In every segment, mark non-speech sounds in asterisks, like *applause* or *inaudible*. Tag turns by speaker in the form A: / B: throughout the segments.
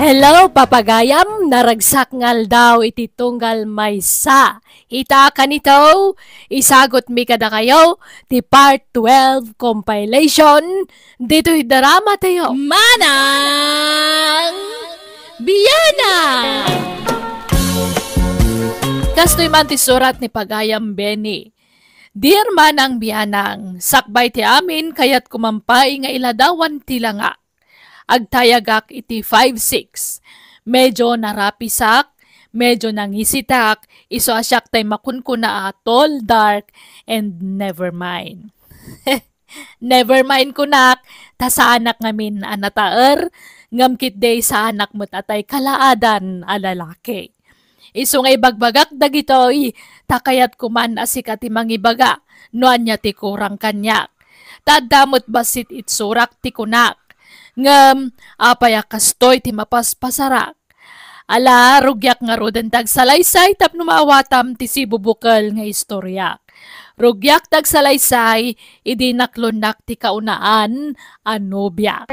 A: Hello, papagayam, naragsak ngal daw iti tunggal maysa. Ita kanito, isagot mi kada kayo, ti part 12 compilation, dito hidarama tayo. Manang Biyana! Kastoy man ti surat ni Pagayam Benny. Dear manang biyanang, sakbay ti amin kayat kumampay nga iladawan tila nga agtayagak iti 5-6. Medyo narapisak, medyo nangisitak, iso asyak tay makunkuna a ah, tall, dark, and never mind. *laughs* never mind kunak, ta sa anak ngamin anataer, ngamkit day sa anak mo tatay kalaadan a ah, lalaki. Iso nga ibagbagak dagitoy, takayat kuman asikat imangibaga, noan niya ti kurang kanyak. Tadamot basit itsurak ti kunak, ngam apayak kastoy ti mapaspasarak. Ala, rugyak nga rodan dag salaysay tap numawatam ti sibubukal nga istoryak. Rugyak dag idi naklundak ti kaunaan, anubyak.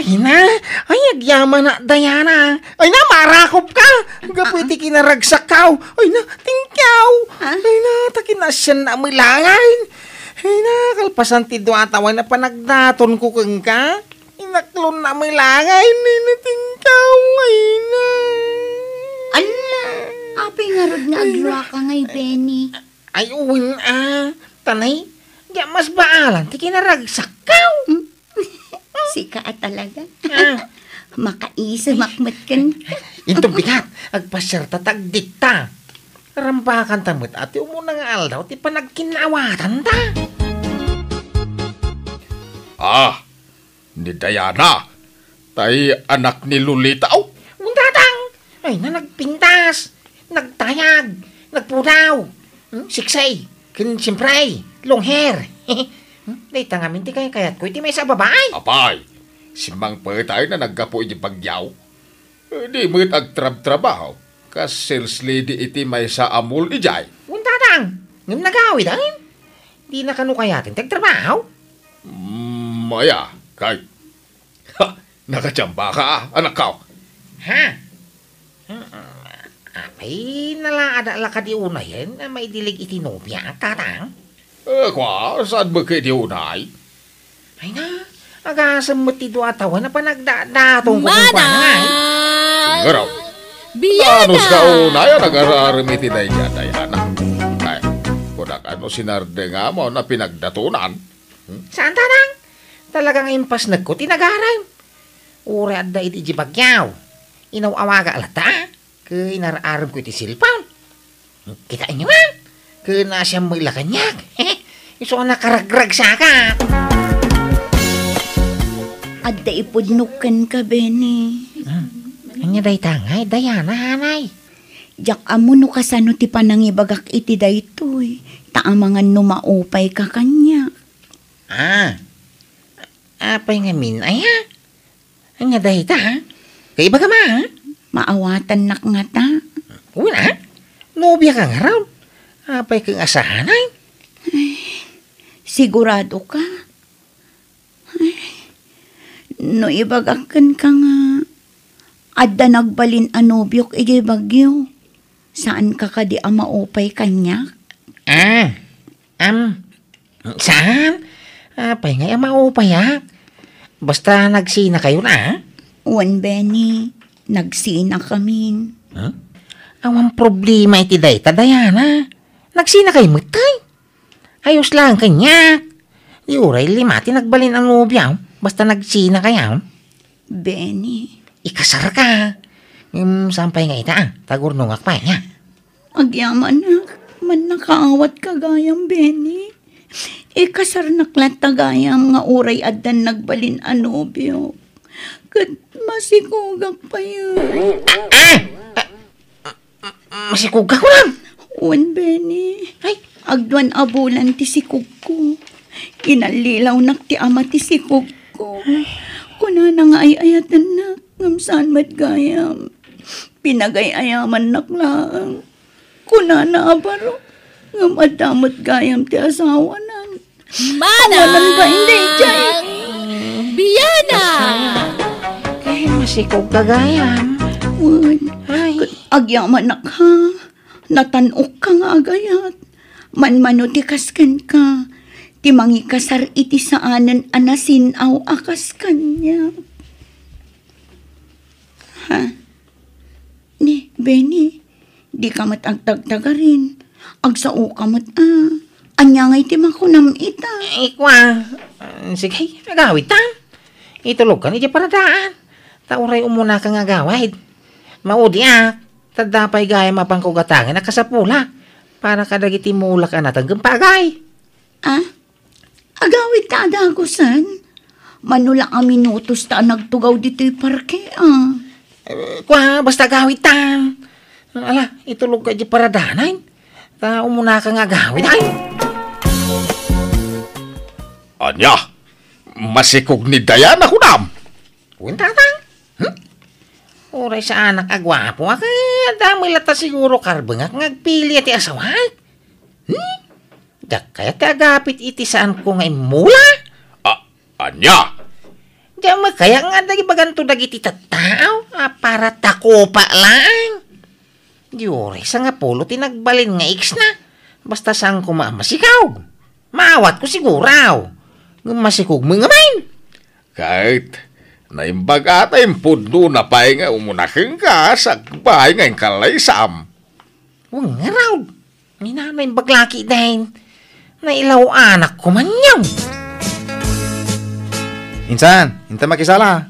B: Ay na, ay agyama na, Diana. Ay na, marakop ka. Gaputi kinaragsak ka. Ay na, tingkaw. Ah? Ay na, takinasyan na milangan. Hey na, kalpasan ti duatawan na panagdaton ko kang ka. Inaklon na may langay, ninating kao ngayon na. Ala, api nga rod nga agluwa ka ngay, Benny. Ay, uwin ah. Tanay, di mas baalan, ti kinaragsak hmm. *laughs* kao. Sika at talaga. Ah. *laughs* Makaisa, makmat kan. Ito bigat, agpasyerta tagdikta. Rampakan tamit ati umuna nga aldaw ti panagkinawatan ta.
C: Ah, ni Diana. Tay anak ni Lolita aw.
B: Muntatang, ay na nagpintas, nagtayag, nagpudaw, hmm? siksay, kinsimpray, long *laughs* hair. Hmm, Day tangamin ti kaya kayat ko iti may sa babae.
C: Apay, si Mang Pertay na naggapo eh, iti pagyaw. Di mo't trab trabaho Kas sales lady iti may sa amul ijay.
B: Unta dang, ngam nagawid ang? Di na kanu kayatin tagtrabaho?
C: Mm, maya, kay. Ha, nakachamba ka ah,
B: anak kao. Ha? Ah, Ay, nalaada la ka di una yan eh, na may dilig iti nobya, tatang. Eh, kwa, saan
C: ba kayo di unay?
D: Ay na,
B: agasam mo ti do atawan na panagdadatong kung kung pa
D: na. Biyanus ka unay,
C: nag-aramiti na iya, Diana. Ay, kunak ano sinarde nga mo na pinagdatunan.
B: Hmm? Saan tanang? Talagang impas na ko tinagaram. Uri at da iti jibagyaw. Inawawaga alata, kay nararab ko iti silpaw. Hmm, kita inyo man, kay nasya mo ilakanyak. *laughs* Iso nakaragrag sa akat. Adda ipudnukan ka,
E: Benny. Hmm? Anya day tangay, dayana hanay. Jak amuno no kasano ti panangibagak iti daytoy. Eh. Taamangan no maupay ka kanya. Ah,
B: apay nga min, ay ha? Anya day ta ha? Kaiba ka ma ha? Maawatan nak nga ta. Una, nobya kang raw. Apay kang asahan ay.
E: sigurado ka? Ay, no ibagakan ka nga adda nagbalin anubyok igi bagyo. Saan ka ka di ama upay
B: Ah, am, um, saan? Apay ah, nga ama upay ah. Basta nagsina kayo na ah.
E: Uwan Benny, nagsina kami.
B: Huh? Awang problema iti day ta Nagsina kayo magtay. Ayos lang kanya. Di oray limati nagbalin ang nubyaw. Basta nagsina kayo. Benny, ikasar ka. Um, sampay nga ita, ah. tagurnungak pa niya.
E: Agyaman na, man nakaawat kagayang Benny. Ikasar naklat tagayam nga uray adan nagbalin anobyo. Kat masikugak pa yun. Ah! Eh! Masikugak ko lang! Un, Benny. Ay, agduan abulan ti sikug ko. Inalilaw nak ti ama ti sikug ko. Kuna na nga ay ayatan nak Ngam saan gayam? Pinagayayaman naklaan. Kuna na abaro. Ngam adamot gayam ti asawa nan.
A: Manang! Awanan ka hindi, Jay.
E: Biyana! Kaya masikaw kagayam. Wad. Ay. Agyaman nak ha. Natanok ka nga agayat. Manmano ti kasken ka. Timangi kasar iti saanan anasinaw akas kanya. Ha? Ni, Benny, di ka
B: matagtagtaga rin. Agsao ka mat, ah. Anya ah, ngay ti makunam ita. Ikwa, sige, agawit ta. Itulog ka ni para daan. Tauray umuna kang agawid. Maudi ah, tadapay gaya mapangkugatangan na kasapula. Para kadagiti mula ka na tagampagay. Ah? Agawit ka adagusan? Manula kami notos ta nagtugaw dito'y parke ah kwa, basta gawit ta. Ala, itulog ka di paradanan. Ta, umuna ka nga gawit ay.
C: Anya, masikog ni Diana kunam. Winta
B: tang. Hmm? Uray sa anak agwapo ka. Dami lata siguro karbengak ngagpili ati asawan. Hmm? Dak kaya ti agapit iti saan ko nga imula? Ah, anya? Diyan makaya nga dagi baganto dagiti tattao, ah, para takopa lang. Diore, sa nga polo tinagbalin nga iks na. Basta saan ko maamasikaw. Maawat ko siguraw. Masikog mga main. Kahit naimbag ata yung
C: pundo na pay nga umunaking ka sa bahay nga kalay
B: Huwag nga raw. Ninanay baglaki dahil Nailaw anak ko man yaw.
C: Insan, inta makisala.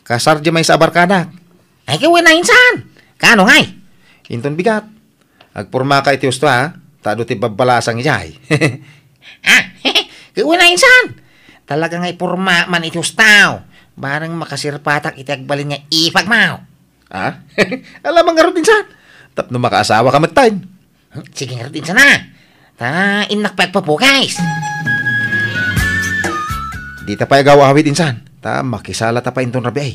C: Kasar Kasarja may sa abarkanak. Ay kawin na insan. Kano ngay? Inton bigat. Agporma ka iti usto ha. Tado ti babalasang ijay. *laughs*
B: ah, *laughs* kawin na insan. Talaga ngay porma man iti ustaw. Barang makasirpatak iti agbalin nga ipagmaw. Ah? *laughs* Alam ang garot insan. Tapno makaasawa ka magtayn. Sige garot insan ha. Ah. Ta, inakpagpapo guys.
C: Di tapay gawa awit insan. Ta makisala tapay inton rabi ay.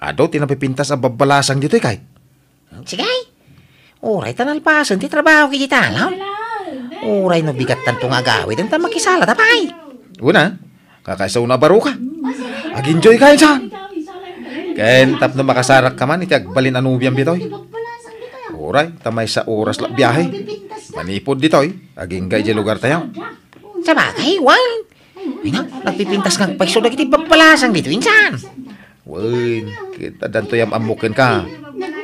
B: Ado tinapipintas ang babalasang dito eh, kay. Sige. Oray tanalpasan ti trabaho kita alam. Uray no bigat tanto nga gawid ang ta makisala tapay. Una, kakaisaw baro ka. Ag-enjoy ka insan.
C: Ken tapno makasarak ka man iti agbalin anubiang bitoy. Oray, tamay sa oras la biyahe. Manipod ditoy, aging gay di lugar tayo.
B: Sabagay, wal. Nagpipintas kang paiso dagiti pampalasang dito insan.
C: Uy, kita danto yam amukin ka.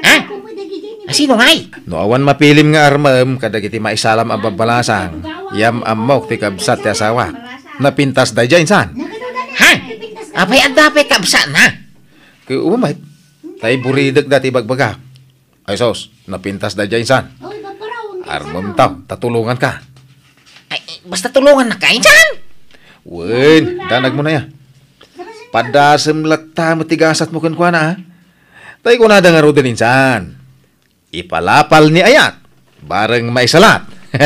C: Ha?
B: Asino ah, ngay?
C: Noawan mapilim nga armam kadagiti maisalam ang pampalasang. Yam amok ti kabsat ti asawa. Napintas da dyan insan.
B: Ha? Apay adapay kabsat na. Kaya umay,
C: Tay buridag dati bagbaga. Ay sos, napintas da dyan insan. Armam tam, oh? tatulungan ka.
B: Ay, basta tulungan na ka insan.
C: Wen, danag mo na ya. Padasem latta matigasat mo kan kuana ha. Tay ko na nga rodin insan. Ipalapal ni ayat. Bareng maisalat. *laughs*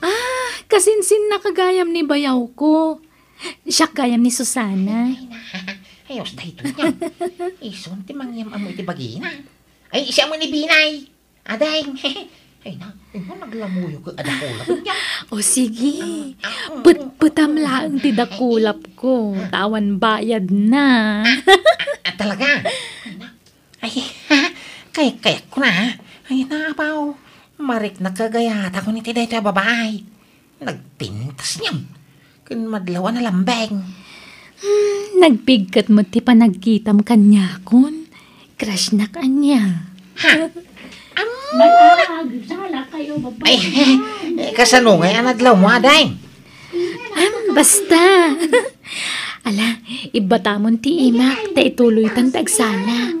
A: ah, kasinsin na kagayam ni bayaw ko. Siya kayam ni Susana.
B: Ayos na ito niya. Ison, *laughs* timang yam amoy ti bagina. Ay, siya mo ni Binay. Aday, *laughs* Ay na, imo naglamuyo ko adakulap
D: ah,
A: *laughs* o
B: sige, ah,
A: ah, putputam lang ti dakulap ko. Tawan
B: bayad na. Talaga? Ay, kaya kaya ko na. Ay na, apaw. Marik na kagayata ko ni ti dito babae. Nagpintas niyam. Kun madlawa na lambeng.
A: Hmm, nagpigkat mo ti panagkitam kanya kun. Crush na kanya. Ha? *laughs* Malag, sala kayo babae. Ay,
B: eh, kasanungay ang naglawma, day. Am, basta. Ala,
A: ibatamon ti imak, ta ituloy tang tagsala.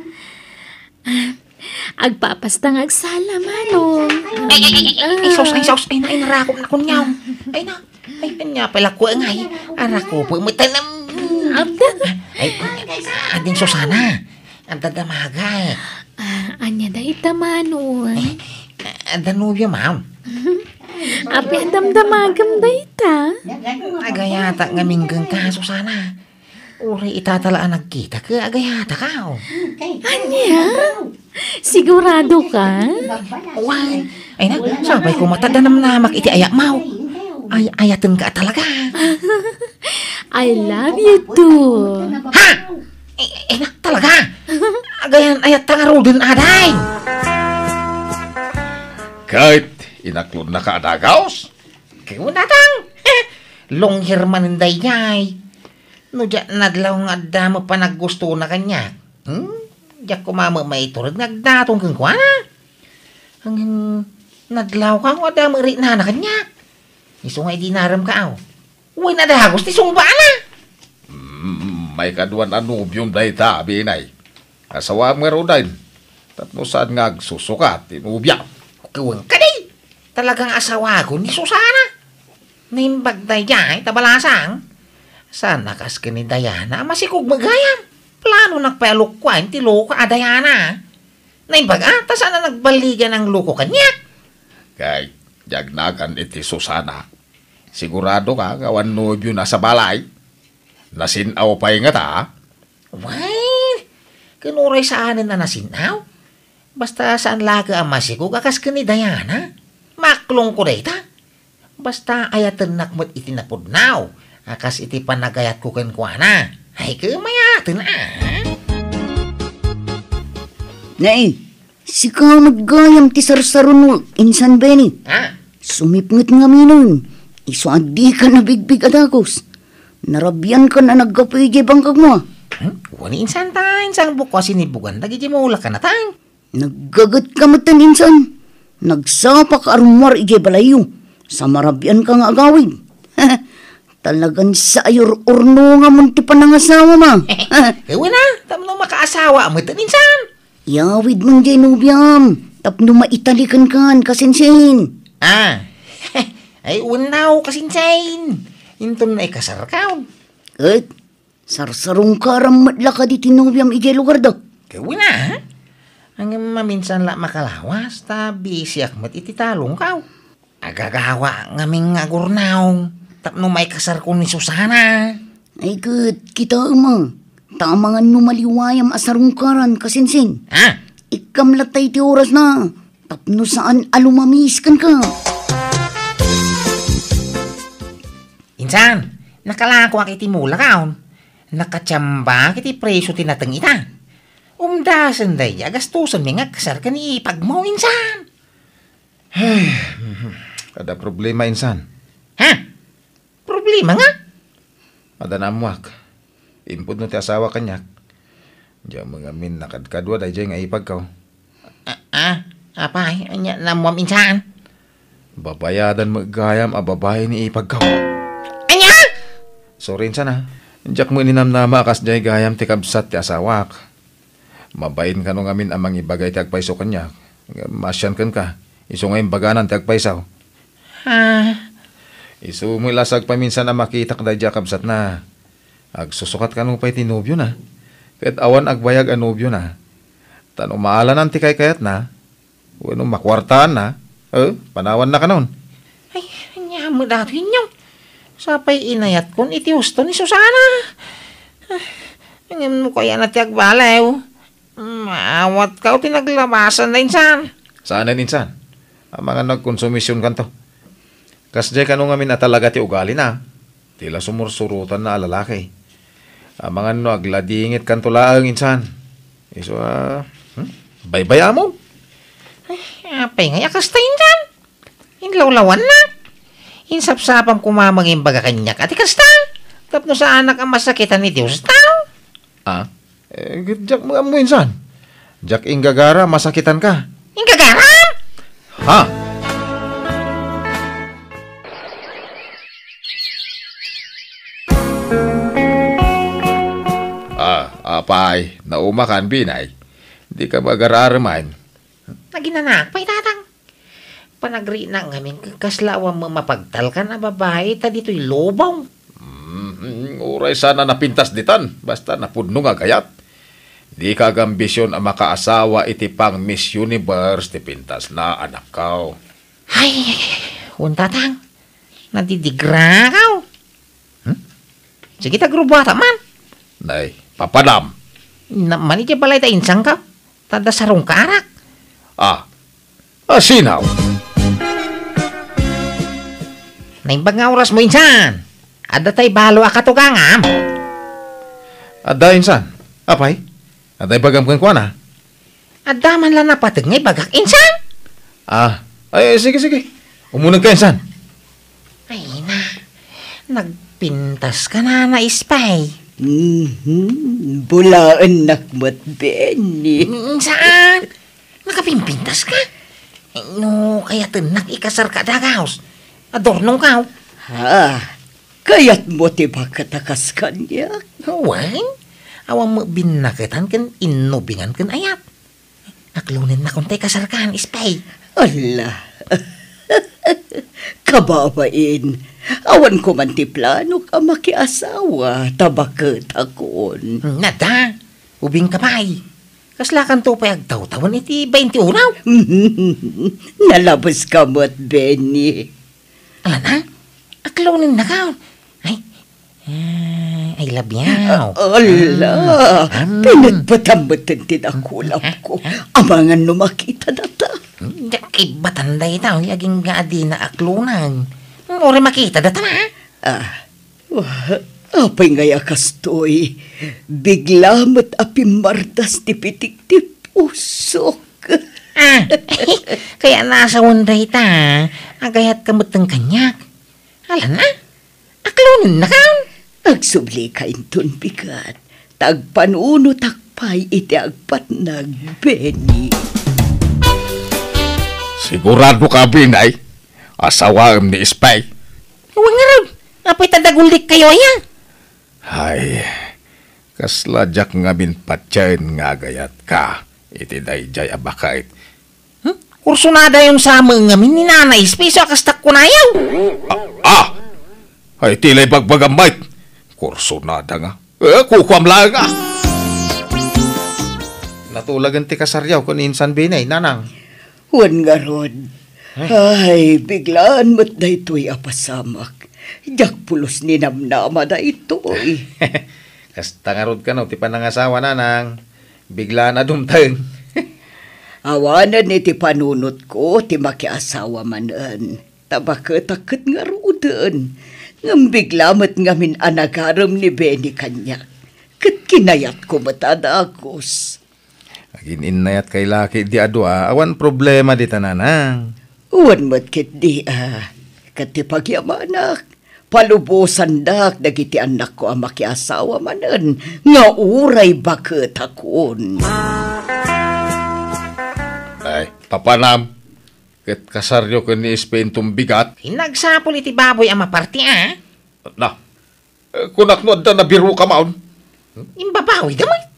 B: Agpapasta ng agsala, manong. Ay, ay, ay, ay, ay, sos, ay, sos, ay, na, ay, narakot na kunyaw. Ay, na, ay, kanya pala ko, ay, arako po, imutanam. Ay, ay, ay, ang dadamaga, eh. Ah, anya ಅನ್ಯದೈತಮಾನೋಯ್ ah, Danubyo, ma'am.
D: *laughs* Api
B: ang damdamagam dayta. Agayata ngaminggang kaso sana. Uri itatalaan nagkita ka, agayata ka. Anya? Sigurado ka? Why? Ay na, sabay ko matadanam namak iti ayak mau. Ay, ayatin ka talaga. *laughs* I love you too. Ha! Ay, ay talaga agayan ay taro din aday.
C: Kahit inaklod na kaadagaos?
B: Kayo na *laughs* Long Longhir man inday yay. No, diya nadlaw nga damo pa naggusto na kanya. Hmm? Diya kumama may turag nagdatong kang kwa na. Ang nadlaw ka nga damo rin na na kanya. Iso nga dinaram ka aw. Uy, nadagos, isong ba na?
C: Mm, may kaduan anubiyong day tabi, Kasawa mo ruday. Tapno saan nga susukat, inubya. Kuwan
B: ka Talagang asawa ko ni Susana. Nimbag dayay, tabalasang. Sana kas ni Diana, masikog magayam. Plano nagpalukwan ti loko a Diana. Nimbag ah, ta sana nagbaligan ang loko kanya.
C: Kay, jagnagan iti Susana. Sigurado ka, gawan nobyo na sa balay. Nasinaw pa nga ta.
B: Why? Kinuray sa anin na nasinaw? Basta saan laga ang masiko, kakas ka ni Diana? Maklong ko reta? Basta ayatan nakmat itinapod now, akas iti panagayat ko ken kuana. Ay kumayatin ah. Nain,
E: si kamadgayam ti sarsarunol, insan beni. Ha? Sumipngat nga
B: minon, iso adi ka na bigbig adagos. Narabian ka na nagkapigibang kag mo. Hmm? Wani insan tayong sang bukwasin ni Bugan, dagiti maula ka na tayong. Naggagat ka matan insan. Nagsapak arumar ije balayo. Sa
E: marabian ka nga agawid. *laughs* Talagan sa ayor urno nga munti pa ng asawa ma. *laughs* Ewan eh, na, tamo nang makaasawa mo
B: ito insan.
E: Yawid mong Genubiam. Tapno maitalikan kan, kasinsin. Ah,
B: *laughs* ay
E: unaw, kasinsin. Inton na ikasarkaw. Eh, Sarsarong karam matlaka di tinawiyam igay lugar da.
B: Kawin na, ha? Ang maminsan la makalawas, ta bisiak mat ititalong kaw. Agagawa ngaming agurnaw, tapno may kasar ko ni Susana. Ay good, kita
E: ama. Tamangan no maliwayam asarong karan, kasinsin. Ha? latay ti oras na. Tapno saan alumamis kan ka.
B: Insan, nakalako ang itimula kaon. Nakatsamba kiti preso tinatangita. Umdasan daya, gastusan mi nga kasar ka ni pagmaw insan.
C: Kada hmm, problema insan.
B: Ha? Problema nga?
C: Ada namwak. Impod no ti asawa kanyak. Diya mga min nakadkadwa dahi dyan nga ipagkaw.
B: Ah, ah, apay, eh, anya namwam insan.
C: Babayadan magayam a babae ni ipagkaw. Anya? Sorry insan ha. Diyak mo na makas jay gayam ti kabsat ti asawak. Mabain ka nung amin amang ibagay ti agpaiso kanya. Masyan kan ka. Iso ngayon baganan ti agpaisaw. Ah. Iso mo ilasag paminsan na makita kada diya kabsat na. Agsusukat ka nung pa'y tinubyo na. Pet awan agbayag anubyo na. Tanong maala ng ti kay kayat na. Wano makwartaan na. Eh, panawan na ka nun.
B: Ay, niya mo dati niyo. Sapay inayat kon iti husto ni Susana. Ah, ngayon mo kaya na tiyag balaw. Oh. Maawat ka o oh, tinaglabasan na insan.
C: Saan na insan? Ang ah, mga nagkonsumisyon kanto. Kasdya ka nung amin na talaga ti ugali na. Tila sumursurutan na alalaki. Ang ah, mga no kanto laang insan. Iso ah, uh, hmm? baybay
B: amon. Ay, apay nga yakastay insan. Inlawlawan na insapsapang kumamangin baga kanyak. Ati kasta, tapno sa anak ang masakitan ni Diyos tao.
C: Ah? Eh, Jack mga muinsan. Jack Ingagara, masakitan
B: ka. Ingagara? Ha?
C: Ah, apay, naumakan binay. Di ka magararaman.
B: Naginanakpay, tatang panagri na ngamin kaslawa mo mapagtal ka na babae ta dito'y lobaw.
C: Mm, mm-hmm. uray sana napintas ditan, basta napudno nga gayat. Di kagambisyon ang makaasawa iti pang Miss Universe ti pintas na anak kao. Oh.
B: Ay, untatang, nadidigra kao. Hmm? Sige tagrubata man.
C: Nay, papadam.
B: Na, manitya balay ta insang ka. Tada sarong karak. Ah, asinaw. Ah, naimbag nga oras mo insan. Ada tay balo akatugangam. Ada insan. Apay? Aday bagam kan kuana? Ada man lang napatag ngay bagak insan.
C: Ah, ay, sige, sige. Umunag ka insan.
B: Ay na, nagpintas ka na na ispay. Mm-hmm. Bulaan nakmat, Benny. Mm, Saan? Nakapimpintas ka? No, kaya tinak ikasar ka dagaos adornong kau. Ah, kaya't mo ti bakatakas kanya. Huwag, awang mo binakitan kan inubingan kan ayat. Naklunin na kung tayo kasarkahan, ispay. Ala, *laughs*
E: kababain. Awan ko man ti plano ka makiasawa, tabakit
B: akon. Nada, ubing kapay. Kaslakan to pa agtaw-tawan iti 20 oraw. *laughs* Nalabas ka mo't, Benny. Alana, aklonin na ka. Ay,
E: uh, ay labyaw. Ala, ah, mm. pinagbatambatan din ako lab mm, mm, ko. Mm, Abangan
B: numakita data. Yakib batanday tao, yaging gaadi na aklonan. Mure makita data na. Ah, uh, apay ngaya kastoy. Eh. Bigla mat apimardas tipitik-tip usok. ah, *laughs* kaya nasa wanda ta agayat kamot ng kanyak. Hala na, aklonon na ka. Agsubli ka inton bigat,
E: tagpanuno takpay iti agpat nagbeni.
C: Sigurado ka, Binay, asawaan ni Ispay.
B: Huwag nga rin, apay tadagulik kayo aya.
C: Ay, kaslajak nga min patyan nga gayat ka, iti dayjay abakait
B: da yung sa mga ngamin ni nanay Espeso kastak kunayaw. Ah,
C: ah! Ay tilay bagbagam bait. Kursunada nga. Eh,
E: kukwam lang ah.
C: Natulagan ti kasaryaw kun insan binay,
E: nanang. Huwan nga rod. Eh? Ay, biglaan mo't na ito'y apasamak. Diyak pulos ni namnama na ito, oy. *laughs* Kasta nga rod ka no, ti panangasawa nanang. Biglaan na dumtang. Awanan ni ti panunot ko, ti makiasawa manen. Tabakatakit nga rudaan. Ngam biglamat ngamin anagaram ni Benny kanya. Kat kinayat ko matadakos.
C: Agin inayat kay laki di adwa, awan problema di tananang.
E: Uwan matkit di ah. Kat ti palubosan dak dagiti anak ko ang makiasawa manan nga uray bakit akon. Ah,
C: Tapanam, ket kasaryo ken ni Spain tumbigat.
E: Hinagsapol
B: iti baboy ang maparti, ah.
C: Na, eh, kunak no adda na biro ka maon. Hmm?
B: Imbabawi damay.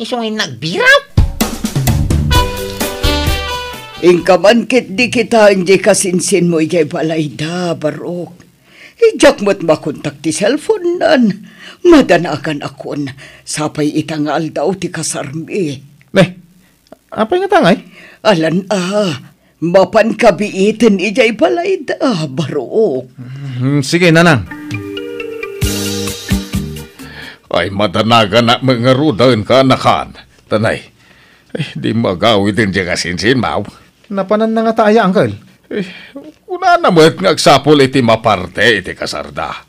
B: Isungin nagbiraw.
E: Inkaman kit di kita hindi kasinsin mo ijay balay da, barok. Ijak mo't makontak ti cellphone nan. Madanagan akon. Sapay itangal daw ti kasarmi. Neh, apay nga tangay? Alan ah, mapan kabiitin ijay balay da, baro.
C: Hmm, sige, nanang. Ay, madanaga na mga rudan ka nakan. Tanay, eh, di magawid din dyan sinsin, maw. Napanan na nga tayo, uncle. Eh, una naman nga agsapol iti maparte iti kasarda.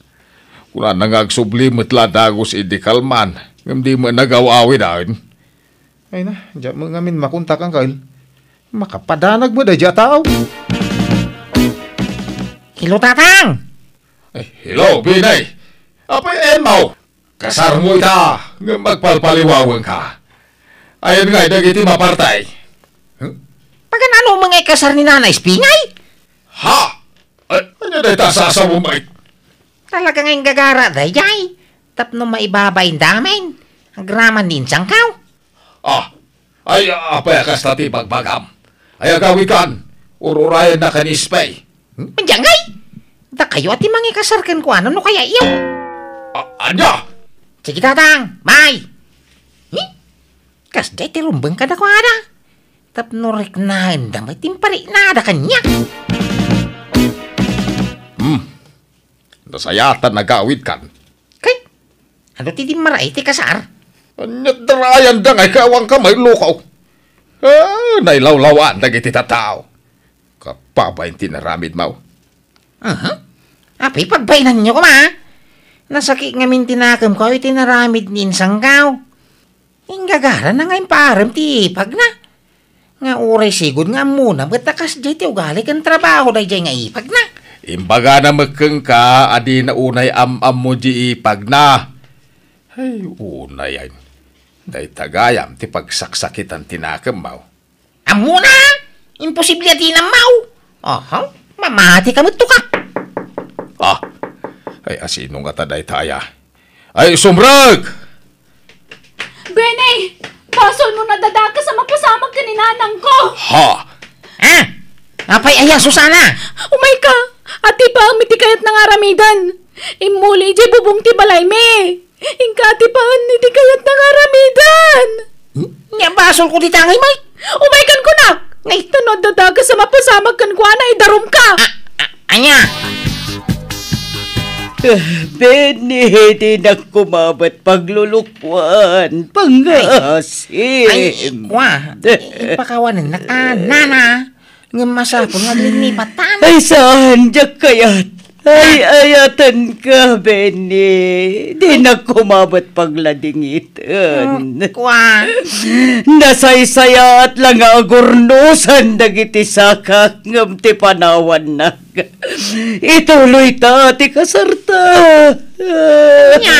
C: Una na nga agsublimit ladagos iti kalman. Ngam di mo nagawawid awin. Ay na, dyan mo ngamin makuntak, uncle. Makapadanag mo dadya tao. Hello, tatang! Ay, eh, hello, Binay! Apay, Emaw! Eh, kasar mo ita nga magpalpaliwawan ka. Ayan nga, dagiti mapartay.
B: Huh? Paganano mga kasar ni Nanay Spingay? Ha?
C: Ay, eh, ano na tasasa mo, Mike?
B: Talaga ngayong gagara, dayay. Tapno maibabay damin. Ang graman din siyang kaw.
C: Ah, ay, ah, apay, kastati bagbagam
B: ayagawikan, ururayan na kanispay. Hmm? Manjangay! Da kayo at imang ikasarkan ko ano no kaya iyo? A- ano? Sige tatang, bye! Hmm? Kasday tirumbang ka na ko ada. Tapnurik na handa may timpari na ada kanya.
C: Hmm. Nasayatan nagawid kan.
B: Kay, ano titi maray ti kasar? Anyat darayan da ngay kawang kamay lukaw. Ah,
C: nailawlawan dagiti tataw. Kapabain tinaramid maw.
B: Aha. Api, pagbainan nyo ko ma. Nasakit nga min tinakam ko, itinaramid ni insanggaw. Ingagara na nga yung ti ipag na. Nga uray sigod nga muna, batakas jay ti ugali kang trabaho day jay nga ipag na.
C: Imbaga na magkang ka, adi na unay am-am mo di ipag na. Ay, unay yan. Day tagayam ti pagsaksakit ang tinakamaw.
B: Amuna! Imposible di na maw! Aha, mamati ka mo ka!
C: Ah, ay asino nga taday taya. Ay, sumrag!
A: Benay! Pasol mo nadadaka sa mapasamag ka ni nanang ko!
B: Ha! Ah! Apay aya, Susana!
A: Umay oh ka! Ati pa, mitikayat ng aramidan! Imuli, di bubong ti balay me! Ingkati pangan ni di kayat ng aramidan! Hmm? Nga basol ko di tangay, Mike! Umaykan ko na! Ngay na daga sa mapasamag kan kwa na idarom ka! Ah, ah, anya!
E: Ah, Benihiti na kumabat
B: paglulukwan, pangasim. Ay, kwa, ipakawanan na ka, eh, nana. Nga masapon nga ni Ay,
E: saan dyan kaya't ay, ayatan ka, Benny. Di ah. nagkumabat pagladingitan. Ah, kwa? Nasaysaya at lang agurnosan dagiti sakak ngam ti panawan na. Ituloy
D: ta ti kasarta. Nya.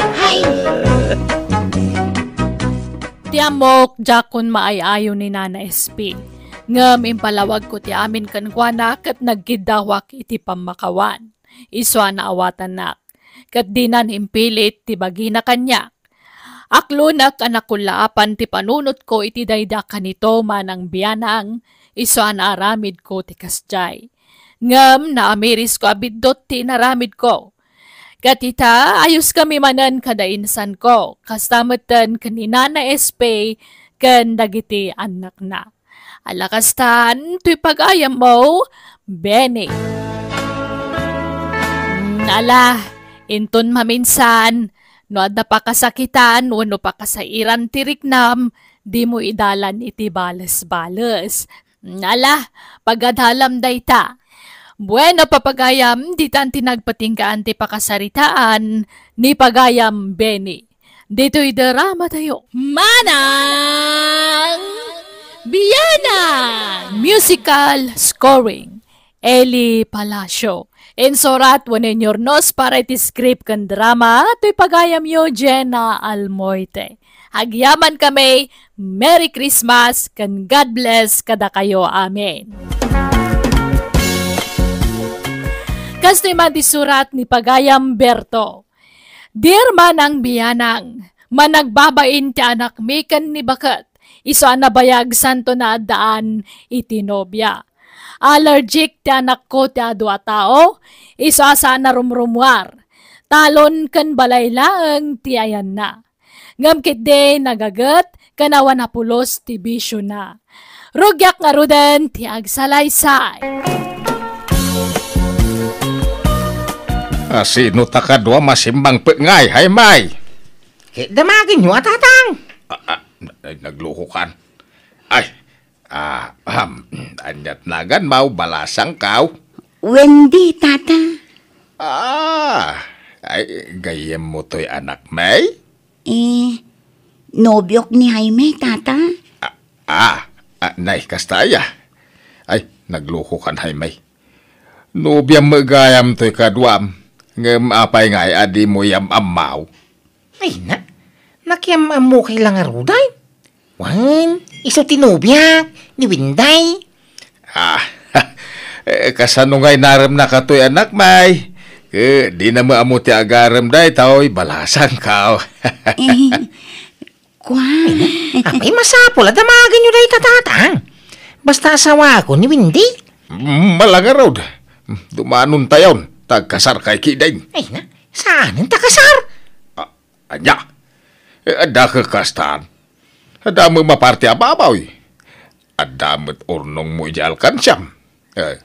D: Ay.
A: Ti amok, jakon maayayo ni Nana SP. Ngam impalawag ko ti amin kankwana kat naggidawak iti pamakawan. Iswa na awatan nak. Kat dinan impilit ti bagina kanyak. Aklunak anak kulaapan ti panunot ko iti daydakan kanito manang biyanang iso an aramid ko ti kasjay. Ngam na amiris ko abidot ti naramid ko. Katita, ayos kami manan kada insan ko. Kastamatan kanina na SP kan dagiti anak na alakastan tuy pagayam mo, Benny. Nala, inton maminsan, no ada pa kasakitan, wano pa kasairan tiriknam, di mo idalan iti balas-balas. Nala, pagadalam dayta. Bueno papagayam, di tan tinagpating ka anti pakasaritaan ni pagayam Benny. Dito'y darama tayo. Manang! Biana! Musical Scoring Eli Palacio Ensorat wanen yornos para iti script kan drama to'y pagayam yo Jenna Almoite. Hagyaman kami, Merry Christmas, kan God bless kada kayo. Amen. Kasto man ti surat ni Pagayam Berto. Dear manang biyanang, managbabain ti anak mi ni bakat iso na bayag santo na daan itinobya. Allergic ti anak ko ti adwa tao, iso asa na rumrumwar. Talon kan balaylaang ti ayan na. Ngamkit de nagagat, kanawa na pulos ti bisyo na. Rugyak nga rudan ti agsalaysay.
C: Asino takadwa masimbang pe ngay, hay may.
B: Kit damagin nyo atatang
C: nagluhukan. Ay, ah, aham, anyat nagan mau balasang kaw.
E: Wendy, tata.
C: Ah, ay, gayem mo to'y anak, May?
E: Eh, nobyok ni Jaime, tata. Ah,
C: ah, ah nay, kastaya. Ay, nagluho kan, Jaime. Nobyam magayam to'y kadwam. Ngem apay ngay adi mo yam amaw.
B: Ay, na, nakiamamuki lang aruday. Wan, iso tinubya, ni Winday. Ah,
C: *laughs* eh, kasano nga'y naram na katoy anak, may. Eh, di na maamo ti agaram day, tao'y balasan kao.
B: eh,
D: kwan. Apay
B: *laughs* masapol, adamagin nyo day tatatang. Basta asawa ko ni Windy. Mm, malaga raw. Mm, Dumanon
C: tayon, tagkasar kay Kiday.
B: Ay na, saan ang takasar?
C: Ah, anya, Ada kekastan. Ada mo maparte ababaw eh. Adamit ornong mo ijal kansyam. Eh,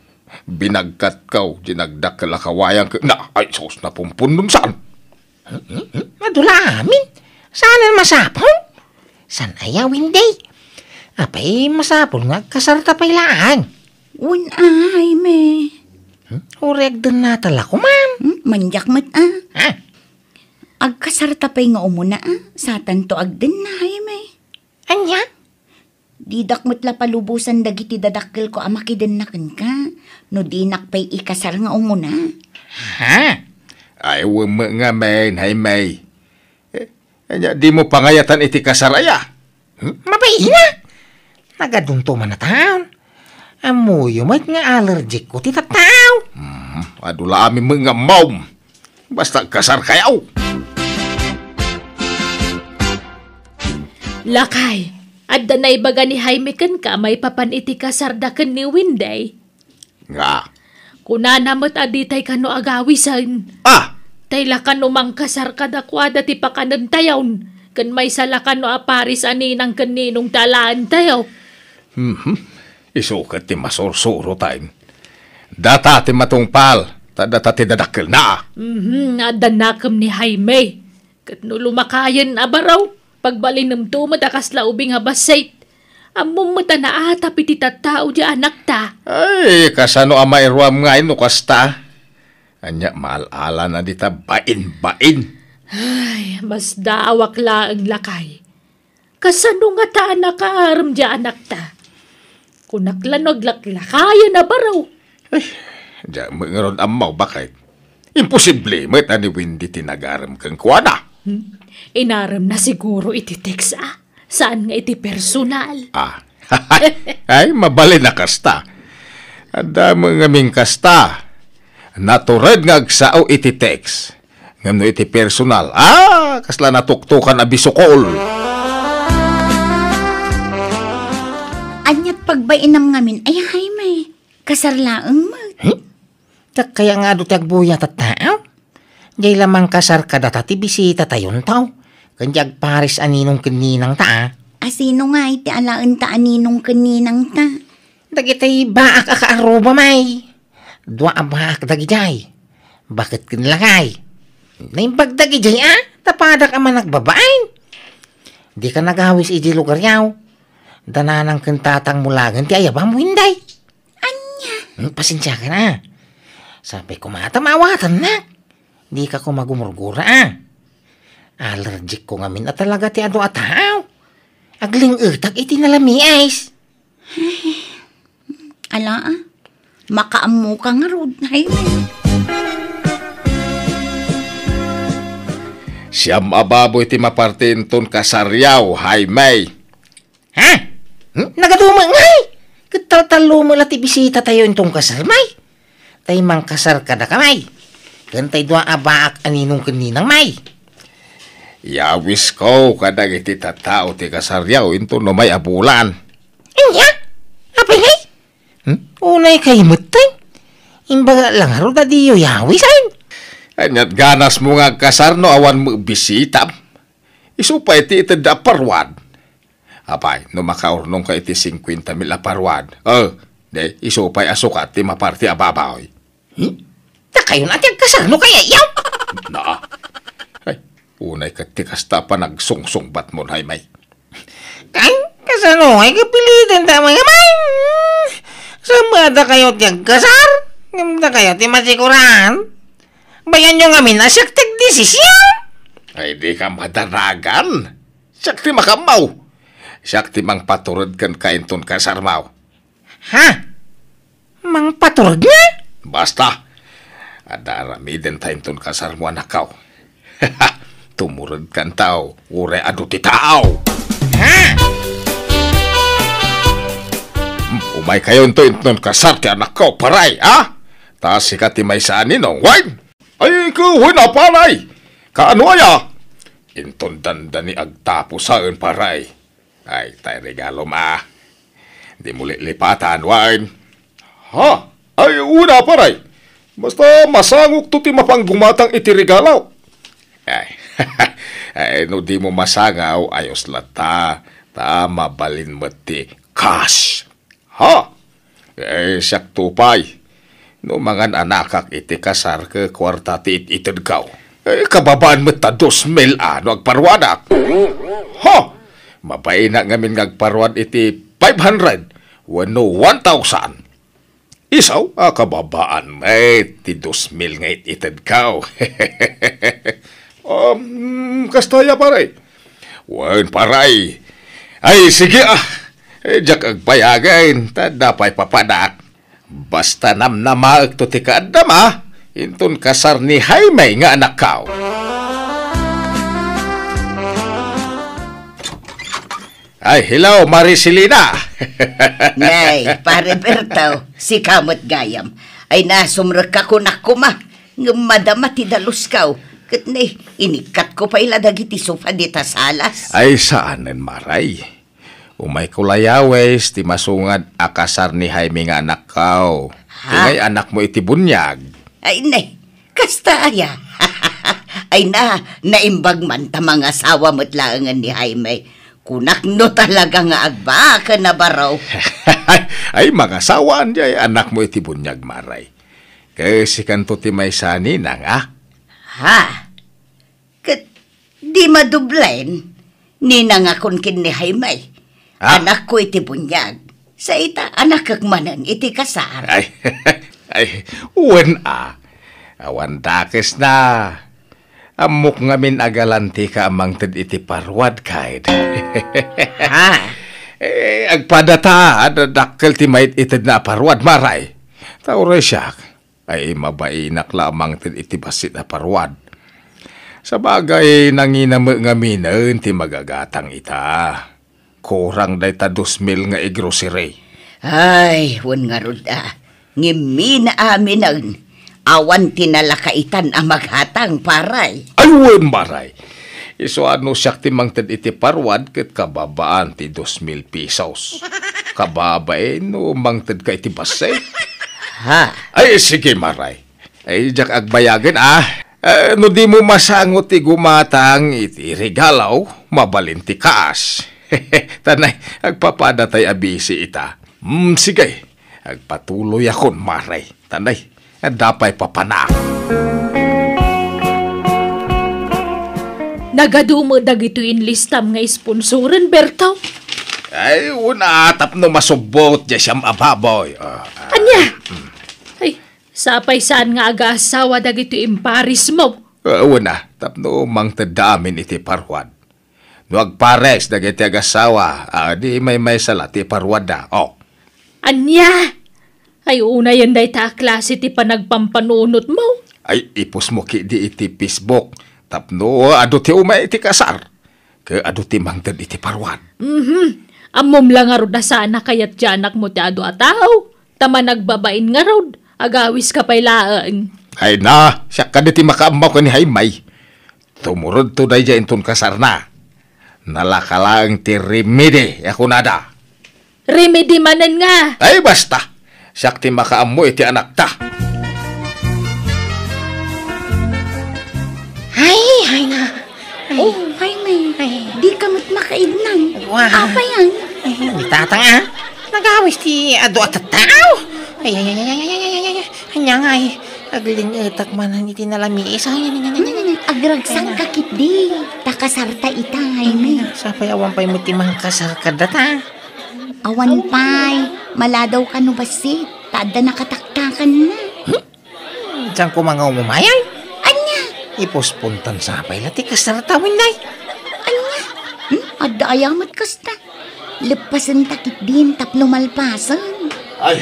C: binagkat kau, dinagdak kalakawayang ka. Na, ay, sus na
B: pumpunum saan?
D: Hmm, hmm, hmm. Madulamin.
B: Saan masapon? San ayawin day? Apay masapon nga kasarta pa'y laan. Uy, ay, me. Hmm? Ureg din na tala ko,
E: ma'am. Hmm? Manyak mat, ah. Ha? Ah, Agkasarta pa'y nga umuna, ah. Satan to agden na, ay Anya? Di dakmutla palubusan dagiti dadakkel ko amakiden na ka. No di nakpay ikasar nga umuna.
C: Ha? Ay, wama nga men, hay Eh, anya, di mo pangayatan iti kasaraya.
B: Hmm? Mabay na. Nagadungto man na taon. Amuyo, may nga allergic ko ti tataw. Hmm,
C: adula amin mga maum. Basta kasar kayaw.
A: Lakay, at danay baga ni Jaime kan ka may papaniti ka sarda ni Winday. Nga. Kuna Kunanamot aditay ka no agawisan. Ah! Tayla ka no mangkasar kadakwada ti pakanan tayawn. Kan may salakan no aparis aninang kaninong talaan tayo.
C: Mm-hmm. Isukat ti masursuro tayo. Data ti matungpal. Tadata ti dadakil na.
A: Mm-hmm. Adanakam ni Jaime. Kat no lumakayan abaraw. Pagbalinumto madakas laubing habasait. Among mata na ata piti tattao di anak ta.
C: Ay, kasano ama irwam nga ino kasta. Anya maalala na dita bain-bain.
A: Ay, mas daawak la ang lakay. Kasano nga ta anak nakaaram di anak ta? Kunaklanag laklakaya na baraw. Ay,
C: di mga ron amaw bakit? Imposible, may tani windi tinagaram kang kuwana. Hmm?
A: Inaram na siguro iti text ah. Saan nga iti personal? Ah, *laughs*
C: ay mabali na kasta. Adamo nga ming kasta. Naturad nga agsao iti text. Ngano iti personal. Ah, kasla natuktukan a bisukol.
E: Anyat pagbainam ngamin ay hay may kasarlaang mag.
B: Hmm? Kaya nga do tagbuyat at Jay lamang kasar kadata ti bisita tayon tao. Kanjag pares aninong kininang ta. Ah.
E: Asino nga iti alaan ta aninong kininang
B: ta? Dagitay baak akaaruba may. Dua abak dagijay. Bakit kinlangay? Naimbag dagijay ah? Tapadak man nagbabain. Di ka nagawis iji lugar yaw. Dananang kintatang mulagan ti ayabang mo hinday. Anya? Hmm, pasensya ka na. Sabi ko matamawatan na. Di ka ko magumurgura ah. Allergic ko ngamin at talaga ti ano ataw. Agling utag iti nalami ice. *laughs* Ala ah. Makaamu ka nga rod highway.
C: Siyam ababoy ti maparte inton kasaryaw, may.
B: Ha? Hmm? Nagaduma ngay! Katatalo mo la ti bisita tayo itong kasarmay. Tay mang kasar ka na kamay kantay dua abaak aninong kaninang may.
C: Yawis ko kadag iti tatao ti kasaryaw into no may abulan. Inya?
B: Apay ngay? Hmm? Unay kay matay. Imbaga lang haro da diyo
C: yawis ay. Anyat ganas mo nga kasarno awan mo bisita. Isupay ti da aparwad. Apay, no makaurnong ka iti 50 mil aparwad. Oh, de, isupay asukat ti maparti ababaw. Hmm?
B: Ta kayo na tiyag kasano kaya yaw?
C: Na. Ay, unay ka tikasta pa nagsungsong bat mo hay may.
B: Kay kasano ay kapilitan ta mga may. Sambada kayo tiyag kasar. Ngamda kayo ti masikuran. Bayan nyo nga minasyaktag desisyon.
C: Ay di ka madaragan. Sakti makamaw. Sakti mang paturod kan kainton kasarmaw.
B: Ha? Mang paturod niya?
C: Basta. Adara miden time ton kasar mo anak kau. *laughs* Tumurad kan tao, ure adu ti tao. Ha? Hmm, umay kayo to inton kasar ti anak kau paray, ha? Taas sikat ti may saanin, no? Wine! Ay, kuhuin na paray! Kaano aya? Inton danda ni agtapo saan paray. Ay, tay regalo ma. Di muli lipatan, wine. Ha? Ay, una paray. Basta masangok to ti mapanggumatang iti regalaw. Ay, *laughs* ay no di mo masangaw ayos lata. Ta balin mo ti cash. Ha? Eh, siyak tupay. No mangan anakak iti kasar ke kwarta ti itid kaw. Eh, kababaan mo ta dos mil ano agparwanak. Ha? Mabainak ngamin ngagparwan iti 500. Wano 1,000. Isaw, akababaan, ah, kababaan, mate. Ti 2000 nga itited kao. *laughs* um, kastaya, paray. Wan, paray. Ay, sige ah. Eh, jak agpayagain, tadapay papadak. Basta namnamaag to ti kaadama, ah. inton kasar ni Jaime nga anak kao. Ay, hello, Maricelina! *laughs*
E: Nay, pare Bertaw, si Kamot Gayam, ay nasumrak ako na kuma, ng madama tidalus kao, oh. kat na inikat ko pa ila dagiti sofa dita salas.
C: Ay, saanen maray? Umay ko layawes, ti masungad akasar ni Jaime nga anak kao.
E: Oh. Ingay
C: anak mo iti bunyag.
E: Ay, nay, kasta aya. *laughs* ay na, naimbag man ta mga sawa mo't laangan ni Jaime Kunak no talaga nga agba na baraw.
C: *laughs* Ay, magasawaan jay eh, anak mo iti bunyag maray. Kaya si kanto ti may sani nang ah.
E: Ha? Kat, di madublain. ni nangakon kin ni Haymay. Ah? Anak ko iti bunyag. Sa ita, anak kag manan iti kasar. Ay, *laughs* ay, uwan ah.
C: Awan takis na. Amok ngamin agalanti ka amang tid iti parwad kaid. *laughs* ha? Eh, agpadata at dakkel ti mait itid na parwad maray. Tauray siyak ay mabainak lamang tid iti basit na parwad. Sa bagay nanginamag ngaminan ti magagatang ita. Kurang day ta mil nga igrocery.
E: Ay, wan nga roda. Ah. Ngimina aminan awan tinalakaitan ang maghatang paray.
C: Ayun, maray. Iso ano siya timangtad iti parwad kat kababaan ti 2,000 pesos. Kababay no mangtad ka iti basay. Ha? Ay, sige maray. Ay, jak agbayagan ah. Eh, no di mo masangot ti gumatang iti regalaw, mabalin ti kaas. *laughs* Tanay, agpapadatay abisi ita. Mm, sige. Agpatuloy akon, maray. Tanay, at eh, dapay papanak.
A: Nagadumo in listam nga sponsoran, Bertaw.
C: Ay, una atap no masubot dya siyam mababoy. Uh, ah,
A: ah. Anya? Mm. Ay, sapay saan nga aga-asawa dagito imparis mo?
C: Uh, una, tapno mang tadamin iti parwad. Nuag pares dagiti agasawa, uh, ah, di may may salati parwad na. Oh.
A: Anya? Ay una yan day ta klase ti panagpampanunot mo.
C: Ay ipos mo ki di iti Facebook. Tapno ado ti umay iti kasar. Ke ado ti mangdan iti parwan.
A: Mm-hmm. Amom lang arod na sana kayat janak mo ti ado ataw. Tama nagbabain nga rod. Agawis ka pa'y laang.
C: Ay na, siya ka ti makaamaw ka ni Haymay. Tumurod to day dyan ton kasar na. Nalakalaang ti remedy ako nada.
A: Remedy manan nga.
C: Ay basta. Sakti makaamoy ti anak ta.
E: Hay, ay nga. Ay. Oh, ay, may.
B: Ay. Di kamot makaidnan. Wow. Apa yan? Ay, tatang ah. Nagawis ti ado at tao. Ay, ay, ay, ay, ay, ay, ay, ay, Hanya nga eh. Eh, ay. Aglin itak man ang itinalami. Isa, ay, ay, ay, ay, ay. Agragsang kakitdi. Takasarta ita, ay, may. Sapay awan pa'y mutimang kasarkada ah, ta. Awan pay,
E: maladaw ka no basit. Tada nakataktakan na. Hmm.
B: Diyan ko mga umumayan. Anya? Ipospuntan sa apay lati kas na ratawin day. Anya?
E: Hmm? Ada ayamat kas Lepasan takit din tapno malpasan.
C: Ay,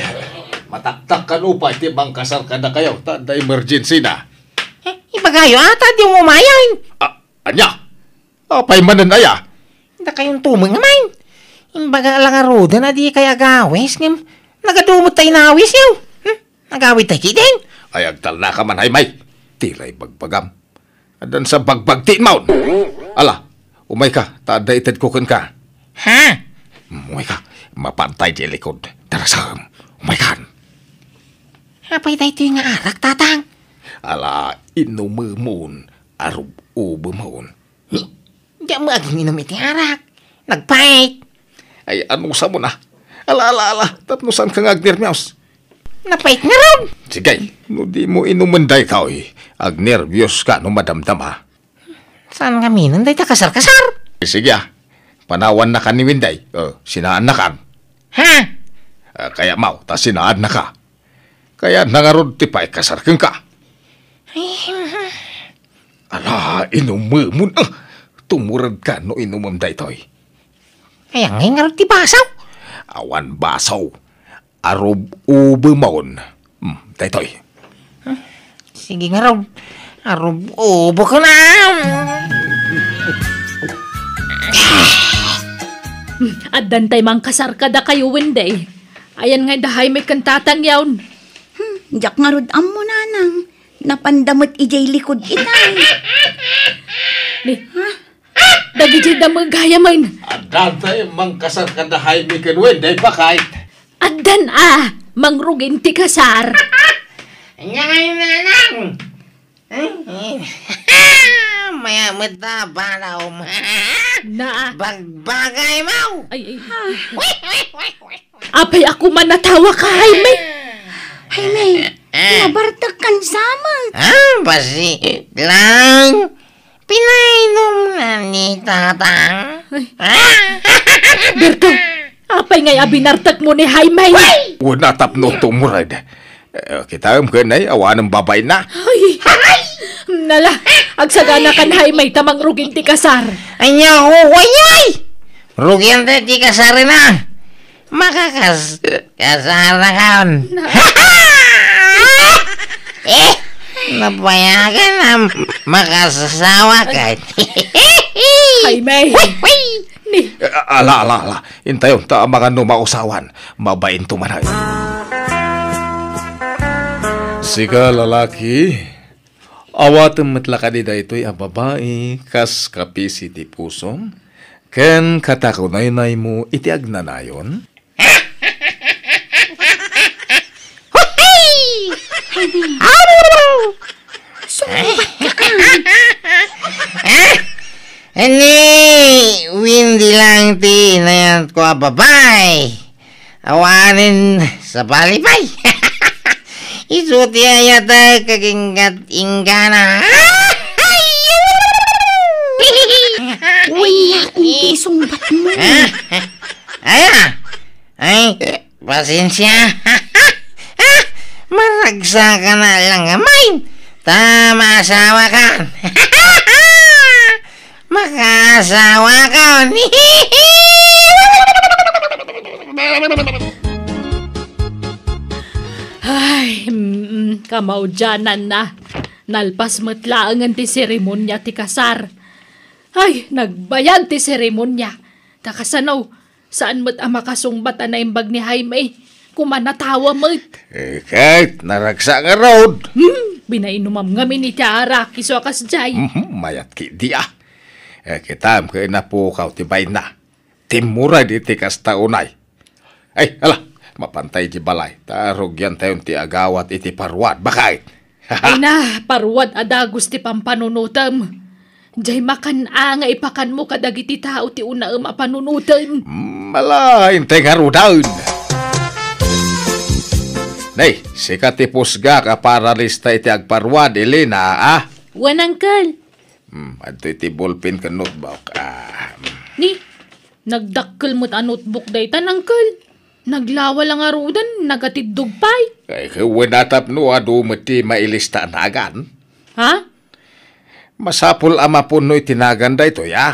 C: mataktak ka no pa iti bang kasar ka na kayo. Tada emergency
B: na. Eh, ibagayo ata di umumayan. Ah, anya? Apay mananaya. Da kayong tumang naman. Imbaga langarudan na di kay agawes ngem. Nagadumot tayo nawis yaw. Hm? Nagawit tayo kidin.
C: Ay agtal na ka man ay Tilay bagbagam. Adan sa bagbagtiin maon. Ala, umay ka. Taada itid kukin ka. Ha? Umay ka. Mapantay di likod. Darasam. Umay kan.
B: Apay tayo nga arak tatang.
C: Ala, inumumon. Arub-ubo maon.
B: Huh? Diyan mo aging inumit arak. Nagpait.
C: Ay, anong sa mo
B: na? Ala, ala, ala,
C: tapnusan ka nga agnermyos.
B: Napait nga ron.
C: Sige, no di mo inumanday ka eh. Agnervyos ka no madamdama. ha.
B: Saan nga minanday ta kasar-kasar?
C: Eh, sige ah, panawan na ka ni Winday. Uh, sinaan na kan. Ha? Uh, kaya mau, ta sinaan na ka. Kaya nangarod ti pa ikasar eh, kang ka. Ala, inumumun. Uh, tumurad ka no inumamday to'y. Eh.
B: Kaya eh, huh? ngayon ti
C: basaw. Awan basaw. Arob ubo maon. Hmm, daytoy.
B: Huh? Sige nga raw. Arob ubo ko na.
A: Hmm, at dantay mang kasarkada kayo, Wenday.
E: Ayan nga dahay may kantatang yawn. Hmm, jak nga rod am mo nanang. Napandamot ijay likod itay. Ni, ha? Dagiti da magaya man. Adan tayo, mang kasar ka na hay mi kanwen, day pa kahit.
A: Adan ah, mangrugin ti kasar. Ngay na lang.
B: *laughs* Maya mata para o ma. Na. Bagbagay mo. Ay, ay. *laughs* Apay ako man natawa ka, Jaime. Jaime, *laughs* nabartak
E: kan sama.
B: Ah, basi lang. Pinainom na ni Tatang. Berto, apay ngay abinartak mo ni Haymay?
C: Una tapno to Eh, Kita ang kanay, awa ng babay na.
A: Ay, nala, agsagana kan Haymay tamang ruging ti kasar. Anya
B: ko, wanyay! Rugyante di kasari na. Makakas... Kasara ka. *laughs* Eh! Napayagan na makasasawa ka. Ay, May! *laughs*
C: Ni. Eh, ah, ala, ala, ala. Intayo, ta mga numausawan. Mabain tumanay. Sika lalaki, awatan matlakadi da ito'y ang babae, kas kapisi ti pusom, ken katakunay nay mo itiag na
D: Eh? *laughs* eh? ani,
B: windy lang ti na yan ko ah, babay. Awanin sa palipay. *laughs* Isuti yata kagingat ingana. *laughs* Uy,
E: hindi eh? sumbat
B: mo. Eh? Ay, ay, pasensya. Maragsa ka na lang, amain. Ah, Tama, asawa ka. *laughs* Makasawa ka.
A: Ay, mm, kamaudyanan na. Nalpas matlaang ang ti seremonya ti kasar. Ay, nagbayad ti seremonya. Kakasanaw, saan mo't ang makasungbat na imbag ni Jaime? Kumanatawa mo't.
C: Eh, kahit naragsa nga road.
A: Hmm? Binainumam ngamin ni Tiara, kiso akas jay.
C: Mhm, mayat ki dia. Eh, kitam ke na po kau tibay na. Timura di tikas taunay. Ay, ala, mapantay di balay. Tarog yan tayon ti agawat iti parwat. Bakay!
A: *laughs* Ay na, parwad adagos ti pampanunutam. Jay makan a nga ipakan mo kadag tao ti una um apanunutam.
C: Malain mm, tengarudaon. Malain Nay, si katipusga ka para lista iti agparwad, Elena, ah?
A: Wan, Uncle.
C: Hmm, ato iti ballpen ka notebook, ah.
A: Ni, nagdakkel mo't a notebook day tan, Uncle. Naglawa lang arudan, nagatidog pa'y.
C: Ay, winatap no, ado ah, mati mailista nagan. Ha? Masapul ama po no itinagan da ito, ya.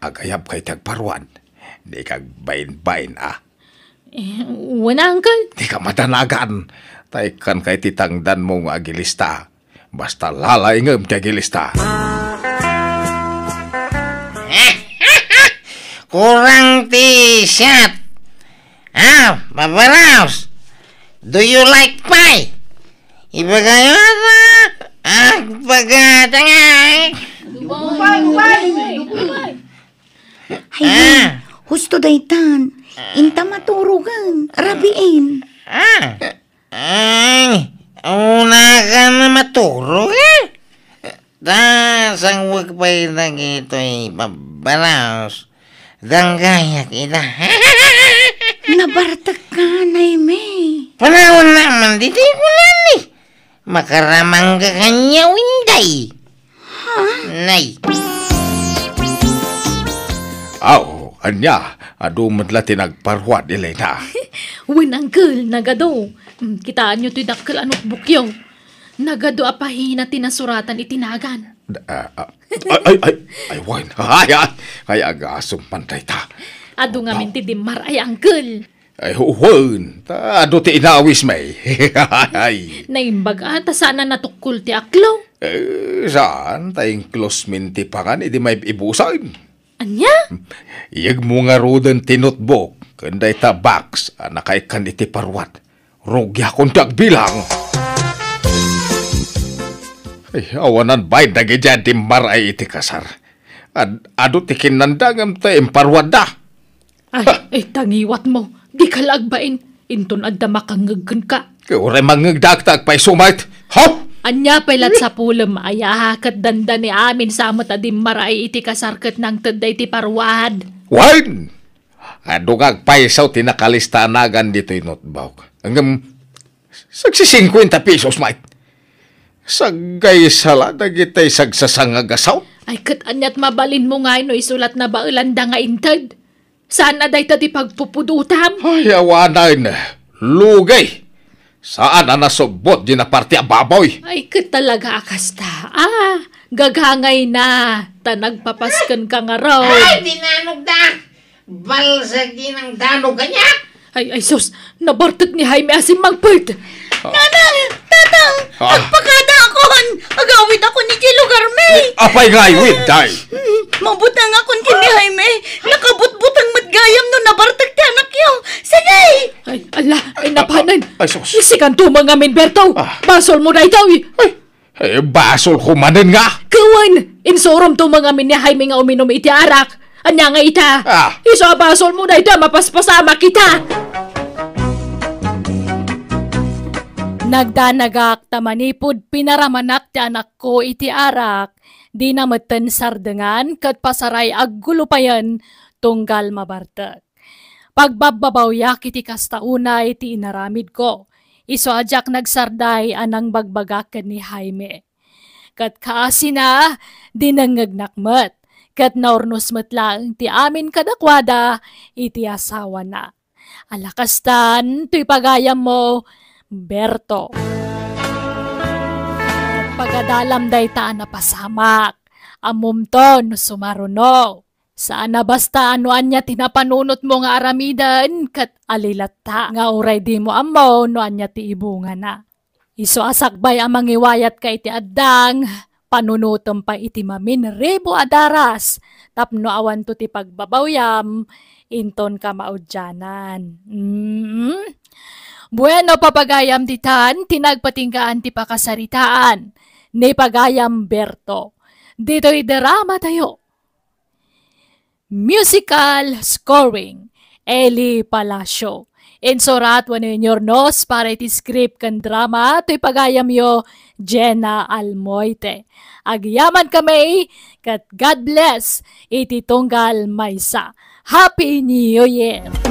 C: Agayap kay tagparwan. Di kag bain-bain, ah.
A: Eh, Wala angkan.
C: Di ka matanagan. Taikan kay dan mo nga agilista. Basta lala ngam kay agilista.
B: Eh, *laughs* kurang tisat. Ah, Papa Raus. Do you like pie? Ibagay na. Ah, pagatangay. Dupay, dupay. Dupay.
E: Ay, ah. husto daytan. Inta maturugan, rabiin.
B: Ah, ay, una ka na maturo eh. Tas ang wag pa ilang ito ay eh, babalaos. Danggaya kita. *laughs* Nabartak ka na ime. Panahon naman dito ko nani. Eh. Makaramang ka kanya winday. Ha? Nay.
C: Aw, anya. kanya adu madla tinagparwad Elena.
B: *laughs* Win
A: uncle, nagado. Hmm, kitaan nyo ti dakkel anok bukyaw. Nagado apahina tinasuratan itinagan.
C: ay, ay, ay, ay, wine. Ay, ay, ay, agasong pantay ta.
A: Ado nga minti dimar ay uncle.
C: Ay, huwag. Ado ti inawis may. *laughs* ay.
A: Naimbag ata ah, sana natukul ti aklaw.
C: Eh, saan? Tayong close minti pangan, kan, hindi may ibusan. Anya? Iyag mga rodan tinutbok, kanday ta box, anakay kaniti parwat. Rugya kong bilang. Ay, awanan ba'y dagidya di maray iti kasar. Ad, ado tikin nandagam ta imparwad da.
A: Ay, ha. ay, eh, tangiwat mo. Di kalagbain. Inton adda makangaggan ka.
C: Kaya ure mangagdagtag pa'y sumait.
A: Hop! Anya pelat sa pulem ay ahakat danda ni amin samot adim maray iti kasarkat ng taday ti parwad. Wan!
C: Adugag paisaw tinakalista anagan dito inotbawk. Hanggang sagsi 50 pesos, mate. Sagay sala, dagitay sagsasangagasaw.
A: Ay kat anyat mabalin mo nga ino isulat na ba ulanda nga intad? Saan na day ti pagpupudutam? Ay,
C: awanay na. Lugay! Saan na nasubot di na parte ababoy?
A: Ay, ka talaga akasta. Ah, gagangay na. Tanag papaskan ka nga raw. Ay,
B: dinanog da. Balsag din ang danog kanya.
A: Ay, ay sus,
E: nabartot ni Jaime asin magpart.
B: Ah. Nanang, tatang, Ah. agpakada akon,
E: Agawit ako ni Kilo Garme. Apay gayawid, day. Mm, Mabutang akon kini Jaime, nakabutbutang matgayam no nabartag ti anak yo. Sige! Ay, ala,
A: ay napanan. Ah, ah, ay, sus. Isikan tumang amin, Berto. Ah. Basol mo na ito. eh.
D: Ay,
C: basol ko manin nga.
A: Kawan, insorom mga amin ni Jaime nga uminom iti arak. Anya nga ita. Ah. Iso basol mo na ito, mapaspasama kita. Nagdanagak tamanipod pinaramanak ti anak ko iti arak, di na maten sardengan kat pasaray aggulupayan tunggal mabartek. Pagbababawyak iti kastauna iti inaramid ko, iso ajak nagsarday anang bagbagakan ni Jaime. Kat di dinangagnakmat, kat naurnos matlang ti amin kadakwada iti asawa na. Alakastan, tuy pagayam mo, Berto. Pagadalam day ta na pasamak, amumto sumaruno. Saan basta anuan niya tinapanunot mo nga aramidan kat alilat ta. Nga uray di mo amaw noan niya ti ibunga na. Iso asakbay ang mangiwayat ka iti addang, panunutom pa iti mamin rebo adaras, tapno awan to ti pagbabawyam, inton ka maudyanan. Mm-hmm. Bueno papagayam ditan, tinagpatinggaan ti pakasaritaan, ni pagayam Berto. Dito'y drama tayo. Musical Scoring, Eli Palacio. Insurat wano nos para iti script kan drama to'y pagayam yo Jenna Almoite. Agyaman kami kat God bless iti tunggal maysa. Happy New Year!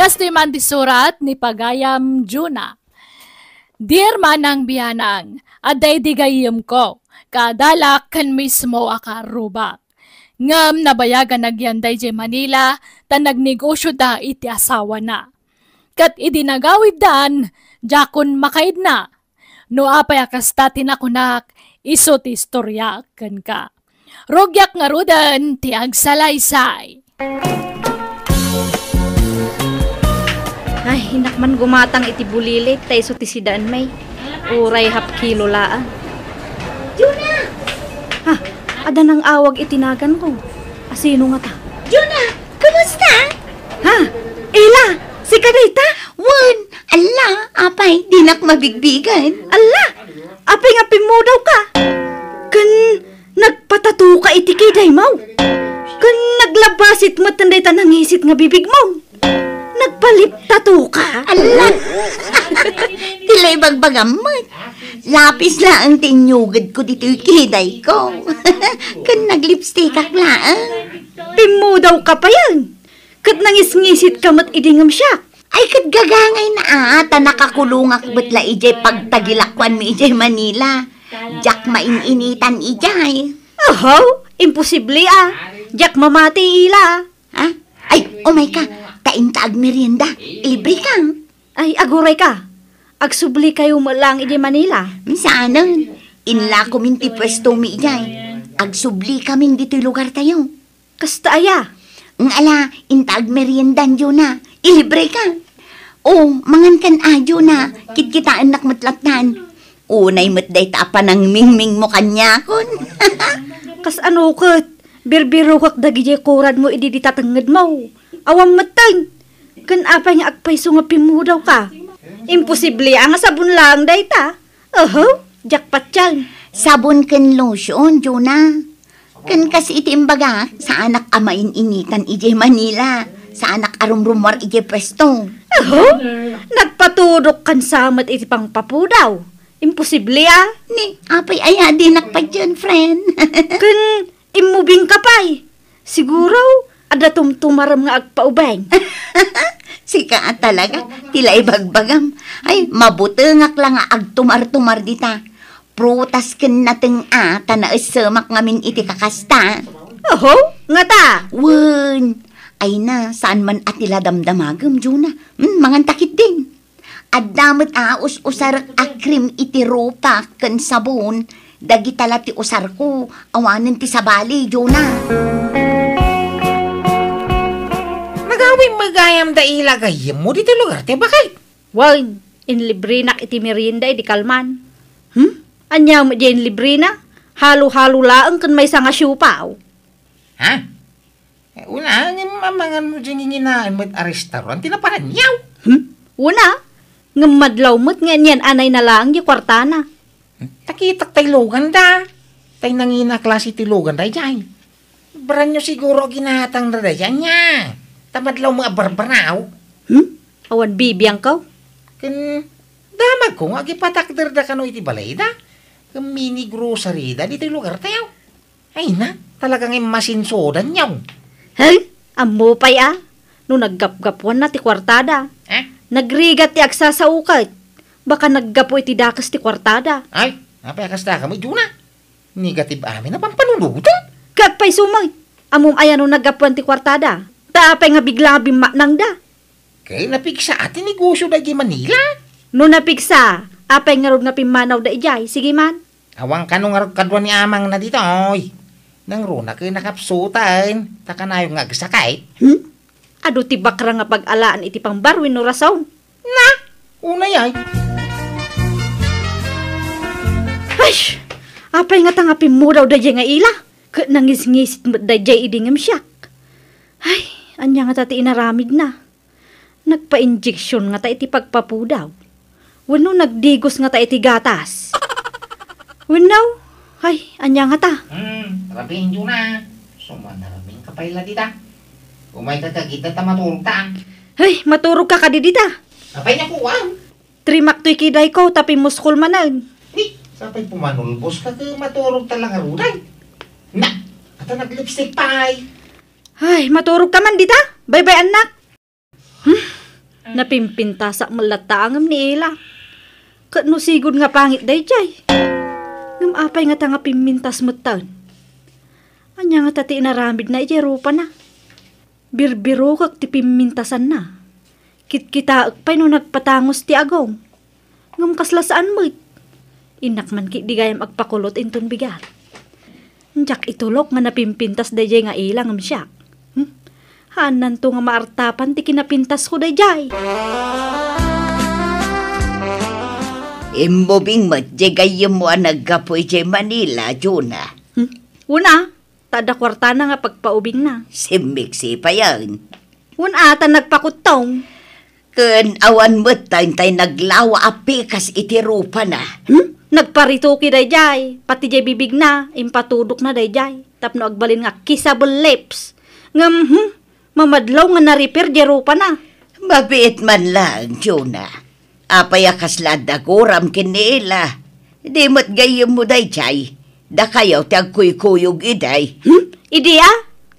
A: Kastoy man surat ni Pagayam Juna. Dear manang biyanang, aday digayim ko, kadalak kan mismo akaruba. Ngam nabayagan nagyanday di Manila, tan nagnegosyo da iti asawa na. Kat idinagawid dan, jakon makaid na. No apay akasta tinakunak, iso ti istorya kan ka.
F: Rogyak nga rudan ti agsalaysay. Music Ay, hinak man gumatang iti bulili, tay so tisidaan may. Uray hap kilo laan. Juna! Ha, ada nang awag itinagan ko. Asino nga ta? Juna, kumusta? Ha,
E: Ela, si Karita? Wan, ala, apay, dinak mabigbigan.
F: Ala, apay nga pimodaw ka. Kan, nagpatato ka iti kiday mo. Kan, naglabasit matanday ta nangisit nga bibig mo. Nagpaliptato ka? Alat! Tila'y *laughs* bagbagamot.
E: Lapis la ang tinyugad ko dito'y kiday ko. *laughs* kan naglipstick ak laang. Ah. Timo daw ka pa yan. Kat nangisngisit kamat idingam siya. Ay kat gagangay na ata ah. nakakulungak batla ijay pagtagilakwan mi ijay Manila. Jack maininitan ijay. Oho,
F: imposible ah. Jack mamati ila ah. Ha? Ah? Ay, oh my God taintaag merienda. Eh. Libre kang. Ay, aguray ka. Agsubli kayo malang
E: ide Manila. Saanan? Inla ah, ko minti pwesto mi ijay. Agsubli kaming dito lugar tayo. Kasta aya. Ang ala, intag meriendan yun na. Ilibre ka. O, mangan kan ayo ah, na. Kitkitaan nakmatlatan. Unay matday tapan ang mingming mo kanya kun. *laughs* Kas ano
F: kat? Birbiro kak dagijay kurad mo ididitatangad mo awang matag. Kan apay nga agpay sungapin mo daw ka. Imposible ang sabon lang day ta. Oho, jackpot yan. Sabon kan lotion, Juna.
E: Kan kasi itimbaga imbaga sa anak amain initan ije Manila. Sa anak arumrumwar ije presto. Oho, nagpatudok kan samat iti pangpapu daw.
F: Imposible ah. Ni, apay ayadi nakpa dyan, friend. *laughs* kan, imubing kapay. Siguro, Ada tumtumaram nga agpaubeng. *laughs*
E: Sika at talaga, tila ibagbagam. Ay, mabuti nga lang nga agtumar-tumar dita. Prutas kin nating a, tanaisamak ngamin iti kakasta. Oho, nga ta. Wen, ay na, saan man at ila damdamagam, Juna. Hmm, mangantakit din. At damit aos usarak akrim iti ropa ken sabon, dagitala ti usar ko, awanin ti sabali,
F: Juna. Juna. Nawi magayam da ilagayim mo dito lugar te bakal. Well, in librinak iti merienda di kalman. Hmm? Anya mo di librina? Halo-halo laang kan may sanga syupaw. Oh. Ha? Eh, una, mamangan mo dyan nginain mo't a restaurant, tinaparan niyaw. Hmm? Una, ngamadlaw mo't nga niyan anay na laang yung kwartana. Hmm? Takitak tay logan da. Tay nangina klase ti logan da
B: jay. Branyo siguro ginatang da da yan niya. Tamad law mga barbaraw. Hmm? Awan bibiyang ka? Kan, dama ko nga, gipatakder da kano iti balay da. Kan mini grocery da, dito lugar tayo. Ay na,
F: talagang masinsodan niyaw. Hey, amo pay ah. No naggapgapuan na ti kwartada. Eh? Nagrigat ti aksa sa Baka naggapo iti dakas ti kwartada. Ay, napayakas da kami, Juna. Negative amin na pang panunutan. Kagpay sumay. Among ayano naggapuan ti kwartada. Tapay nga bigla bimatnang da. Kay napiksa atin negosyo da di Manila. No napiksa, apay nga rod na pimanaw da ijay, sige man. Awang kanong arog kadwa ni amang na dito, oy. Nang runa kay nakapsutan, taka na yung agsakay. Hmm? Ado ti bakra nga pag-alaan iti pang barwin no rasaw. Na, unay ay. Ay, apay nga tangapin mo daw da nga ila. Kat nangisngisit mo da jay idingam siya. Ay, Anya nga tati inaramid na. nagpa injection nga ta iti pagpapudaw. Wano nagdigos nga ta iti gatas. Wano? Ay, anya nga ta. Hmm, rabing
B: yun na. Sumanarabing ka pala dita. Umay ka ta maturog ta.
F: Ay, maturog ka kadidita. Kapay na kuwang. Ah. Trimak to'y kiday ko, tapi muskul manan. Ni, sapay pumanulbos ka ka maturog talaga ruday. Na, ata naglipstick lipstick pa ay. Ay, maturog ka man, dita. Bye-bye, anak. Hmm? Napimpinta sa malataangam ni Ela. Kano sigod nga pangit day, jay. Ngam apay nga tanga pimintas mo taon. Anya nga tati inaramid na ijerupa na. Birbiro kak ti pimintasan na. Kitkita akpay no nagpatangos ti agong. Ngam kaslasaan mo. Inak man ki di gayam agpakulot inton bigat. Njak itulok nga napimpintas day nga ilang ngam siya Hanan to nga maartapan ti kinapintas ko dayjay.
E: Imbobing mo, jegay mo ang nagkapoy jay Manila, Juna.
F: Hmm? Una, tada kwarta na nga pagpaubing na. Simiksi pa yan.
E: Una, ta nagpakutong. Kun awan mo tayo tayo naglawa apikas itirupa na.
F: Hmm? Nagparito dayjay, pati jay bibig na, impatudok na dayjay. Tapno agbalin nga kissable lips. Ngam, hmm, Mamadlaw nga na-repair dero pa na. Mabiit man lang, Jonah. Apay akaslad ako, ram kinila. Di mat gayim mo day, chay. Da kayo ti agkuy-kuyog iday. Hmm? Idea? Ah?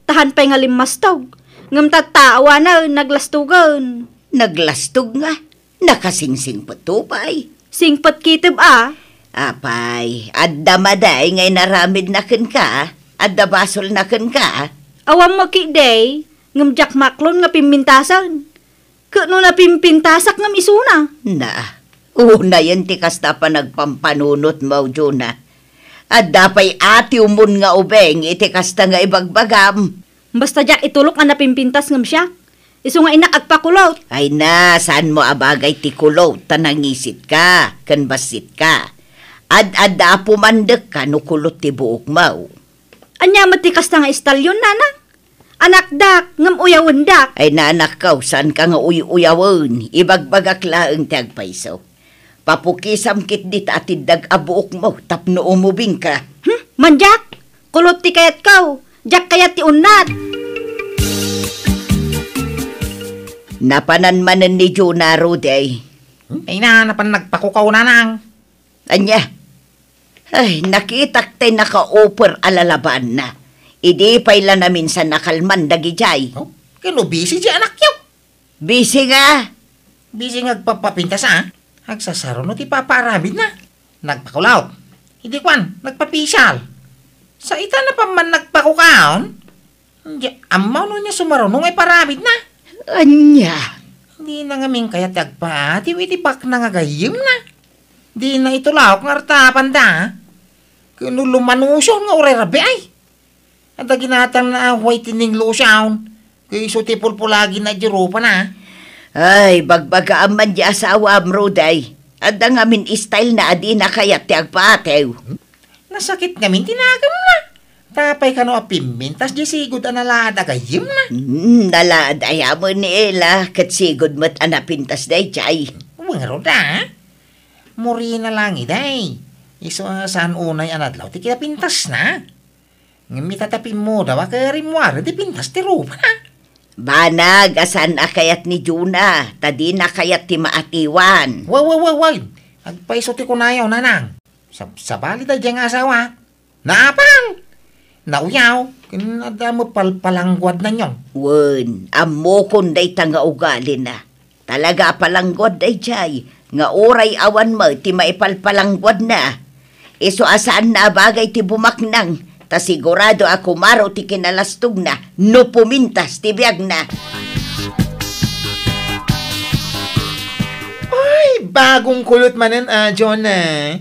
F: Tahan pa nga limastog. Ngam tatawa na, naglastugan. Naglastug nga.
E: Nakasingsing
F: patupay. Singpat kitib
E: ah. Apay, adda maday ngay naramid na kin ka, ah? adda
F: basol na kin ka. Ah? Awam mo kiday, Ngamjak maklon nga pimpintasan. Kano na pimpintasak ngam isuna? Na, una yan ti kasta pa
E: nagpampanunot mo, Juna. At dapay ati umun nga ubeng iti
F: kasta nga ibagbagam. Basta jak itulok ang napimpintas ngam siya. Isu nga inak agpakulot.
E: Ay na, saan mo abagay ti kulot? Tanangisit ka, kanbasit ka. Ad-ada pumandek ka kulot ti buok mo. Anya matikas na nga istalyon, nana? Anak dak, ngam uyawon dak. Ay naanak ka, saan ka nga uy uyuyawon? Ibagbagak laang tag paiso. Papukisam kit dit atid dag abuok mo, tapno umubing ka. Hmm?
F: Manjak, kulot ti kayat kau, jak kayat ti unat.
E: Napanan manan ni Junaro day. Hmm? Ay na, napan nagpakukaw na nang. Anya, ay nakita tayo naka-offer alalaban na. Idi pa ila na minsan nakalman dagijay. Oh, kano busy di anak yo.
B: Busy nga. Busy nga agpapapintas ah. Hagsasaro no ti paparamid na. Nagpakulaw. Hindi kwan, nagpapisyal. Sa ita na pa man nagpakukaon, amaw no niya sumarunong ay paramid na. Anya. Hindi na ngaming kaya tagpa, tiwiti bak na nga gayim na. Di na itulawak ng artapan da. Kinulumanusyon nga ure rabi ay. At ginatang na whitening lotion. Kaya po lagi na jiropa na.
E: Ay, bagbaga aman di asawa amro day. At ang amin style na adi
B: na kaya tiag agpatew. Hmm? Nasakit ngamin tinagam na. Tapay ka no apimmintas di sigod na nalaada kayim na. Hmm, nalaada mo ni Ela
E: kat sigod mat anapintas day chay.
B: Wangro da. na lang iday. Eh, iso ang ah, saan unay anadlaw ti pintas na. Mitä tapi muutama kööri muare ti pintas ti rupa. Banag, asan akayat ni Juna, tadi na kayat ti maatiwan. Wow, wow, wow, wow. Agpaiso ti kunayaw nanang. Sab sabali da diyang asawa. Naapang! Nauyaw, kinada mo palpalangwad na nyo. Wen, amokon day tanga ugali
E: na. Talaga palangwad ay jay, nga oray awan mo ti maipalpalangwad na. Iso asaan na bagay ti bumaknang, Ta sigurado ako maro ti kinalastog na, no pumintas ti biyag na.
C: Ay, bagong kulot manan, ah, John, ah.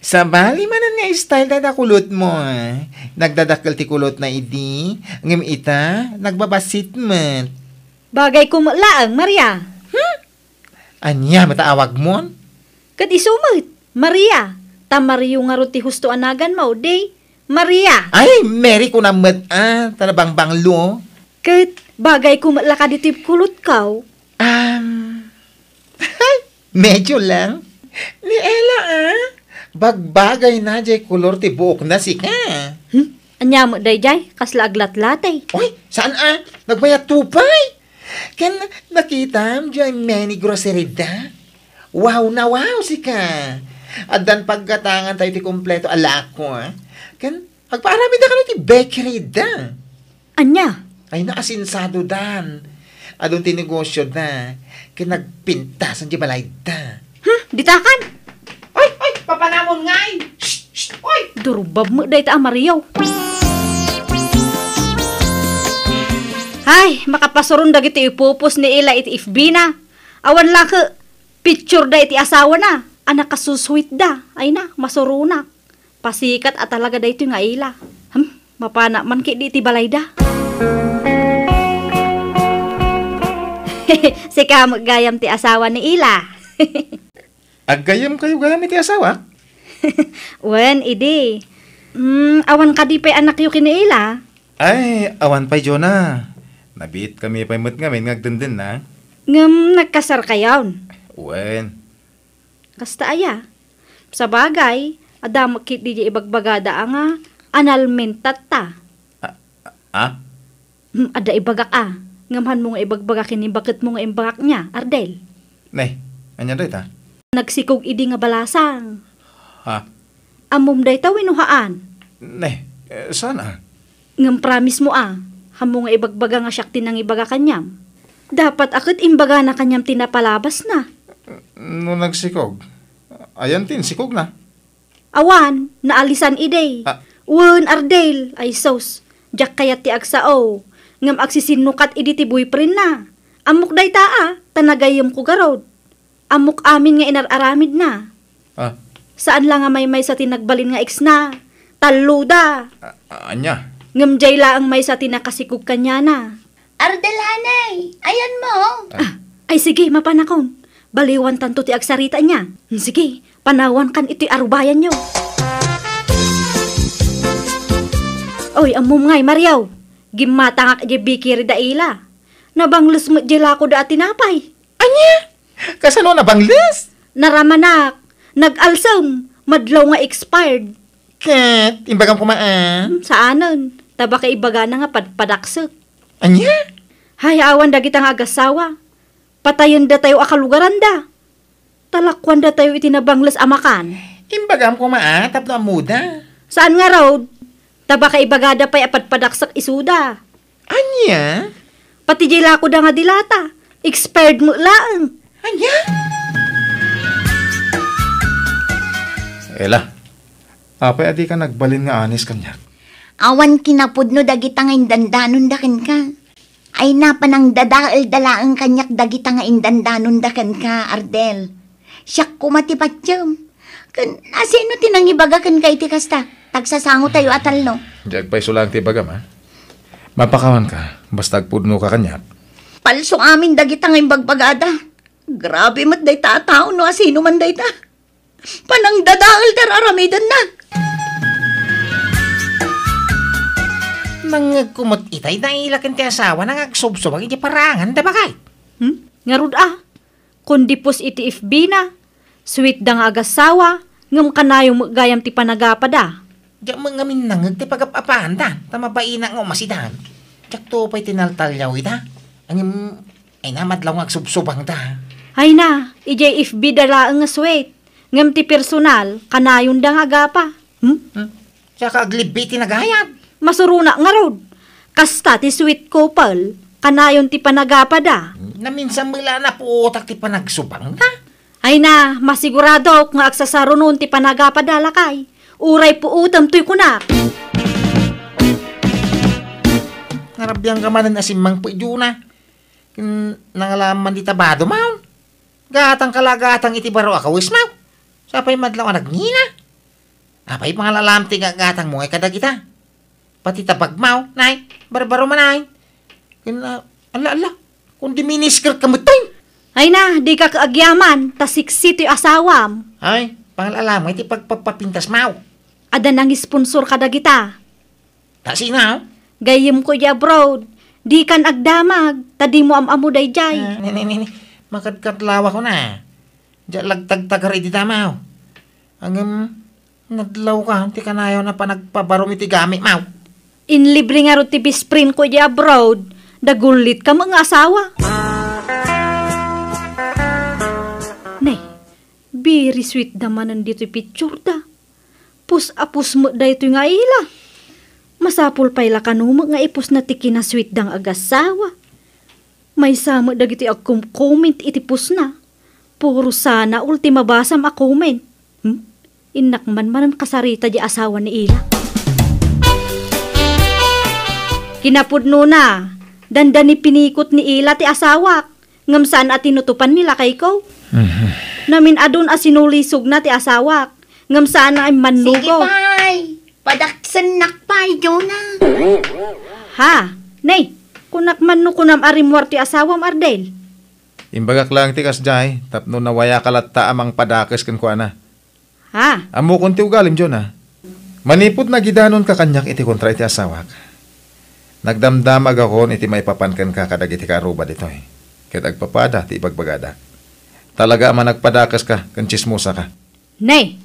C: Sa bali manan nga style dada kulot mo, ah. Nagdadakkel ti kulot
B: na idi, ngem ita, nagbabasit man. Eh.
F: Bagay kumulaang, Maria. Hmm?
B: Anya, mataawag mo?
F: Kat isumot, Maria. Tamariyo nga ro ti husto anagan mo, day. Maria. Ay, Mary ko na
C: mat, ah, tanabang banglo.
F: Kat, bagay ko matlaka ditip kulot kaw. Um,
C: medyo lang.
F: Ni Ella, ah.
C: Bagbagay na, jay kulor ti buok na si ka. Eh.
F: Hmm? Anya mo, day, jay, kasla aglat-latay. Uy, saan ah? Nagbayat tupay. Ken,
B: nakita, jay many grocery da. Wow na wow si ka. At dan pagkatangan tayo ti kompleto alak ko, ah. Kan, agpaarami da ka na ti bakery da. Anya? Ay, nakasinsado dan. Adon ti negosyo da. Kinagpinta sa di balay da. Huh? Ditakan? Ay, ay, papanamon ngay! Eh.
F: Shh, shh, oy! Durubab mo day ta amariyaw. Ay, makapasurong dagiti ipupos ni ila iti FB na. Awan lang ka, picture da iti asawa na. Anak kasuswit da. Ay na, masuro na. Pasikat at talaga dayto nga ila. Ham, mapana man kay di ti balay da. *laughs* si kam gayam ti asawa ni ila.
C: *laughs* Aggayam kayo
F: gamit ti asawa? *laughs* Wen, idi. Mm, awan ka di pa'y anak yu kini ila.
C: Ay, awan pa'y Jonah. Nabit kami pa'y mo't ngamin ngagdundin na.
F: Ngam, nagkasar kayon.
C: Wen.
F: Kasta aya. Sa bagay, Adam kit di ibagbagada nga analmentat ta. Ah? Ada ibagak a. Ngamhan mo nga ibagbagakin ni bakit mo nga imbagak niya, Ardel.
C: Nay, anya doy ta?
F: Nagsikog idi nga balasang. Ha? Amom day ta winuhaan.
C: Nay, eh, sana?
F: Ngam promise mo ah, hamo nga ibagbaga nga siyak tinang ibaga kanyam. Dapat akit imbaga na kanyam tinapalabas na.
C: No nagsikog. Ayan tin, sikog
F: na. Awan, naalisan iday. Ah. Wen ardel, ay sos. Jak kayat ti agsao. Ngam agsisinukat idi ti boyfriend na. Amok day taa, ah, tanagayam ko garod. Amok amin nga inararamid na. Ah. Saan lang nga may may sa tinagbalin nga ex na? Taluda. anya? Ngam jay ang may sa tinakasikog kanya na. Ardel hanay, ayan mo. Oh.
E: Ah. ah.
D: ay
F: sige, mapanakon. Baliwan tanto ti agsarita niya. Sige, panawan kan iti arubayan niyo. Oy, amum ngay, Mariaw. Gimatangak di bikiri da ila. Nabanglus mo jila ko da tinapay. Anya? Kasano nabanglus? Naramanak. Nag-alsam. Madlaw nga expired. Kat, imbagang kumaan. Eh. Hmm, saanon? Taba ibaga na nga padpadaksak. Anya? Hayawan dagitang agasawa Patayan da tayo akalugaran da. Talakwan da tayo itinabanglas amakan. Imbagam ko maatap na muda. Saan nga raw? Taba ka ibagada pa'y apatpadaksak isuda.
D: Anya?
F: Pati jila ko da nga dilata. Expired mo laang. Anya?
C: Ela, apay adi ka nagbalin nga anis kanyak.
E: Awan kinapudno no dagitang indandanon dakin ka ay napanang dadaal dala ang kanyak dagita nga indandanon dakan ka, Ardel. Siyak kumatipatyam. Kan, asino ken ka iti kasta? Tagsasango tayo atal no.
C: Diag pa lang ti bagam ha? Mapakawan ka, basta agpudno ka kanyak.
E: Palso amin dagita nga imbagbagada. Grabe mat day tatao no, asino man day ta. Panang
B: dadaal tararamidan na.
F: nang agkumot itay na ilakin ti asawa nang agsobsobag iti parangan da bakay. Hmm? Ngarud ah, kundi pos iti ifbina, sweet da nga agasawa, ngam kanayong gayam ti panagapada. Diya mga minang ti pagapapaan da, tama ba
B: ina nga umasidahan. Diyak to pa'y tinaltalyaw ita. Ang ay madlaw nga agsobsobang da.
F: Ay na, ijay ifbi dala nga sweet. Ngam ti personal, kanayon da nga agapa. Hmm? hmm? Tsaka aglibiti nagayad masuruna nga rod. Kasta ti sweet couple, kanayon ti panagapada. Naminsan mula na po utak ti panagsubang na. Ay na, masigurado nga aksasaro nun ti panagapada lakay. Uray po utam tuy kunak.
B: Narabiyang kamanan asimang po na. Nangalaman di tabado maun. Gatang kalagatang iti baro akawis maun. Sapay madlaw nagngina. Apay pangalalam ti gatang mo ay kadagita. Pati tabagmaw,
F: nay, barbaro man ay. Kina, ala, ala, kung di miniskar ka matay. Ay na, di ka kaagyaman, tasiksito yung asawam. Ay, pangalala mo, iti pagpapapintas maw. Ada nang sponsor kada kita. Tasi na, oh. Gayim ko ya, bro. Di kan agdamag, tadi mo am amuday jay. Ah, nini, nini, makadkatlawa ko na. Diya lagtagtag iti tamaw. Oh.
B: Ang, um, nadlaw ka, ti kanayo na panagpabaromiti gamit maw. In libre
F: nga ro bisprin ko di abroad, dagulit ka mga asawa. Nay, very sweet daman nandito picture da. Pus-apus mo da ito nga ila. Masapul pa ila kanumag nga ipus na tiki na sweet dang agasawa. May sama dagiti akum comment itipus na. Puro sana ultima basam a comment. Hmm? Inak manan kasarita di asawa ni ila. Kinapudno na, danda ni pinikot ni ila ti asawak, ngam saan at tinutupan nila kay ko. Mhm. Namin adon sinulisog na ti asawak, ngam saan ay manlugo. Sige pay, padaksan nak pay, Jonah. Ha, nay, kunak manno kunam arimwar ti asawam Ardel.
C: Imbagak lang ti kasjay, tapno na waya kalat ta amang padakes kan kuana. Ha? Amo kon ti ugalim Jonah. Manipot na gidanon ka kanyak iti kontra iti asawak Nagdamdam agahon iti may papankan ka kadag iti karuba dito eh. Kahit agpapada, ti ibagbagada. Talaga man nagpadakas ka, kan chismosa ka.
F: Nay,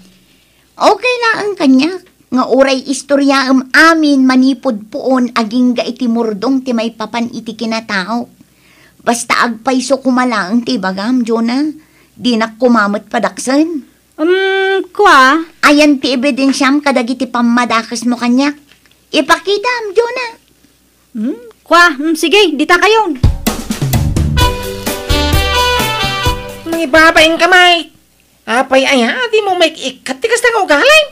E: okay na ang kanya. Nga uray istorya am amin manipod poon aging ga iti murdong ti may papan iti kinatao. Basta agpaiso kumalaang ti bagam, Jonah. Di nakumamot padaksan. Um, kwa? Ayan ti ebidensyam kadag iti pamadakas mo kanya. Ipakita am, Jonah.
B: Hmm? Kwa, hmm, sige, dita kayon. Mangibabain kamay. Apay ay ha, di mo may ikat, tikas na kaugalan.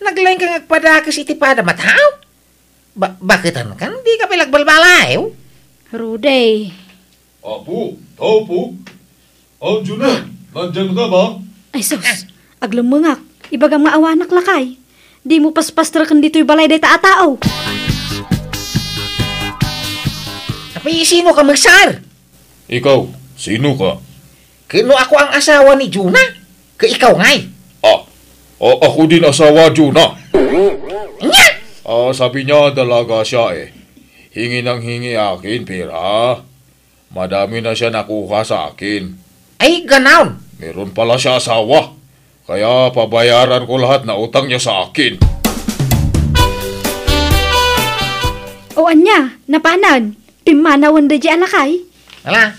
B: Naglain kang agpadakas iti pada mataw. Ba bakit ano
F: kan? Di ka pilagbalbalaw. Oh. Ruday.
B: Apo, tao po. Andiyo na, nandyan ka ba?
F: Ay sus, aglumungak. Ibagang maawanak lakay. Di mo paspastrakan dito'y balay day taatao. Ah. Tapi sino ka magsar?
B: Ikaw, sino ka? Kino ako ang asawa ni Juna. Ka ikaw ngay. Ah,
C: ah, ako din asawa Juna. Nya? Ah, sabi niya dalaga siya eh. Hingi ng hingi akin, pira. Ah, madami na siya nakuha sa akin. Ay, ganaon. Meron pala siya asawa. Kaya pabayaran ko lahat na utang niya sa akin.
F: O anya, napanan. Imana wanda di alakay. Ala,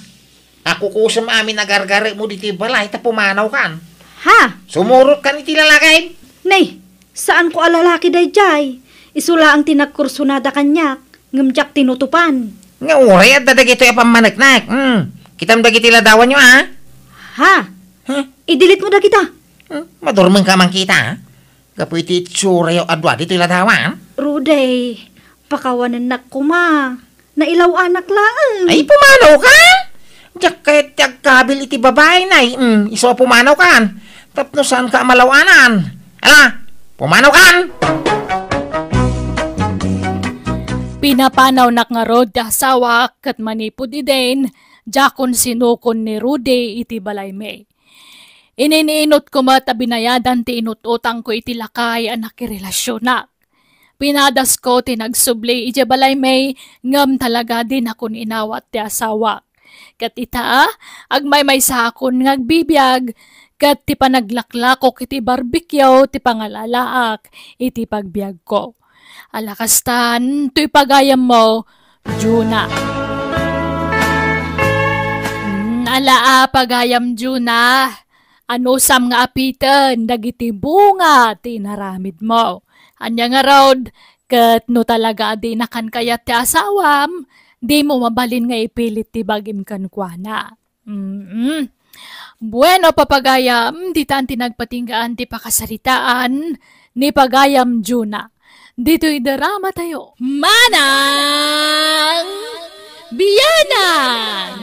B: ako amin sa maamin mo diti balay ta pumanaw kan. Ha? Sumurot ka ni
F: tilalakay. Nay, saan ko alalaki dayjay? Isula ang tinagkursunada kanyak, ngamjak tinutupan. Nga uray at dadag ito yung pamanaknak. Hmm. Kitam dagiti ladawan nyo ha? Ha? Huh? Idilit mo dagita.
B: Hmm? Madurmang ka man kita ha? Kapuiti itsura yung adwa dito yung ladawan.
F: Ruday, pakawanan na kuma. Nailaw anak laan. Ay, pumanaw ka?
B: Jaket, kabil iti babae na eh. Mm, iso pumanaw kan. Tapno saan ka malawanan? Ala, pumanaw kan!
A: Pinapanaw nak nga rod asawa kat manipod iden, jakon sinukon ni Rudy iti balay may. Ininiinot ko mata binayadan ti inututang ko iti lakay anak relasyon na pinadas ko tinagsubli, ija balay may ngam talaga din akon inawat ti asawa. Kat ita, ah, agmay may sa akon ngagbibiyag, kat ti panaglaklako kiti barbecue ti pangalalaak iti pagbiag ko. Alakastan, tuy pagayam mo, Juna. Mm, alaa ah, pagayam Juna. Ano sam nga apitan, dagiti bunga, ti naramid mo. Anya nga raod, kat no talaga di nakan kaya ti asawam, di mo mabalin nga ipilit ti bagim kankwana. Mm-mm. Bueno papagayam, di taan tinagpatinggaan ti pakasaritaan ni Pagayam Juna. Dito idarama tayo. Manang Biyana!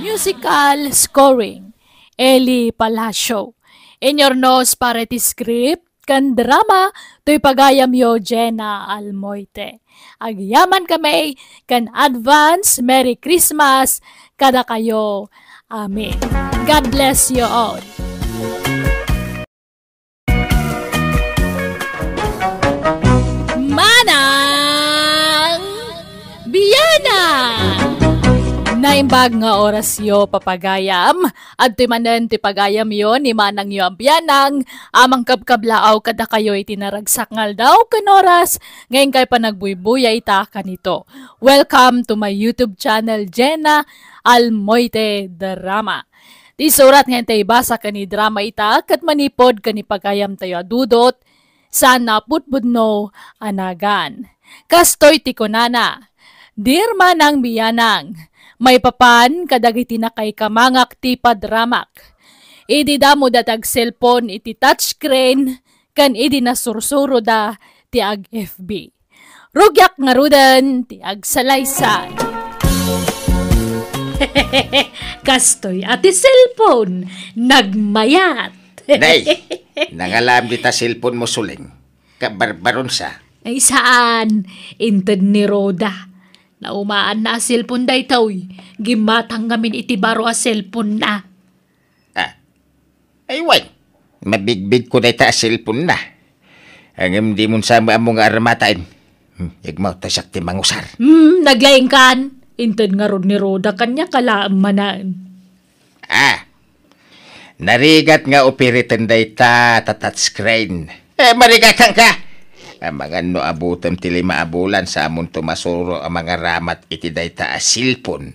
A: Musical scoring. Eli Palacio. In your nose script, kan drama, Tuy pagayam yo Jenna Almoite. Agyaman kami kan advance Merry Christmas kada kayo. Amen. God bless you all. Naimbag nga oras yo papagayam. Adto manen ti pagayam yo ni manang yo ambiyanang. Amang kabkablaaw kada kayo itinaragsak ngal daw kan oras. Ngayon kay panagbuybuya ita kanito. Welcome to my YouTube channel Jenna Almoite Drama. Di surat ngayon tayo basa kani drama ita kat manipod kani pagayam tayo dudot. Sana putbudno anagan. Kastoy ti kunana. Dear Manang Biyanang, may papan kadagiti na kay kamangak ti padramak. Idi da mo datag cellphone iti touchscreen kan idi nasursuro da ti ag FB. Rugyak nga rudan ti ag salaysan. Kastoy *laughs* ati cellphone nagmayat. Nay, *laughs*
C: nangalam di cellphone mo suling. Kabarbaron sa.
A: Ay saan? Inted ni Roda. Naumaan na ang cellphone day taoy. Gimatang ngamin itibaro ang cellphone na. Ah, aywan.
C: Mabigbig ko na ita ang cellphone na. Ang hindi mo sama among armatain. Hmm, igmaw ta sakti mangusar.
A: Hmm, naglaing kan. Intad nga rod ni Roda kanya kalaam manan. Ah,
B: narigat nga operitin day ta tatat screen.
C: Eh, marigatan ka! ang mga no abutom tili maabulan sa amon tumasuro ang mga ramat iti dayta asilpon.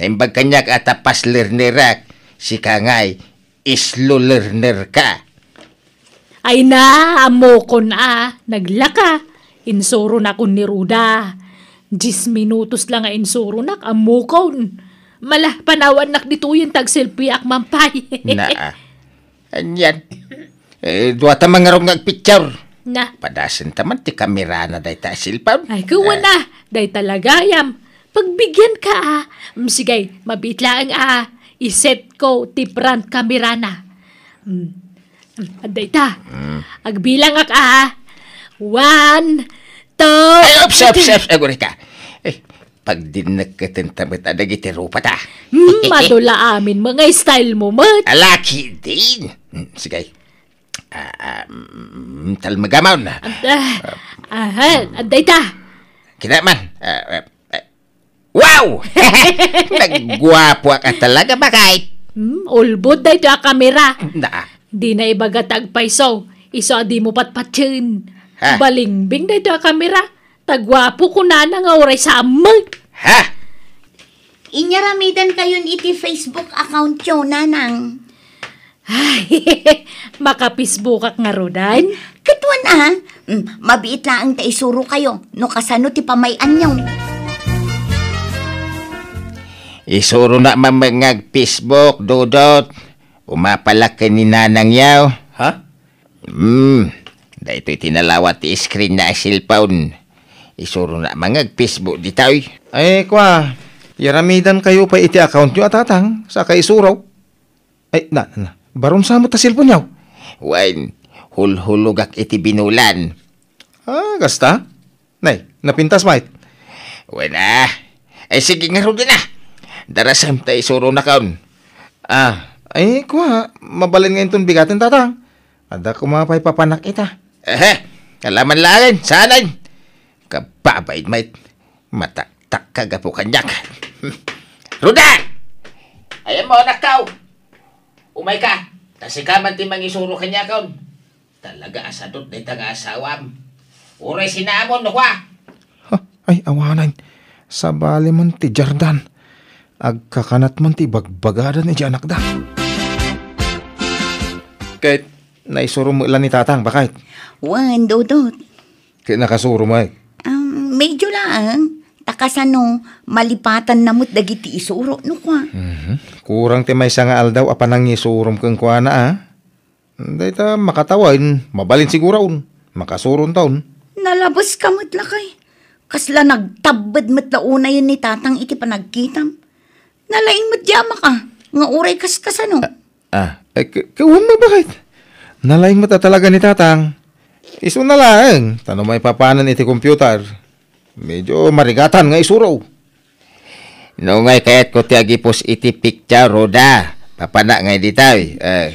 C: Naimbag kanyak at apas lernerak, si kangay islo lerner
A: ka. Ay na, amo na, naglaka. Insuro na kun ni Ruda. Diyes minutos lang nga insuro nak, amo Mala, panawan nak dituyin tag selfie ak mampay. na. *laughs* Anyan.
C: Eh, duwa tamang nga nga na. Padasin taman ti kamera na day ta silpam.
A: Ay, kuwa eh. na. Day talagayam. Pagbigyan ka ah. Mm, sige, mabitla ang ah. Iset ko ti front kamera na. Mm. Aday ta. Mm. Agbilang ak ah. One, two, Ay, ops, ops, ops.
C: Aguri eh, ka. Eh, pag dinagkatin tamit adag itirupa ta.
A: Mm, madula amin mga style mo, mat.
C: Alaki *laughs* din. Hmm, sige talmagamon.
A: Ahal, aday ah, ah, ta.
C: Kita man. Ah, wow!
A: *laughs* Nagwapo ka talaga ba kahit? Hmm, ulbod day to a kamera. Na. Di na ibagatag paiso. Iso di mo patpatsin. Balingbing day to a kamera. Tagwapo ko na nga oray
E: sa amag. Ha? Inyaramidan kayon iti Facebook account yo nanang. Ay, *laughs* makapisbukak nga rodan. Katuan ah, mm, mabiit na ang taisuro kayo, no kasano ti pamayan niyo.
C: Isuro na mamangag Facebook, Dudot. Umapalak ka ni Nanang Yaw. Ha? Huh? Hmm, da ito'y tinalawat ti screen na cellphone. Isuro na mangag Facebook ditoy. Ay, kwa, yaramidan kayo pa iti account nyo atatang sa isuro. Ay, na, na, Baron sa mo ta cellphone yaw? Wan, hulhulugak iti binulan. Ah, gasta? Nay, napintas mait. Wan ah. Ay sige nga rin na. Darasam tayo suro na kaon. Ah, ay kuha, mabalin ngayon ton bigatin tatang. Ada ko mapay papanak ita. Eh, kalaman larin, sanan. Kababait mait. Mataktak kagapukanyak. *laughs* Rudan! Ayan mo, na nakaw! Umay ka, tasikaman ti mangisuro kanya kaon. Talaga
B: asadot na itang asawam. Uray sinamon, nukwa.
C: Ha, ay awanan. Sa bali man ti Jardan. Agkakanat man ti bagbagadan ni Janak da. Kahit naisuro mo ilan ni tatang, bakit?
E: Wan, dodot.
C: Kahit nakasuro mo eh.
E: Um, medyo lang. Takasan no, malipatan namot dagiti isuro, nukwa. Mm-hmm.
C: Kurang ti may nga aldaw apanang isurum kang kuana ah. Day ta makatawan, mabalin siguraon, makasuron taon.
E: Nalabas ka matlakay. Kasla nagtabad matlauna yun ni tatang iti panagkitam. Nalaing matyama ka, nga uray kaskasano. Oh.
C: Ah, ah eh, kawang bakit? Nalaing mata talaga ni tatang. Iso na lang, tanong may papanan iti computer. Medyo marigatan nga isuraw. Nungay kayat ko ti agipos iti picture roda. Papana nga di tay. Eh.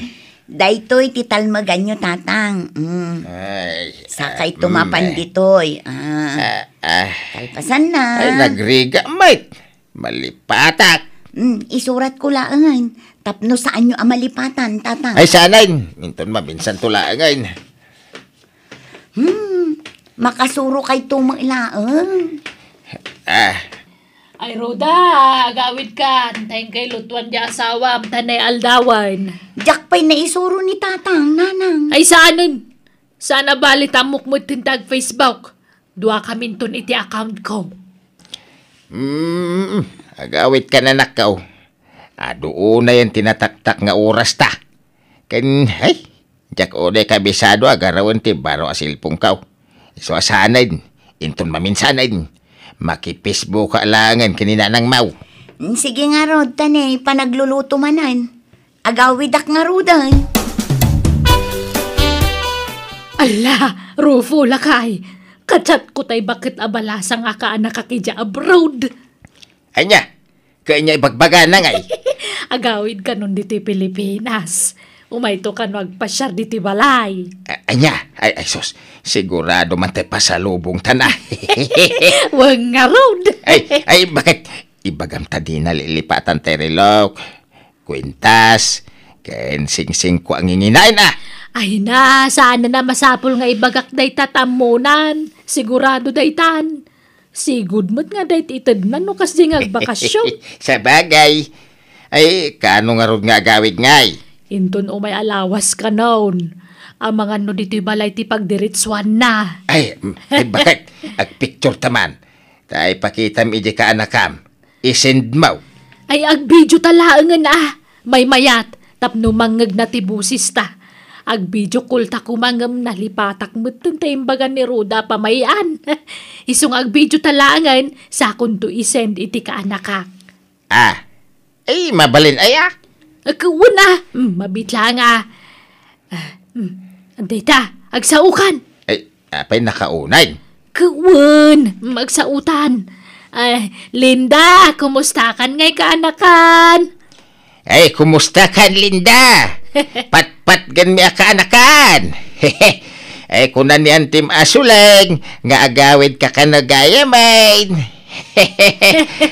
E: Daytoy ti talmaganyo tatang. Mm. Ay, Sakay ah, tumapan mm, ditoy. Ah. Ah, ah. Kalpasan na. Ay, nagriga, Mike. Malipatak. Mm, isurat ko laangan. Tapno saan nyo amalipatan, tatang? Ay,
C: sanain. Minton mabinsan to laangan.
E: Hmm, makasuro kay tumang ilaang. Eh. Ah,
A: ay, Roda, gawid ka. Antayin kay Lutuan di asawa, tanay aldawan. Jakpay na isuro ni tatang, nanang. Ay, saanin? Sana balit ang mukmut tintag Facebook. Dua kami ton iti account ko.
C: Mm, agawit ka na nakaw. Ah, doon na yan tinataktak nga oras ta. Ken, ay, jak oday kabisado agarawan ti baro asilpong kaw. So, sanain, inton maminsanin. Makipesbo ka alangan kanina ng mau.
E: Sige nga, Rod, tani, panagluluto manan. Agawidak nga, Rodan.
A: Ala, Rufo, lakay. Katsat ko tay bakit abalasa nga ka nakakija abroad.
C: Anya, kaya niya ibagbaga na ngay.
A: *laughs* Agawid ka nun dito Pilipinas. Umay to kan magpasyar di tibalay. A-
C: anya, ay, ay sos, sigurado man tay pasalubong tanah. *laughs*
D: Wag nga road.
C: ay, ay, bakit? Ibagam ta di nalilipatan terilok. Kwintas, kain sing-sing ko ang inginain ah.
A: Ay na, sana na masapol nga ibagak day tatamunan. Sigurado daytan. Sigud mo't nga dayt itad na no kasi nga *laughs* bakasyon.
C: Sa bagay. Ay, kaano nga rod nga gawid ngay?
A: Inton o may alawas ka noon. Ang mga no dito balay ti pagdiritswan na.
C: Ay, ay bakit? *laughs* Ag picture taman. Tay pakitam ije ka anakam. Isend mo.
A: Ay ag video talaangan ah. May mayat. Tapno mangag na tibusis ta. Ag video call ta kumangam nalipatak mutun ta imbagan ni Ruda pamayan. *laughs* Isung ag video talaangan sa kun to isend iti ka anaka.
C: Ah, ay mabalin ay
A: ah, Nagkauna, mm, mabitla nga. Ah, mm, ta, agsaukan.
C: Ay, apay nakaunay.
A: Kawan, magsautan. Hmm, Ay, ah, Linda, kumusta kan ngay kaanakan?
B: Ay, kumusta kan, Linda? *laughs* Patpat gan mi kaanakan. *laughs* Ay, kunan ni Antim Asuleng, nga agawid ka kanagayamain.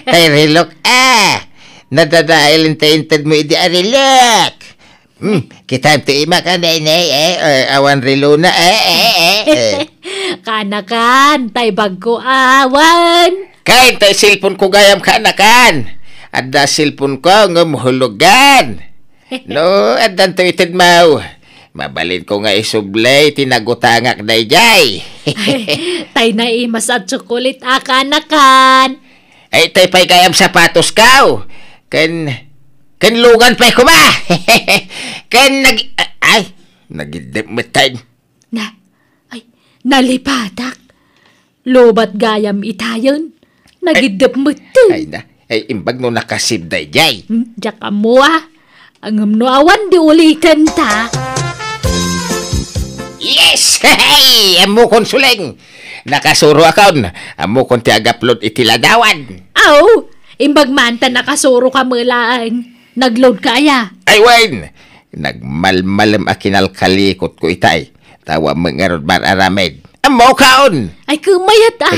B: Tay *laughs* relok ah nadadail tainted mo idi arilak. Ah, hmm, kitab to ima ka na eh, eh, or awan rilo eh, eh, eh, eh.
A: *laughs* kanakan, tay bagko awan.
B: Kain
C: tay silpon ko gayam kanakan. Adda silpon ko ng muhulugan. *laughs* no, addan to itid maw. Mabalin ko nga isublay, tinagutangak na ijay.
A: *laughs* tay na imas at tsukulit ah, kanakan.
C: Ay, tay pa'y gayam sapatos kao. Ken, ken lugan pa ko ba?
A: *laughs* ken nag, ay,
C: nagidip matay.
A: Na, ay, nalipatak. Lobat gayam itayon. Nagidip matay. Ay na,
C: ay imbag no nakasibday
A: jay. Hmm, Diyaka mo ah. Ang amnoawan di ulitin ta. Yes! *laughs* Hey! Amo konsuleng! Nakasuro
C: akon. Amo konti agapload itiladawan.
A: Aw! Oh. Imbag manta nakasuro ka mulaan. Nagload ka aya.
C: Ay, Wayne! Nagmalmalam akinal kalikot ko itay. Tawa mga rod mararamid. Amaw kaon!
A: Ay, kumayat ah!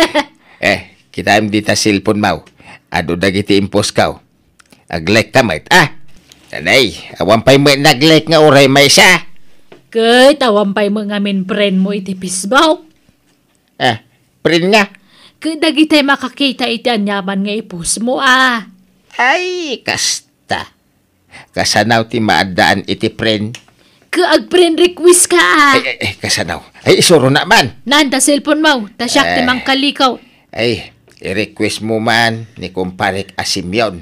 C: *laughs* eh, kita am dita silpon mau. Ado dagiti impos kao. Aglek tamait ah! Tanay, awampay mo naglek nga oray may siya.
A: Kay, tawampay mo nga min friend mo itipis baw. Eh, ah, friend nga dagitay makakita iti anyaman nga ipos mo ah. Ay, kasta.
C: Kasanaw ti maadaan iti friend.
A: Kaag friend request ka ah. Ay, ay, ay,
C: kasanaw. Ay, isuro naman.
A: Nanda cellphone mo, tasyak ti eh. mangkalikaw.
C: Ay, i-request mo man ni kumparik Asimyon.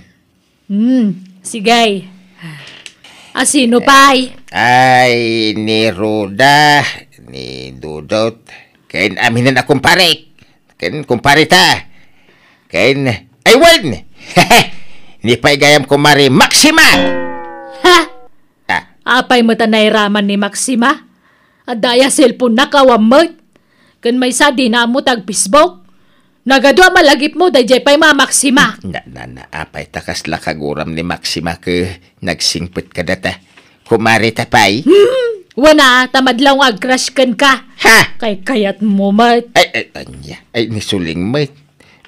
A: Hmm, sigay. Asino pay?
C: Ay, ni Ruda, ni Dudot, kain aminan akong parek. Ken, kumparita. Ken, I win! *laughs* Ni pa'y gayam kumari Maxima!
A: Ha? Ah. Apay mo tanay raman ni Maxima? Adaya cellphone na kawamot. Kan may sa di tag Facebook. Nagadwa malagip mo dayjay pay ma Maxima. Na na
C: na apay takas lakaguram ni Maxima ke nagsingpit kadata. Kumari pa'y?
A: Hmm. Wana, tamad lang ang crushkan ka. Ha? Kay kayat mo, mat. Ay, ay,
C: anya. Ay, nisuling, mat.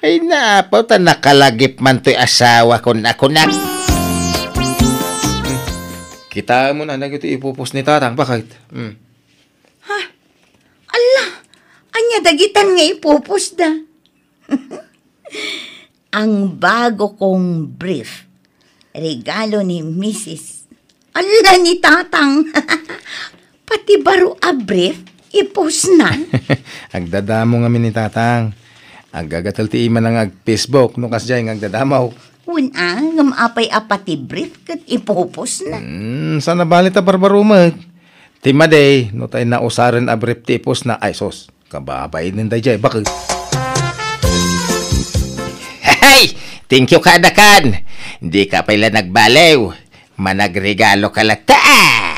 C: Ay, naapaw ta nakalagip man to'y asawa ko na ko na. Kita mo na, nagito ipupos ni tatang. Bakit? Hmm. Ha?
E: Allah! anya dagitan nga ipupos da. *laughs* ang bago kong brief. Regalo ni Mrs. Ala ni tatang. *laughs* Pati baro a brief, ipost nan.
C: *laughs* agdadamo nga ni tatang. Agagatal ti iman ang ag-Facebook, no kas dyan agdadamaw.
E: Una, ah, ngam apay apati brief, kat
C: ipopos na. Hmm, sana balita barbarumag. Timaday, no tay na usaren a brief tipos na ay sos. Kababay din tayo bakit? Hey! Thank you kadakan! Di ka pala nagbaliw. Managregalo ka lata!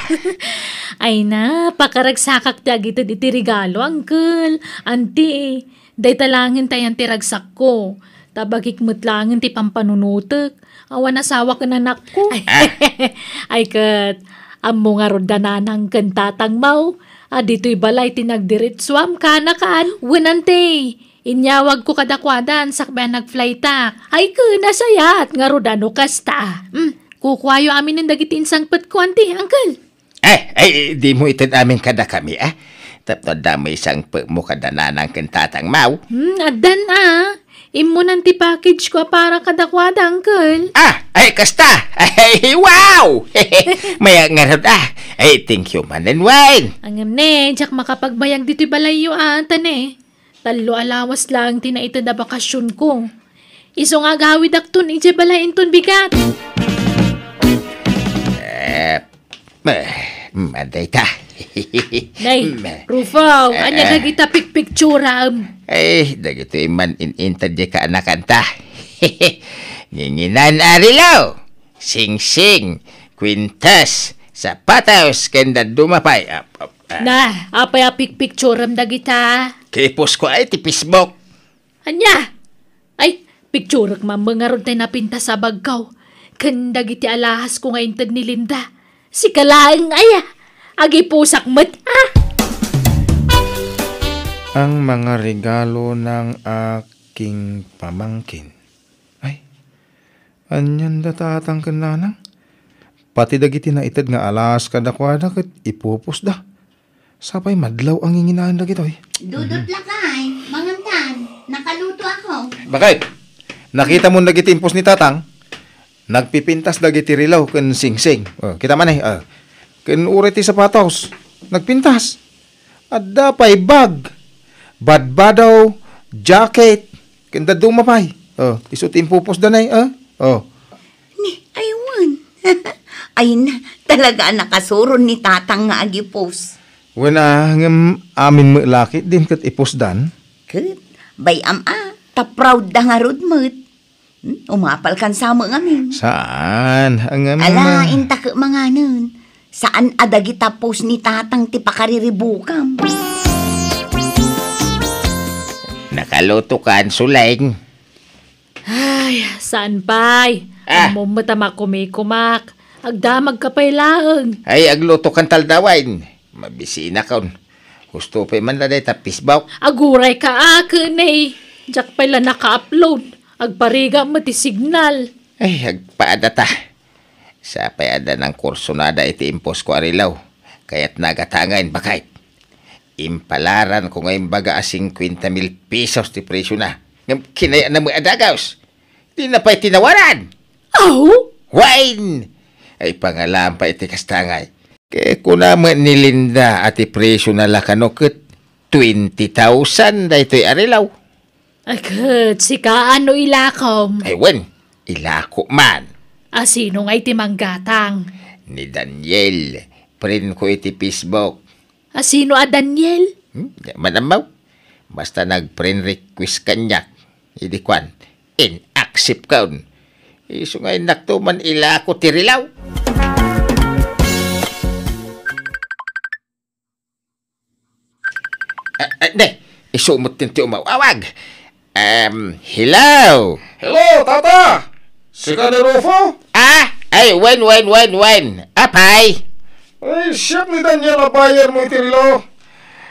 A: *laughs* Ay na, pakaragsakak ti agito iti regalo, uncle, auntie, day talangin tayan ti ragsak ko. Tabagik mutlangin ti pampanunutek. Awan asawa ka na ko. Ay *laughs* kat, amo nga roda na ng kantatang mau. Ah, dito'y balay tinagdirit swam kanakan. Winante, Inyawag ko kadakwadan sakbay nag ta. Ay ko, nasayat, nga rodano kasta. Mm, kukwayo amin ng dagiti insang pat ko, auntie, uncle.
C: Eh, eh, di mo itinamin kada kami, ah. Eh. Tapno damay isang mo kada nanang kentatang mau.
A: Hmm, adan ah. Imo nang ti package ko para kadakwada, uncle. Ah, ay kasta. Ay, wow!
C: *laughs* Maya nga rod ah. Ay, thank you man and wine.
A: Angam ne, jak makapagbayag dito balayo ah, ne. eh. Talo alawas lang tinaita na bakasyon ko. Isong agawid akton, ije balayin ton bigat.
C: Maday ta. Nay, *laughs*
A: Rufaw, uh, eh, anya na eh. kita pikpiktura.
C: Ay, eh, dagito man inintad di ka anakan ta. *laughs* Ninginan arilaw. Sing-sing. Quintas. Sapatos. Kanda dumapay. Up, up,
A: up. Na, apay apikpikturam dagita.
C: Kipos ko ay tipisbok.
A: Anya? Ay, pikturak man mga ron tayo napinta sa bagkaw. Kandag iti alahas ko ngayon tad ni Linda Si kalaang ay ah, agipusak mat ha. Ah.
C: Ang mga regalo ng aking pamangkin. Ay, anyan da tatang kananang. Pati dagiti na itad nga alas kadakwada kat ipupos da. Sapay madlaw ang inginaan dagito eh.
E: Dudot mm-hmm. lakay, mangantan, nakaluto ako.
C: Bakit? Nakita mo nagiti impos ni tatang? Nagpipintas dagiti rilaw ken singsing. Oh, kita man eh. Oh. Ken uri ti sapatos. Nagpintas. Adda pay bag. Badbadaw jacket. Ken daduma pay. Oh, isutin pupos danay. Oh. Eh, ah. Oh. Ni
E: aywan. *laughs* Ay na, talaga nakasuron ni tatang nga agipos.
C: Wala nga amin mo lakit din kat ipos dan.
E: Kat, bayam a, taproud da nga rod mo't. Hmm? Umapal kan sama ngamin.
C: Saan? Ang ngamin. Ala,
E: intak mga nun. Saan adagi post ni tatang ti pakariribukam?
B: Nakaluto ka, Ansulang.
A: Ay, saan pa'y? Ah. Ang matama kumikumak. Agdamag ka pa'y laang.
C: Ay, agluto kan taldawain. Mabisi na kaun. Gusto pa'y man na tapis
A: Aguray ka akin ah, eh. Diyak pa'y la naka-upload. Agpariga mati signal.
C: Ay, agpaada ta. Sa payada ng kurso nada iti impos ko arilaw. Kaya't nagatangain bakit. Impalaran ko ngayon baga a 50 mil pesos ti presyo na. Ngam kinayaan na mo adagaws. Di na pa'y tinawaran. Oh? Wine! Ay pangalaan pa iti kastangay. Kaya ko ni Linda at ti presyo na lakanokit 20,000 da ito'y arilaw.
A: Agad, sika ano ilakom?
C: wen, ilako man.
A: Asino ah, nga'y manggatang?
C: Ni Daniel, friend ko iti Facebook.
A: Asino ah, a ah, Daniel?
C: Hmm, manamaw. Basta nag-friend request kanya. Hindi kwan, in accept kaun. Iso ngayon naktuman ilako tirilaw. Ah, ah, ne, isumot tinti umawawag. Um, hello? Hello, Tata! Si ka ni Rufo? Ah, ay, when, when, when, when? Apay? Ay, siyempre ni Daniel na bayan mo itirilo.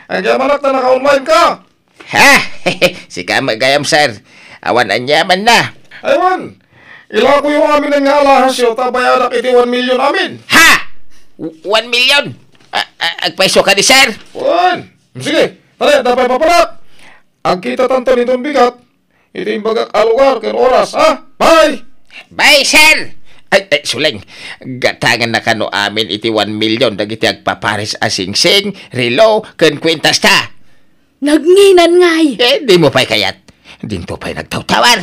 C: Ang yaman na naka-online ka. Ha? si ka magayam, sir. Awan ang yaman na. Aywan,
D: ila ko yung amin ang alahas yung tabayan na kiti 1
C: million amin. Ha? 1 million? Agpaiso ah, ah, ka ni sir? Wan, sige, tara, dapat papalat. Ang kita tanto nitong bigat, ito yung bagak alugar ken oras, ha? Ah, bye! Bye, sir! Ay, ay, suleng. Gatangan na kano amin iti 1 million dagiti agpapares asingsing, relo, ken kwintas
B: ta.
A: Nagnginan ngay. Eh,
B: di mo pa'y kayat. Dinto pa'y nagtawtawar.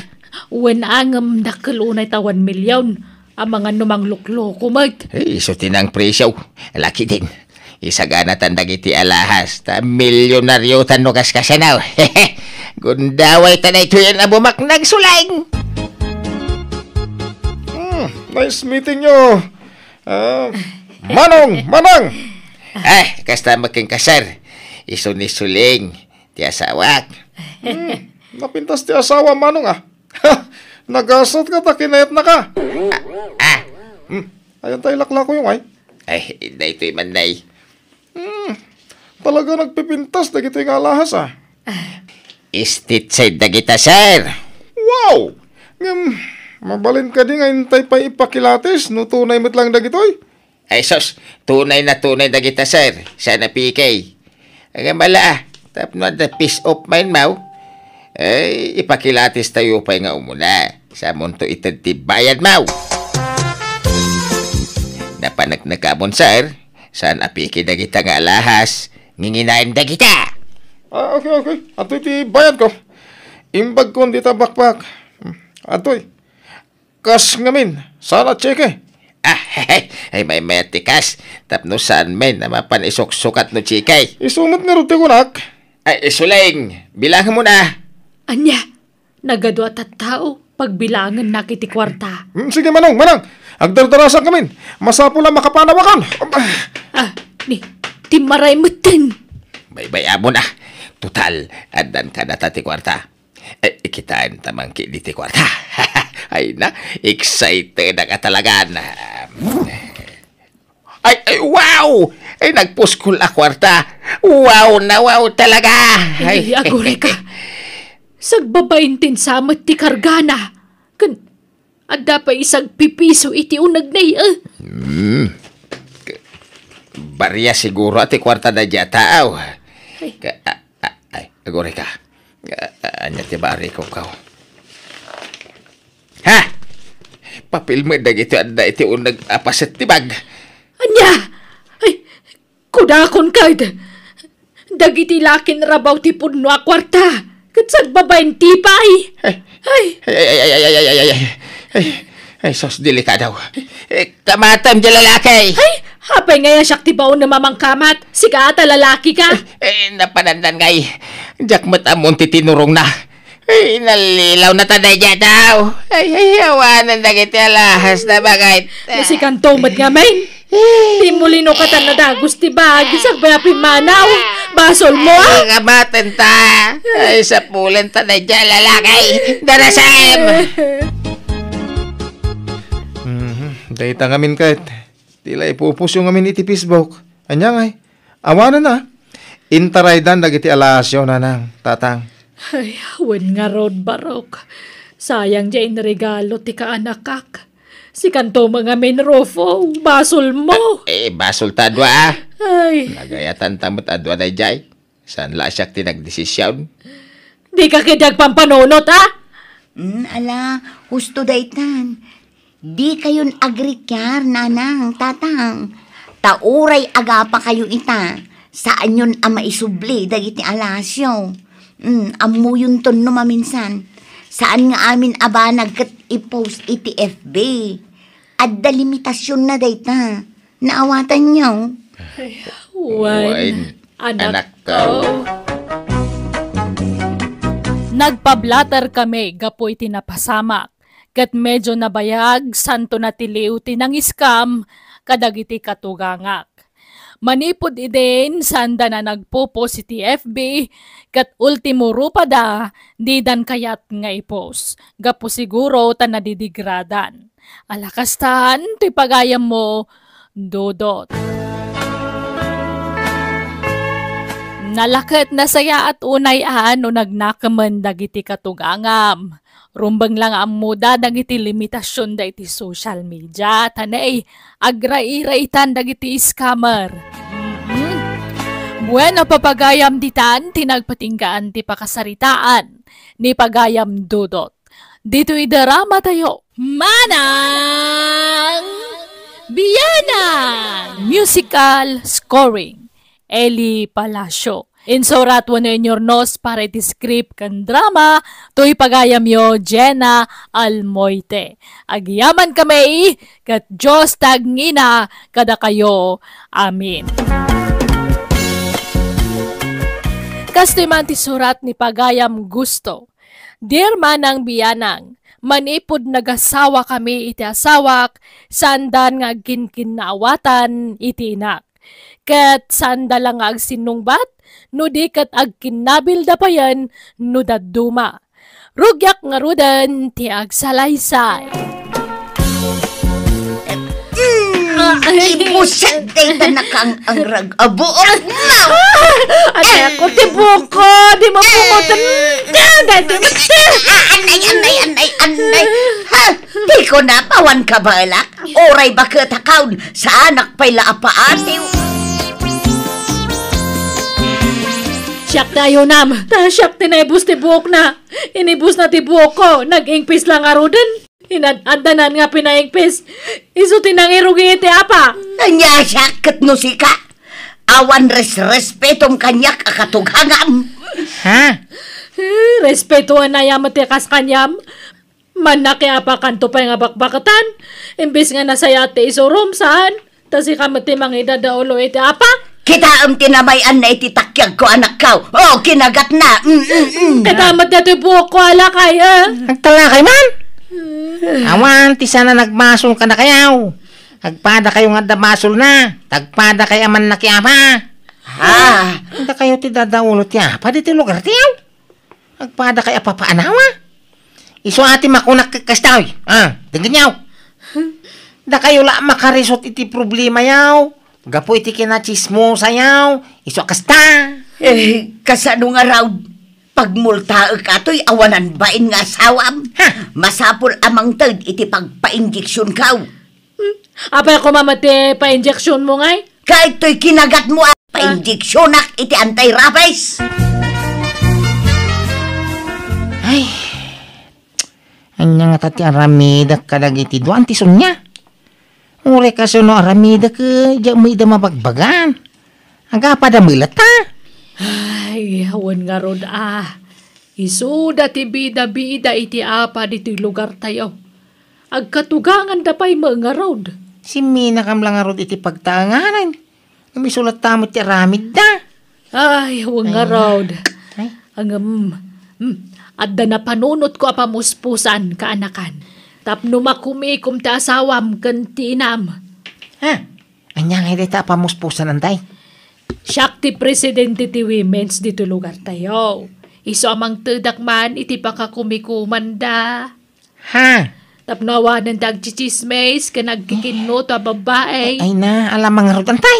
A: Wanangam na kalunay ta 1 million. Ang mga numang lukloko, Mike.
C: Eh, so tinang presyo. Laki din. Isaganatan dagiti alahas. Ta
B: milyonaryo tan no kaskasanaw. *laughs* Gundaway tanay tuyan na bumak nagsulaing. Hmm, nice meeting you.
C: Uh, manong! manang Ay, kasta making kasar. Isunisuling. Ti asawak. Hmm, napintas ti asawa, Manong ah. Nagasot ka, takinayat na ka. Ah, ah. Hmm, ayan tayo lakla ko yung ay. Ay, inday to'y manday. Hmm, talaga nagpipintas na kita alahas ah. Istit side kita, sir. Wow! Ngam, mabalin ka din hintay pa ipakilates no tunay met lang dagitoy. Ay sos, tunay na tunay na kita, sir. Sana PK. Ang mala ah, tap na the peace of mind mau. Ay, ipakilates tayo pa nga umuna. Sa monto itatibayan mau. Napanagnagabon, sir. Saan apiki na kita nga lahas, Nginginain da kita! Ah, okay, okay. Ato'y ti bayad ko. Imbag ko dita bakbak. Hmm, ato'y, kas ngamin, sana cheke. Ah, *laughs* hey, ay may metikas. Tapno saan men na mapan isuksukat no chikay. Isumot nga ruti kunak. Ay, isuleng. bilang mo na.
A: Anya, nagadwa at tao pagbilangan na kiti kwarta.
C: Hmm, sige, manong, manong. Agdardarasan kami. Masapo
A: lang makapanawakan. Ah, Ah, ni, ti maray mo tin.
C: Baybaya mo na. Total, adan ka na ti kwarta. Eh, ikitaan tamang ki di ti kwarta. *laughs* ay na, excited na ka talaga na. Ay, ay, wow! Ay, nagpuskul na kwarta. Wow na
A: wow talaga!
D: Ay, ay agore
A: ka. Sagbabaintin samat ti kargana. Kan, adda pa isang pipiso iti unag na eh. Mm.
C: Barya siguro at kwarta na dya taaw. Ka, a, a, ay, agore ka. Anya ti bari ko kaw. Ha! Papilma na ito at na iti unang apaset ti bag.
A: Anya! Ay, kudakon kayd. Dagiti lakin rabaw ti puno a kwarta. Katsag babayin tipay. Ay,
C: ay, ay, ay, ay, ay, ay, ay, ay, ay, ay, sos delikado.
A: Kamatam di lalaki. Ay, Hapay nga yan siyak tibaon na mamangkamat. Sika ata lalaki ka. Eh, eh napanandan ngay. Eh.
C: Jack matamon titinurong na.
B: Ay, eh, nalilaw na taday dyan daw. Ay, hayawanan na kita lahas na bagay. Ah. Si nga,
A: main. Timulino ka tan na dagos, ti bag. Isak ba manaw? Basol mo,
B: ah? Ay, kabatan ta. Ay, sa pulan taday dyan, lalaki. Darasam!
C: mm-hmm. *laughs* Dahita ngamin kahit. Eh. Tila ipupus yung amin iti Facebook. Anya ngay. Awana na. Intaray dan dagiti alasyo na nang tatang.
A: Ay, awan nga road barok. Sayang dya regalo ti kaanakak. Si kanto mga men Rofo, basol mo. Eh, eh
C: basol ta dua. Ah. Ay. Nagayatan tamot adwa na jay. Saan la siya tinagdesisyon?
E: Di ka kidag pampanunot ha? Mm, ala, husto daitan. Di kayon agrikyar, nanang, tatang. Tauray aga pa kayo ita. Saan yun ama isubli, dagiti alasyo. Mm, amu yun ton no maminsan. Saan nga amin aba nagkat i-post iti FB. At dalimitasyon na dayta. Naawatan niyo.
A: Ay,
D: Anak, anak ko.
A: Nagpablatter kami, gapoy tinapasama Kat medyo nabayag, santo na tiliw tinang scam, kadagiti katugangak. Manipod iden, sanda na nagpopo si FB kat ultimo rupada didan kayat nga ipos. Gapo siguro ta nadidigradan. Alakastan, ti pagayam mo, dudot. Nalakat na saya at unay ano nagnakaman dagiti katugangam Rumbang lang ang ammo dagiti limitasyon da iti social media. Tanay, agrairaitan dagiti scammer. Mm-hmm. Bueno papagayam ditan, tinagpatinggaan ti pakasaritaan ni pagayam dudot. Dito idarama tayo, Manang Biyana! Musical Scoring, Eli Palacio. Insurat so, waneñornos para i-describe kan drama, tuy pagayam yo Jenna Almoite. Agyaman kami, kat Diyos tagngina kada kayo. Amin. Kastiman ti surat ni pagayam gusto. Dear manang biyanang, manipod nagasawa kami iti asawak, sandan nga ginkinawatan iti inak. Kat sanda lang agsinungbat, no di kat ag kinabilda pa yan no daduma. Rugyak nga rudan ti ag salaysay. Mm,
E: Imusat kay tanakang ang ragabuot na! *laughs* Ate eh. ako, ti buko! Eh. *laughs* Di mo Anay, anay, anay, anay! Ha! Di ko napawan ka balak! Oray ba katakaw sa anak pa'y laapaan?
A: Siyak tayo nam. Ta siyak tinebus ti buok na. Inibus na ti buok ko. Nag-ingpis
E: lang arudan. Inadadanan nga pinaingpis. Isu tinangirugi iti apa. Anya siyak kat no sika. Awan res respetong kanyak akatughangan. Ha? Respeto na yamat kas kanyam.
A: Man Manakiapakan to pa nga bakbakatan. Imbis nga nasayate iso rom saan. Tasi kamati mangida daulo iti apa. Kita ang tinamayan na ititakyag ko anak
E: kaw. Oh,
B: kinagat na. Mm-mm-mm. Kadamat na ito buhok ko ala kaya. Nagtala kay man.
D: Hmm.
B: Awan, ti sana nagmasol ka na kayaw. Agpada kayo nga damasol na. Tagpada kay aman na kiyama. Ha? Hindi kayo ti dadaulot ya. Pwede ti lugar tiyaw. Agpada kay apapaanawa. Iso ati makunak kastaw. Ah, denganyaw. Hmm. Da kayo la makarisot iti problema yaw Gapoy ti kinachismo sayaw, iso kasta. Eh, kasano nga raw, pagmulta ka awanan bain nga asawam. Ha?
E: Masapol amang tad iti pagpa-injeksyon kaw. Hmm. Apay ko mamate, pa-injeksyon mo ngay? Kahit to'y kinagat mo at ah. pa-injeksyonak ah, iti anti-rabies.
B: Ay, anya nga tati aramida kadag iti duanti sun niya. Uli ka suno aramida ka, diya mo ida mabagbagan. Aga pa da milata.
A: Ay, hawan nga ron ah. Isuda ti bida-bida iti apa diti lugar tayo. Agkatugangan da pa'y mga road. Si Mina kam lang road iti pagtaanganan. Namisulat tamo ti aramid da. Ay, hawan nga road. Ang um, mm, at da napanunot ko apamuspusan kaanakan. Tapno makumi kum ta asawam ganti inam. Ha? Eh,
B: Anya nga dita pamuspusan antay.
A: Shakti presidente ti women's dito lugar tayo. Iso amang tedak man iti pakakumikuman da.
B: Ha? Tapnawa ng dagchichismes ka nagkikino to babae. Ay, ay na, alam mga rutan tay.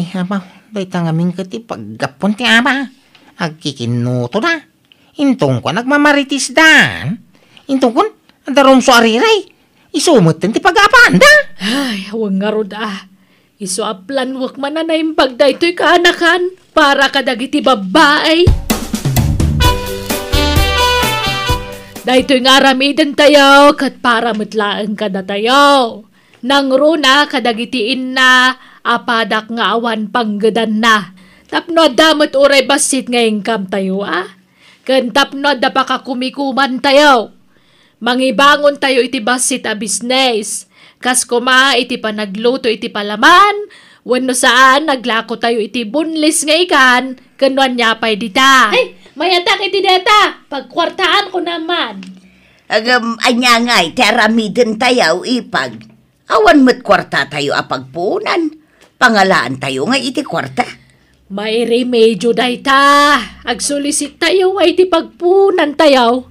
B: Ay haba, day tangamin ka ti paggapon ti ama. Agkikino to na. Intong ko nagmamaritis dan. Intong kun, Andarom so ariray. Eh. Isumutin ti pag-apanda. Ay, huwag nga rod
A: ah. Iso aplan wak mananay bagda ito'y kaanakan para kadagiti babae. Dahito'y nga ramidan tayo kat para mutlaan ka na tayo. Nang runa ah, kadagitiin na apadak nga awan panggadan na. Tapno damot uray basit ngayon kam tayo ah. tapno da pa kumikuman tayo. Mangibangon tayo iti basit a business. Kas kuma iti panagluto iti palaman, wano saan naglako tayo iti bunlis nga ikan, kanuan
E: niya pa'y dita. Ay, mayatak iti data, pagkwartaan ko naman. Agam, anya nga, teramidin tayo ipag. Awan mo't kwarta tayo apagpunan. Pangalaan tayo nga iti kwarta.
A: May remedyo day ta. Agsulisit tayo ay ti pagpunan tayo.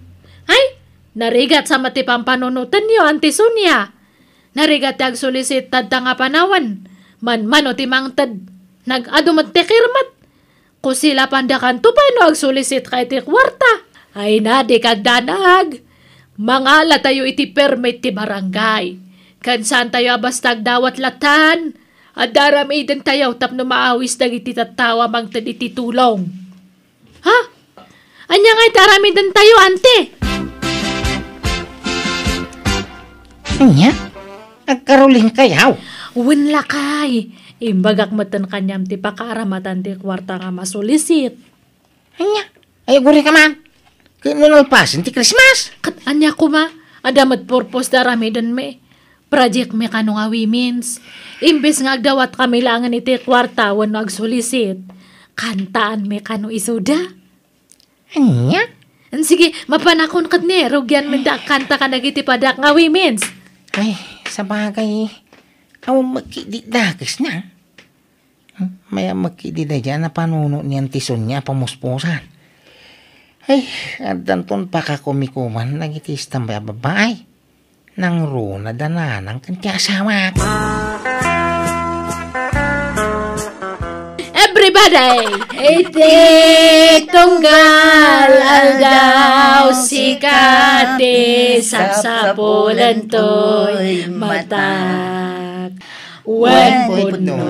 A: Ay, Narigat sama ti pampanunutan niyo, Auntie Sonia. Narigat ag sulisit tad nga panawan. Manman o timangtad. Nag-adumat ti Kusila pandakan to no ag sulisit kay ti kwarta. Ay na, di kagdanag. Mangala tayo iti permit ti barangay. Kansan tayo abastag dawat latan. At daram iden tayo tapno maawis dagiti tattawa mang iti tulong. Ha? Anya nga daram iden tayo, ante? Nya? Nagkaruling kayaw. Win lakay. Imbagak matan kanyam ti pakaaramatan ti kwarta nga masulisit. Anya?
B: Ay guri ka man. Kinunulpasin ti Christmas. Kat
A: anya ko ma. Adamat purpose darami dan me. Project me kanu nga women's. Imbes nga agdawat kami langan iti kwarta wano agsulisit. Kantaan me kanu isuda. Anya? Sige, mapanakon kat ni, rugyan mendak kanta ka nagiti padak nga women's. Ay, sa bagay, awang
B: magkididagas na. Hmm? Maya magkidida dyan na panuno niyan tison niya pamuspusan. Ay, at danton pa kakumikuman nagitistang ba babae. Nang runa dananang kanya asawa. Ah.
A: aray Iti tunggal aldaw si kati sapsapulan to'y matak. Wen puno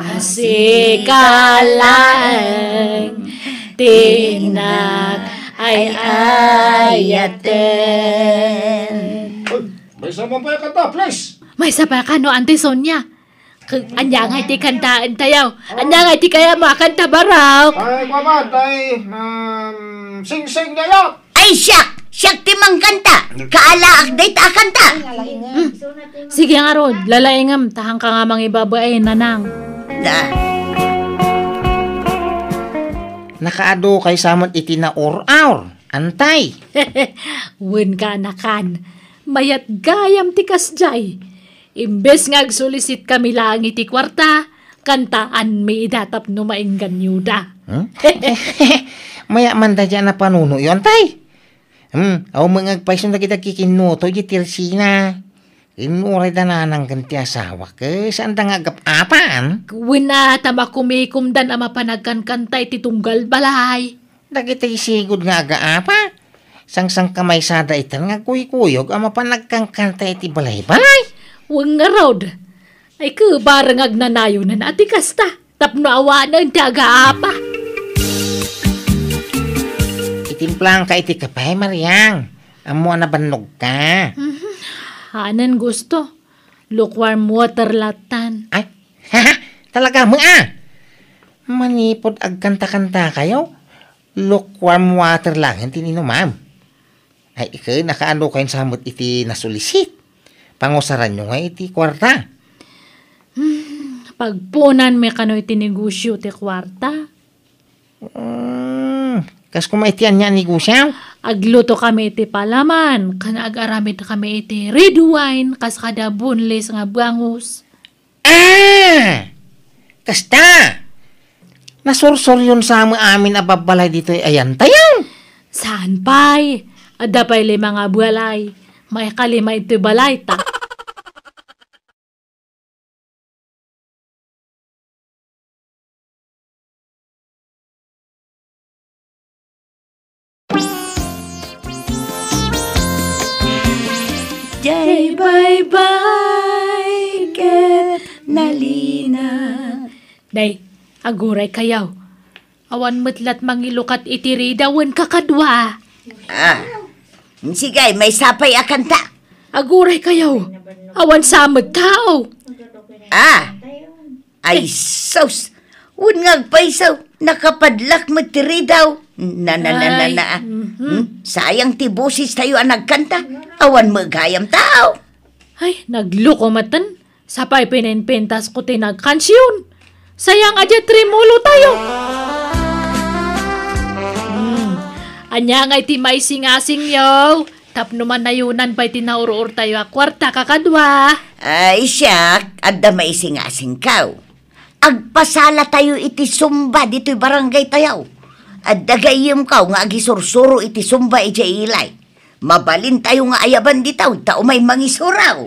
A: asikalang tinak ay ayaten.
C: May isa pa kanta,
A: please! May isa pa ka, no, Auntie Sonia?
E: Anyang ay ti kantaan tayo. Anyang ay ti kaya kanta baraw. Ay, kwamat, ay, um, sing-sing niya Ay, siyak! Siyak ti mangkanta. Kaala day ta kanta. Hmm.
A: Sige nga ron, lalaingam. Tahang ka nga mga ibabae, nanang. Da.
B: Nakaado kay samot iti na or-aur. Antay.
A: *laughs* Wen ka nakan. Mayat gayam ti kasjay Imbes nga sulisit kami iti kwarta, kantaan may idatap no mainggan yuda.
D: Huh?
B: *laughs* Maya man da dyan na panuno yon tay. Hmm, aw mga agpaisan na kita kikinuto di tirsina. Inuray da na nang ganti asawa ke, saan da nga gapapaan? Wina tama dan ama panagkan kantay titunggal balay. Dagiti isigod nga agaapa. Sang-sang kamay sada itan nga kuy-kuyog ama panagkan kantay ti balay-balay. Wang around.
A: Ay ka barang agnanayo na nati kasta. Tapno awa na dagaapa.
B: Itimplang ka iti kapay, Mariang. Amo na banog ka. mm Hanan gusto. Lukewarm water latan. Ay, ha? Talaga mo ah. Manipod agkanta-kanta kayo. Lukewarm water lang, hindi nino ma'am. Ay, ikaw, nakaano kayo sa hamot iti nasulisit. Pangusaran nyo nga iti kwarta.
A: Hmm, pagpunan may kanoy tinegosyo ti kwarta.
B: Hmm, kas kumaitian niya negosyo?
A: Agluto kami iti palaman, kanagaramid kami iti red wine, kas kada bunlis nga bangus.
B: Ah! Kasta! Nasursor yun sa amin ababalay dito ay ayan tayang! Saan pa'y? Adapay lima nga
D: buwalay may kalima ito balayta. Jay, bye, bye, get
E: nalina.
A: Day, aguray kayaw. Awan matlat mangilukat itirida wen kakadwa. Ah, Sige, may
E: sapay akanta. ta. Aguray kayo. Awan samad tao. Ah, ay saus. Un nga paisaw, nakapadlak matiri daw. Na na na na na. Mhm. Hmm? Sayang tibusis tayo ang nagkanta. Awan magayam tao. Ay, nagluko matan. Sapay
A: pininpentas ko tinagkansyon. Sayang aja trimulo tayo. Ah! Anya ngay ti may singasing yo. Tapno
E: man na yunan pa iti tayo a kwarta kakadwa. Ay siyak, adda may singasing kaw. Agpasala tayo iti sumba dito'y barangay tayo. Adda gayim kaw nga agisursuro iti sumba iti ilay. Mabalin tayo nga ayaban ditaw, tao may mangisuraw.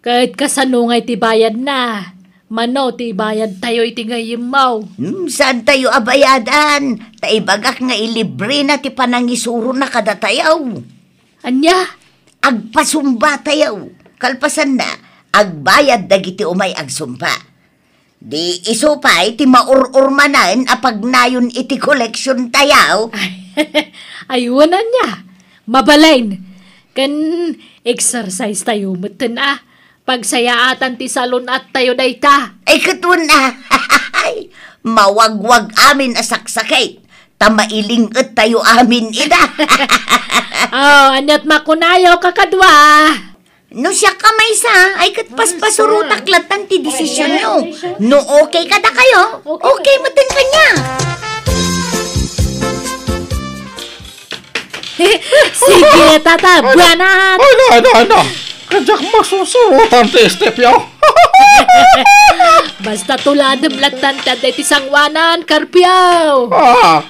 A: Kahit kasano nga iti bayad na,
E: Manaw ti bayad tayo iti ngayimaw. Hmm, saan tayo abayadan? Taibagak nga ilibre na ti panangisuro na kada tayaw. Anya? Agpasumba tayaw. Kalpasan na, agbayad dagiti umay agsumpa. Di isupay ti maururmanan apag nayon iti koleksyon tayaw. *laughs* Ayunan niya. Mabalain.
A: Kan exercise tayo matan ah. Pagsayaatan ti salon at tayo
E: day ta. Ay katun na. *laughs* Mawagwag amin asaksakay. Tamailing at tayo amin ida. *laughs* oh, anat makunayo kakadwa. No siya kamay sa, ay katpas pasurutak latan ti desisyon no. No okay kada kayo, okay matan kanya.
D: *laughs* Sige,
F: tata, ano, buwana.
D: Ano, ano, ano. Kajak magsusurutan oh, ti step yaw. *laughs*
E: Basta tulad ng latan tad iti sangwanan, karpiyaw. Ah.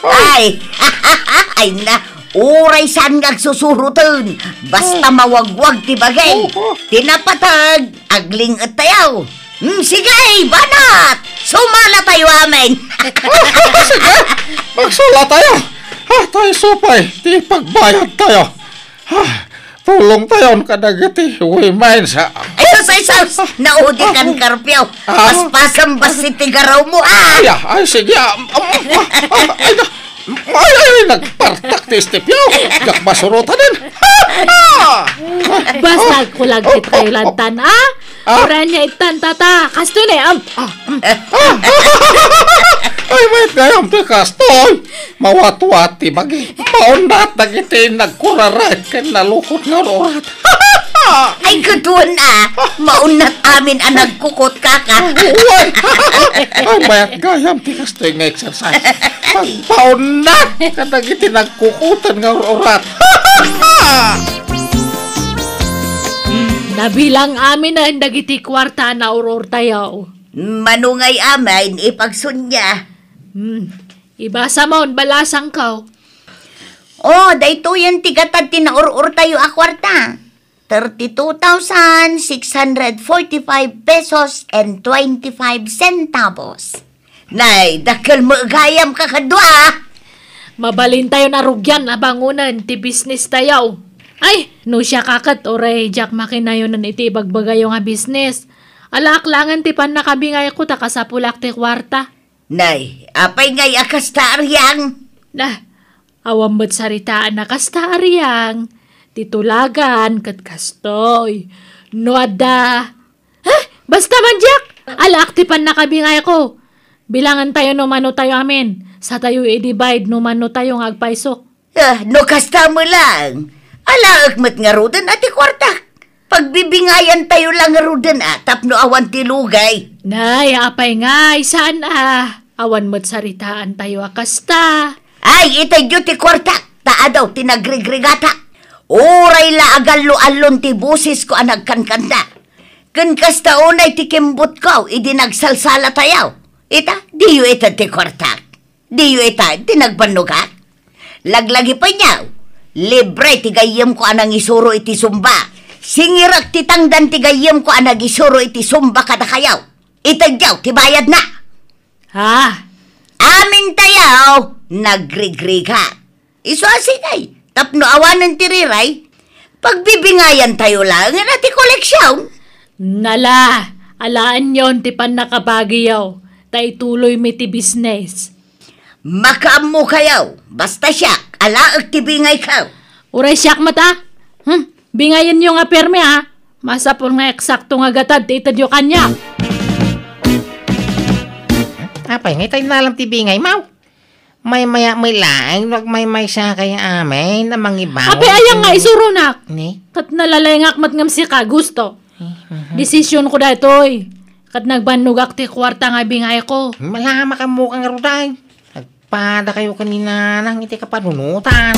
E: Ay, *laughs* ay na, uray saan nagsusurutan. Basta oh. mawagwag ti bagay. Oh, Tinapatag, agling at tayaw. Mm, sige, banat! Sumala tayo amin! *laughs* sige, magsula tayo. Ha, tayo supay, di pagbayad tayo.
C: Ha, Tulong tayon kadagat eh. Uy, main sa... Ay,
E: say, saus! Naudi kan karpyaw. Ah. Ah. Paspasan ba si tigaraw mo, ah? Ay, ah, ay, sige. ah. Am- am- ah, ah, Ay, na. Ay, ay, nagpartak ni Stepyaw.
C: Nagmasurutan din.
A: Ha, ko lang kit kayo lantan, ha? Ah. Ora itan tata. Kasto na, am. Ah, ay, wait, gayam di
E: kastoy. Mawatwati bagi. Maundat na kita nagkurarat kan nalukot nga orat. *laughs* Ay, kutuan ah. Maunat amin ang nagkukot ka ka. Uy! Ay,
D: bayat
C: *laughs* gayam di kastoy nga exercise.
A: Pagpaunat ka na kita nagkukutan nga orat. *laughs* Nabilang amin na dagiti kwarta na
E: uror tayo. Manungay amin ipagsunya. Hmm. Ibasa mo, balasang kao. Oh, dayto yung tigatad tinaur-ur tayo akwarta. 32,645 pesos and 25 centavos. Nay, dakal mo gayam kakadwa. Mabalin tayo na rugyan, bangunan, ti business tayo.
A: Ay, no siya kakat, oray, Jack makinayo na iti bagbagayo nga business. Alaaklangan ti pan nakabingay ko takasapulak ti kwarta.
E: Nay,
A: apay ngay akas taaryang. Nah, awam ba't saritaan na kasta aryang? Titulagan kat kastoy. Noada. Eh, Basta man, Jack! Alaaktipan na kami nga ako. Bilangan tayo no mano tayo amin. Sa tayo i-divide no mano tayo nga agpaisok. no kasta mo lang. Ala
E: mat nga rudan ati kwarta. Pagbibingayan tayo lang rudan atap no awan tilugay. Nay, apay nga, saan ah? Awan mo't saritaan tayo akasta. Ay, ite duty kwarta, taa daw tinagrigregata. Uray la agallo allon ti busis ko ang nagkankanta. Kan kasta unay ti kimbot ko, nagsalsala tayaw. Ita, diyo ita ti kwarta. Diyo ita, tinagbanno ka. Laglagi pa niyaw. Libre ti gayam ko anang isuro iti sumba. Singirak titangdan ti gayam ko anang isuro iti sumba kada kayaw itagyaw kibayad na. Ha? Amin tayaw, nagrigrika. Isuasinay, tapno awanan riray. pagbibingayan tayo lang, nga ti koleksyon. Nala,
A: alaan yon ti pan nakabagayaw, tay tuloy mi ti business. Makaamo kayaw, basta siyak, alaag ti bingay ka. Uray siyak mata, hm, bingayan nyo nga perme ha, masapon nga eksakto nga gatad, ti itadyo kanya. Hmm.
B: Apay, ngay tayo nalang TV ngay, maw. May maya may laing, wag may may siya kay amin, na mangibaw. Apay, ayang nga, isurunak. Ni? Kat nalalengak matngam si ka, gusto. Eh, mhm. desisyon ko Decision toy Kat nagbanugak ti kwarta nga bingay ko. Malama ka mukhang ruday. Nagpada kayo kanina nang iti kapanunutan.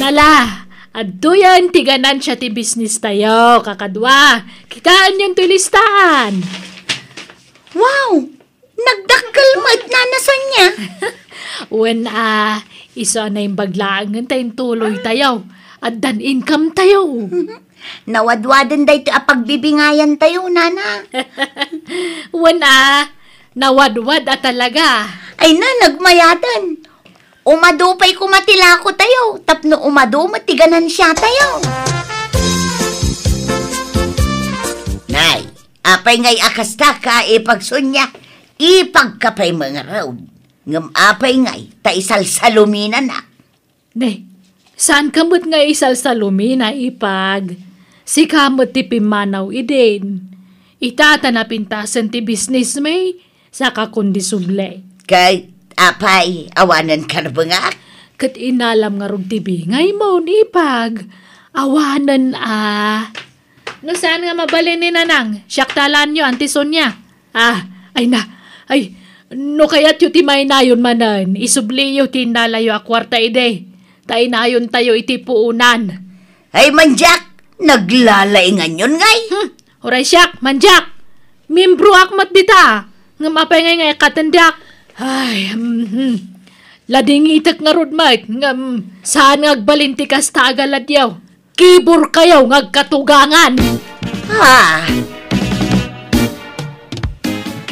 A: Nala, aduyan tiganan siya ti business tayo, kakadwa. Kitaan yung tulistahan. Wow! Nagdakkel mat na nasan niya. *laughs* When ah, uh, isa na yung baglaan
E: tayong tuloy tayo. At dan income tayo. *laughs* Nawadwadan day to ah, pagbibingayan tayo, nana. *laughs* When ah, uh, nawadwad at talaga. Ay na, nagmayadan. Umadupay kumatila ko tayo, tapno umado matiganan siya tayo. Nay, Apay ngay akasta ka ipagsunya, ipagkapay mga raod. Ngam apay ngay, ta isalsalumina na. De, saan kamot nga isalsalumina ipag? Si kamot ti
A: pimanaw iden. Itatanapin ta ti business may, saka kundi sublay.
E: Kay, apay, awanan ka na
A: Kat inalam nga rog ti bingay mo ni ipag. Awanan ah. No saan nga mabalin ni Nanang? Siyak talaan nyo, antison niya. Ah, ay na, ay, no kayat yu timay na yun manan. Isubli yu tinalayo a kwarta ide. Tay na yun tayo iti puunan. Ay manjak, naglalaingan yun ngay. Hmm, oray siyak, manjak. Mimbro ak matbita. Nga mapay ngay katandak. Ay, mm, hmm. hmm. Lading itak nga rod, Mike. Nga, hmm, saan nga agbalintikas tagad ladyaw. Kibor kayo ngagkatugangan! katugangan.
D: Ah.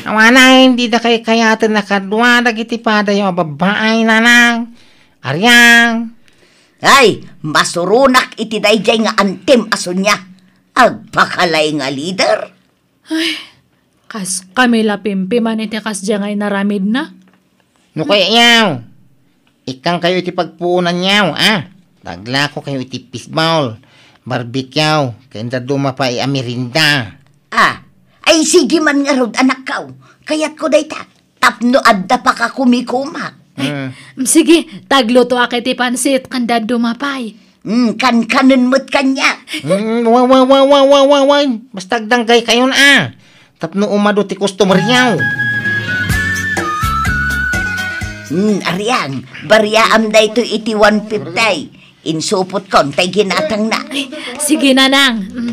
B: Ha? Wala, hindi da kay kayata nakadwa nagitipada yung babae na lang. Aryang. Ay, masurunak iti dayjay nga antim aso niya. Agpakalay nga leader.
A: Ay, kas kami lapimpi man iti kas dyan ay naramid na.
B: No kaya Ikang kayo iti pagpuunan niyaw, ah. Dagla ko kayo iti pisbawal, barbecue, kaya duma pa iamirinda. Ah, ay sige man nga rod anak ka, oh. kaya't ko dayta,
E: tapno adda pa ka kumikuma. Hmm. Mm. Ay, sige, tagluto akit ti pansit,
B: kanda dumapay. Mm, kan kanon mo't kanya. mm, wa wa wa wa wa wa wa. Basta danggay kayo na ah. Tapno umado ti customer yaw. Mm, Ariang, barya am da iti 150.
E: Insupot kon, tay ginatang na. Ay,
D: sige na nang. Mm.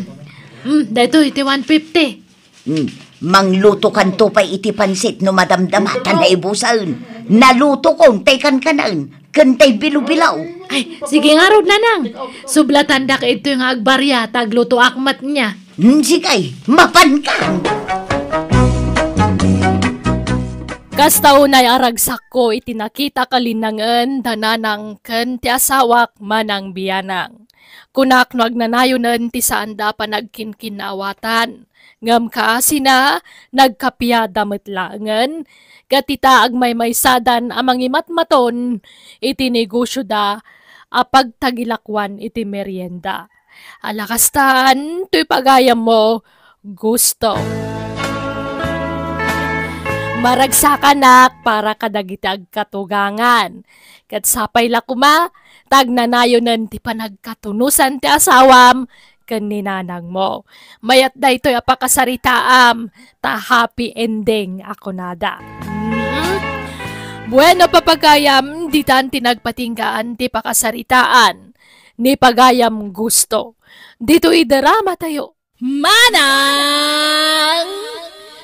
E: Mm, dito, iti 150. Mm. Mangluto kan to pa iti pansit no madamdama tanay busan. Naluto kon, tay kan kanan. Kantay bilubilaw. Ay, sige nga rod na nang. Sublatanda ka ito yung agbarya, tagluto akmat niya. Hmm, sige, mapan ka.
A: Kas taunay aragsak ko itinakita kalinangan dananang ken ti asawak manang biyanang. Kunak no agnanayonan ti saan da panagkinkinawatan. Ngam kaasina, nagkapiyada metlangan. Gatita agmay sadan amang imatmaton, iti negosyo da, apag tagilakwan iti merienda. Alakastan, tuy pagayam mo, gusto. Gusto maragsakan na para kadagitag katugangan. Katsapay lakuma, tag nanayo nan ti panagkatunusan ti asawam, kaninanang mo. Mayat da ito'y apakasaritaam, ta happy ending ako nada. Hmm? Bueno papagayam, di tan tinagpatinggaan ti pakasaritaan, ni pagayam gusto. Dito idarama tayo, manang!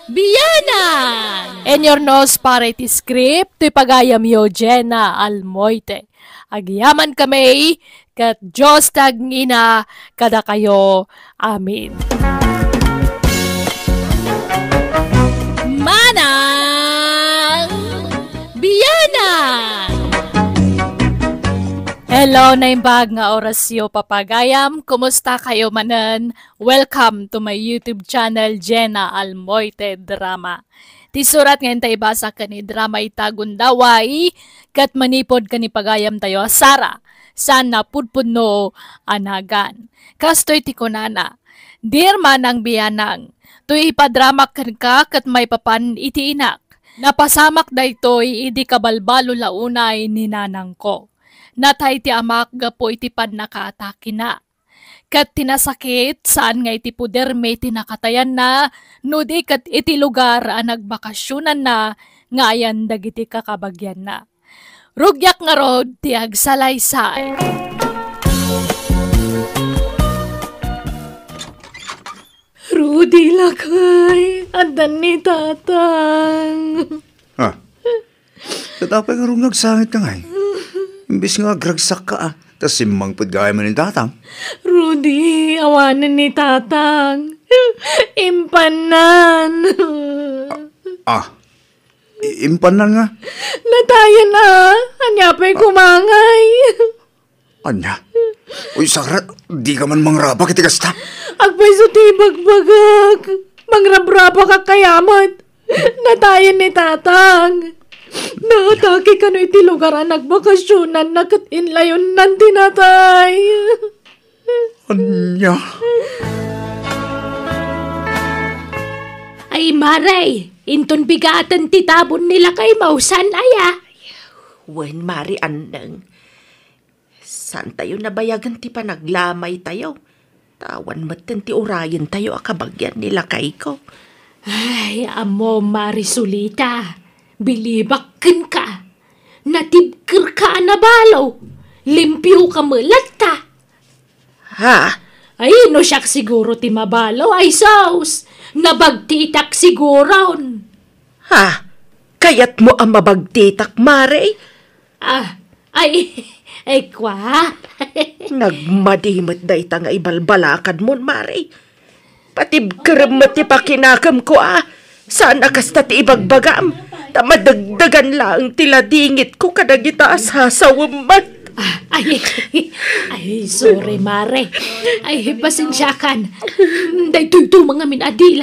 A: Biyanan! And your nose para script, ti pagayam yo, Jenna Almoite. Agyaman kami, kat Diyos tagngina, kada kayo. Amen.
F: Manang
A: Biyanan! Hello na imbag nga orasyo papagayam. Kumusta kayo manan? Welcome to my YouTube channel Jenna Almoite Drama. Ti surat nga tay basa kani drama itagundaway kat manipod kani pagayam tayo Sara. Sana pudpud no anagan. Kastoy ti kunana. Dear manang biyanang, tuy ipadrama kan ka kat may papan iti inak. Napasamak daytoy idi kabalbalo launay ni nanang ko. Natay ti amak gapoy ti pan nakaatake na. Kat tinasakit saan nga iti puder may tinakatayan na, no di kat iti lugar a nagbakasyonan na, nga ayan dagiti kakabagyan na. Rugyak nga rod ti agsalaysay. Rudy lakay, andan ni tatang.
G: Ha? Katapay nga rong nagsangit ka nga eh. *laughs* Imbis nga gragsak ka ah. Tapos simmang gaya mo ni tatang.
A: Rudy, awanan ni tatang. *laughs* Impanan.
G: ah, ah. Impanan nga.
A: Latayan na. Anyapay ah. kumangay.
G: *laughs* Anya? Uy, sakrat, di ka man mangrabak mangraba kitigasta.
A: Agpay sa tibagbagak. Mangrabraba ka kayamat. Hmm. Natayan ni tatang. Naatake ka na iti lugar anak bakasyonan na kat inlayon nan tinatay.
D: Anya.
A: Ay maray, inton bigatan ti tabon nila kay mausan aya. Wen mari andang. San tayo nabayagan ti panaglamay tayo? Tawan matin ti orayan tayo akabagyan nila kay ko. Ay, amo Marisulita. Sulita bilibakken ka, natibkir ka na balaw. limpyo ka malat ka. Ha? Ay, no siyak siguro ti mabalaw ay saus, nabagtitak siguron. Ha? Kayat mo ang mabagtitak, Mare? Ah, ay, *laughs* ay kwa. *laughs* Nagmadimat da itang ibalbalakad mo, Mare. Patibkiram mo ti pakinakam ko ah. Saan akas ti ibagbagam? ta madagdagan lang tila dingit ko kadagita sa sawamat. Ah, ay, ay, sorry, mare. Ay, pasensyakan. Day tuyto mga minadila.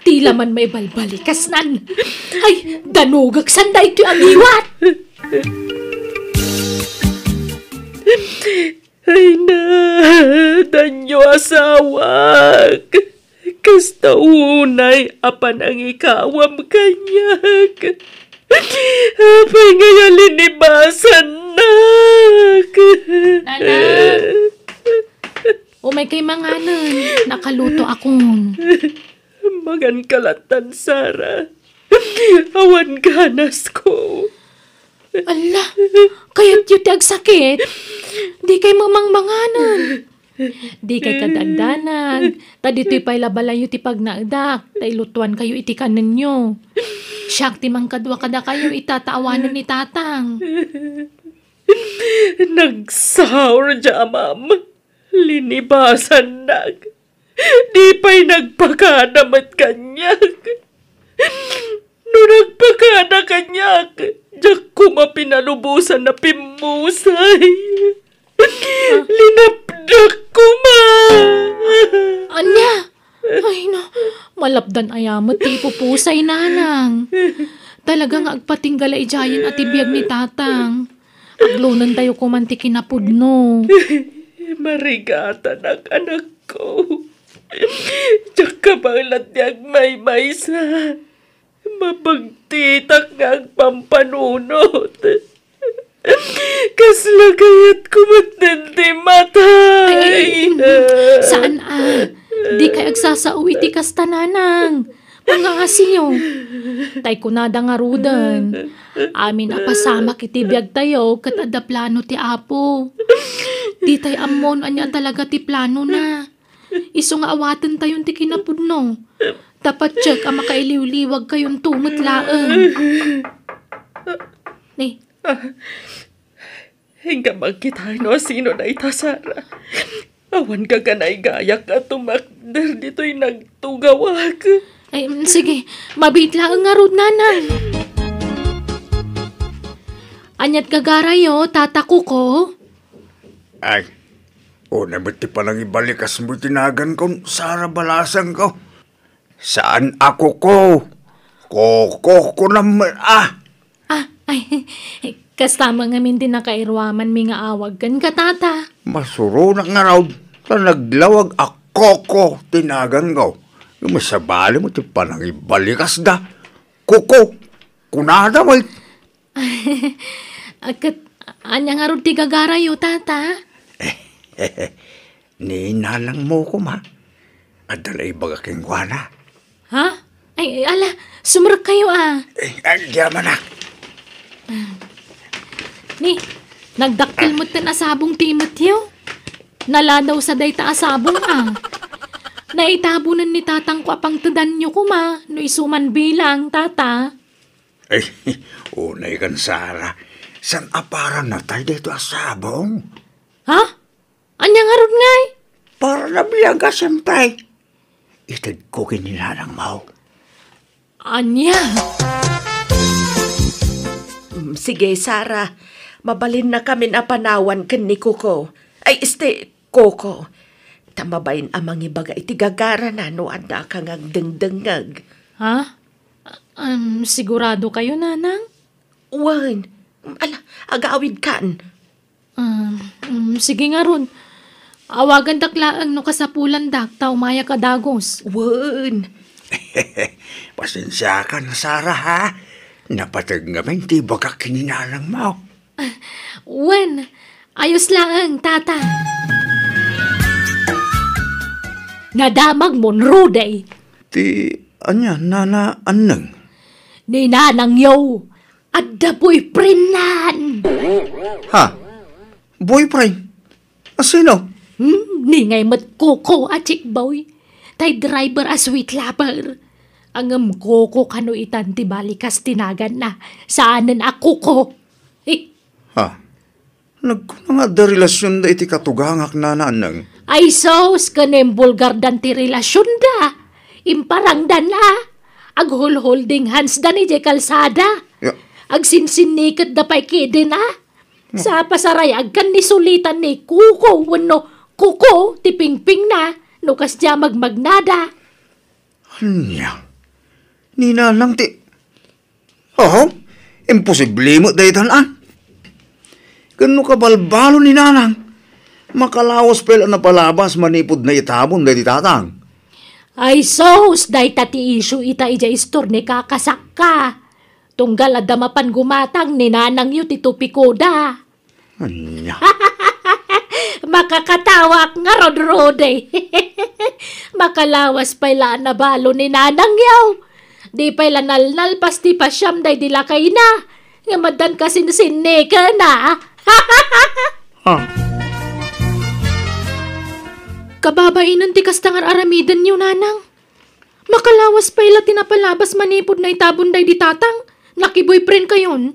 A: Tila man may balbalikas nan. Ay, danugak sanda ito ang iwat. Ay na, danyo asawak. Kasta unay apan ang ikawam kanyag.
D: Apay ngayon linibasan na. Nanak.
A: O may kay manganan, nakaluto akong. Magan kalatan, Sara. Awan ganas ko. Allah, kaya't yuti tag sakit. Di kay mamang manganan. Di kay kadagdanag. Ta dito'y pailabalayo ti pagnagdak. Ta ilutuan kayo iti kanan nyo. Siyak ti mangkadwa kada kayo itataawanan ni tatang. Nagsaur dya, ma'am. Linibasan nag. Di pa'y nagpakadamat at kanyak. No nagpakada kanyak, diyak ko mapinalubusan na pimusay. Ah. Linap ako Anya! Ay na, malapdan ayamat ti pupusay nanang. Talagang agpatinggala ijayan at ibiyag ni tatang. Aglunan tayo kumanti kinapudno. Marigata ng anak ko. Tsaka balat niyang may maysa. Mabagtitak nga ang pampanunot. Kaslagayat kumatnan di matay. Ay, ay, saan ah? Di kay agsasauwi ti kastananang. Mga asinyo. Tay kunada nga rudan. Amin apasama kiti biyag tayo kat plano ti apo. Di tay amon anya talaga ti plano na. Iso nga awatan tayon ti kinapudno. Dapat check ang makailiw-liwag kayong tumutlaan. *laughs* Ni, Hingamang kita no sino na itasara. Awan ka ka na igayak at tumakder dito'y nagtugawak. Ay, sige. Mabit lang ang rod, nanay. Anyat kagaray o, tatako ko.
G: Ay, o nabati palang ibalik as mo tinagan ko, Sara Balasan ko. Saan ako ko? Koko ko naman ah!
A: Ay, kastama nga min din nakairwaman mi nga awag kan tata.
G: Masuro na nga raw. Ta naglawag ako ko tinagan gaw. Yung masabali mo ti panangibalikas da. Kuko, kunada mo
A: *laughs* Akat, anya nga ti gagarayo, tata?
G: Eh, *laughs* eh, eh. Niinalang mo ko, ma. Adala ibaga kengwana.
A: Ha? Ay, ala, sumrak kayo ah.
G: Eh, ay, yaman ah.
A: Ni, nagdaktil mo tan asabong Timoteo. Nalanaw sa dayta asabong ah. Naitabunan ni tatang ko apang tadan nyo kuma, no isuman bilang, tata.
D: Ay,
G: *laughs* unay kan Sara. San aparan na tayo dito asabong?
A: Ha? Anya nga ron ngay? Para na biyaga siyempre.
G: Itad ko kininanang mau.
A: Anya? Anya? sige, Sara. Mabalin na kami na panawan ken ni Coco. Ay, este, Coco. Tamabayin amang ibaga iti gagara na no anda kang agdengdengag. Ha? Um, sigurado kayo, nanang? Wan. Ala, agawid kan. Um, um, sige nga ron. Awagan taklaan no kasapulan dak, taumaya ka dagos. Wan.
G: *laughs* Pasensya ka na, Sarah, ha? Napatag nga ba hindi baka kininalang mo? Uh,
A: *laughs* wen, ayos lang ang tata. Nadamag monro day.
G: Ti, anya, nana, anang?
A: Ni nanang yaw, adda boyfriend nan.
G: Ha? Boyfriend? Asino?
A: Hmm, ni ngay mat koko at chick boy. Tay driver as sweet lover. Angam koko kano itan ti balikas tinagan na. Saanan ako ko? Eh.
G: Ha? Nagkuna nga da relasyon da iti katugangak na nanang.
A: Ay saus ka yung bulgar dan ti relasyon da. Imparang da na. Ag holding hands ni iti kalsada. Yeah. Ag sinsinikot da pa'y kidin ah. Sa pasaray ag kan ni sulitan ni kuko wano kuko ti pingping na no kas diya magmagnada.
G: Anya. Ni nanang ti... Oh, imposible mo dahi tanan. Kano ka balbalo ni nanang? Makalawas pala na palabas manipod na itabon dahi tatang.
A: Ay so, dahi tati issue ita ija istor ni kakasak ka. Tunggal adamapan gumatang ni nanang yu titupikoda. Anya. *laughs* Makakatawak nga rodrode. *laughs* Makalawas pala na balo ni nanang yaw. Di pa'y nalnal pas di pa siyam day dilakay na. Nga madan kasi sinne ka na. huh. *laughs* Kababainan ti kastangar aramidan niyo nanang. Makalawas pa ila tinapalabas manipod na itabon day di tatang. Lucky boyfriend kayon.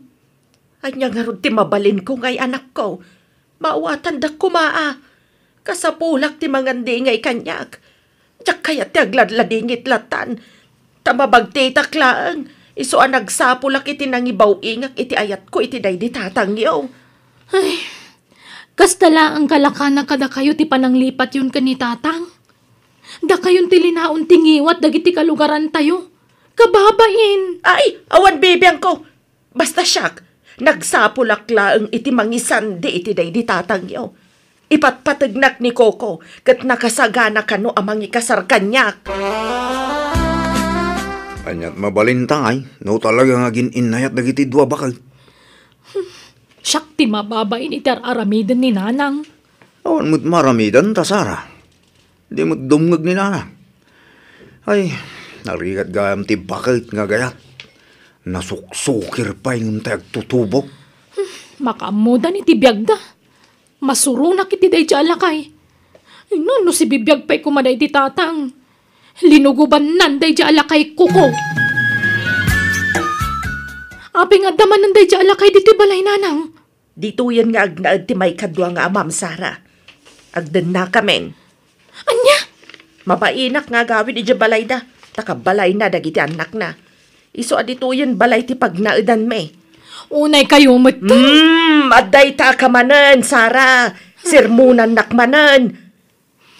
A: Ay nga nga ti mabalin ko ngay anak ko. Mauatan da kumaa. Kasapulak ti mangandi ngay kanyak. Tsak kaya ti agladladingit latan Tamabagtita klaang. Iso ang nagsapulak iti nang ibawingak iti ayat ko iti day di tatangyaw. Ay, kasta lang ang kalakana kada kayo ti pananglipat yun kani tatang. Da kayon tilinaon tingiwat dagiti kalugaran tayo. Kababain! Ay, awan bebeng ko! Basta siyak, nagsapulak laang iti mangisandi iti day di tatangyaw. Ipatpatagnak ni Coco, kat nakasagana kano amang ikasar kanyak. Ah!
G: Anyat mabalintangay, no talaga nga gininayat dagiti dua bakal. *laughs*
A: Sakti mababay ni ter aramidan ni nanang.
G: Awan mo't maramidan ta, Sara. Di mo't dumngag ni nanang. Ay, narigat gayam ti bakit nga gayat. Nasuksukir pa yung tayag tutubok.
A: *laughs* Makamuda ni tibiyag da. Masurunak iti day alakay. Ano no si bibiyag pa'y kumaday ti tatang. Linuguban nanday di alakay kuko. Api nga daman nanday di alakay diti balay nanang. Dito yan nga agnaad ti may kadwa nga amam, Sara. Agdan na kamen. Anya? Mabainak nga gawin ija balay da. Takabalay na dagiti anak na. Iso adito yan balay ti pagnaudan me. Unay kayo matto. Hmm, aday ta kamanan, Sara. Sirmunan nakmanan.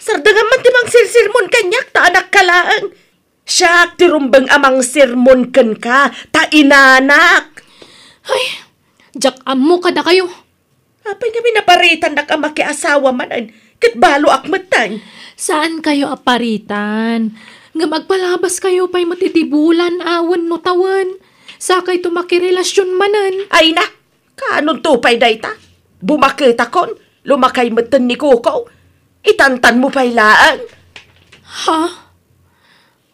A: Sardangan man timang sirmon kanyak ta anak kalaang. Siya, tirumbang amang sirmon kan ka, ta inanak. Ay, jak amo ka na kayo. Apay nga minaparitan na ka makiasawa manan, katbalo akmatan. Saan kayo aparitan? Nga magpalabas kayo pa'y matitibulan awan no tawan. Sakay tumakirelasyon manan. Ay na, kanon tupay pa'y dayta? Bumakita kon, lumakay matan ni Kukaw Itantan mo pa ilaan. Ha?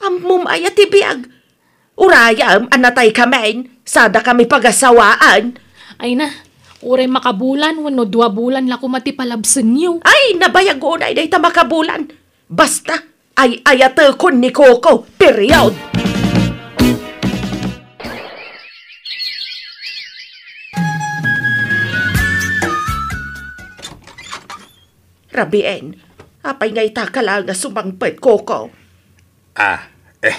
A: Amumaya tibiyag. Uraya um, anatay kamain, sada kami pagasawaan. Ay na, uray makabulan, wano dua bulan la kumati palabsan niyo. Ay, nabayag ko day ta makabulan. Basta, ay ayatol kon ni Coco, period. Rabien, apay nga itakalaw nga sumangpet ko ko.
G: Ah, eh,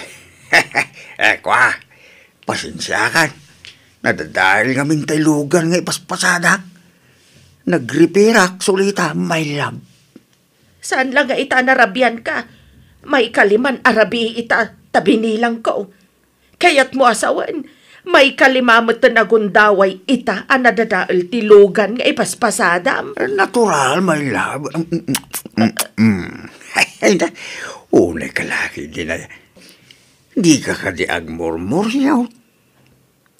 G: *laughs* eh, kwa, pasensyakan. Nadadahil ngamin tay lugar nga ipaspasadak. Nagripirak sulita, my love.
A: Saan lang nga ita
G: narabian ka? May kaliman arabi
A: ita tabinilang ko. Kaya't mo asawan, may na gundaway ita anadadaal ah, tilugan nga ipaspasada. Eh, natural, my
G: love. Mm, mm, mm, *laughs* unay kalaki din na. Di ka ka di agmurmur yaw.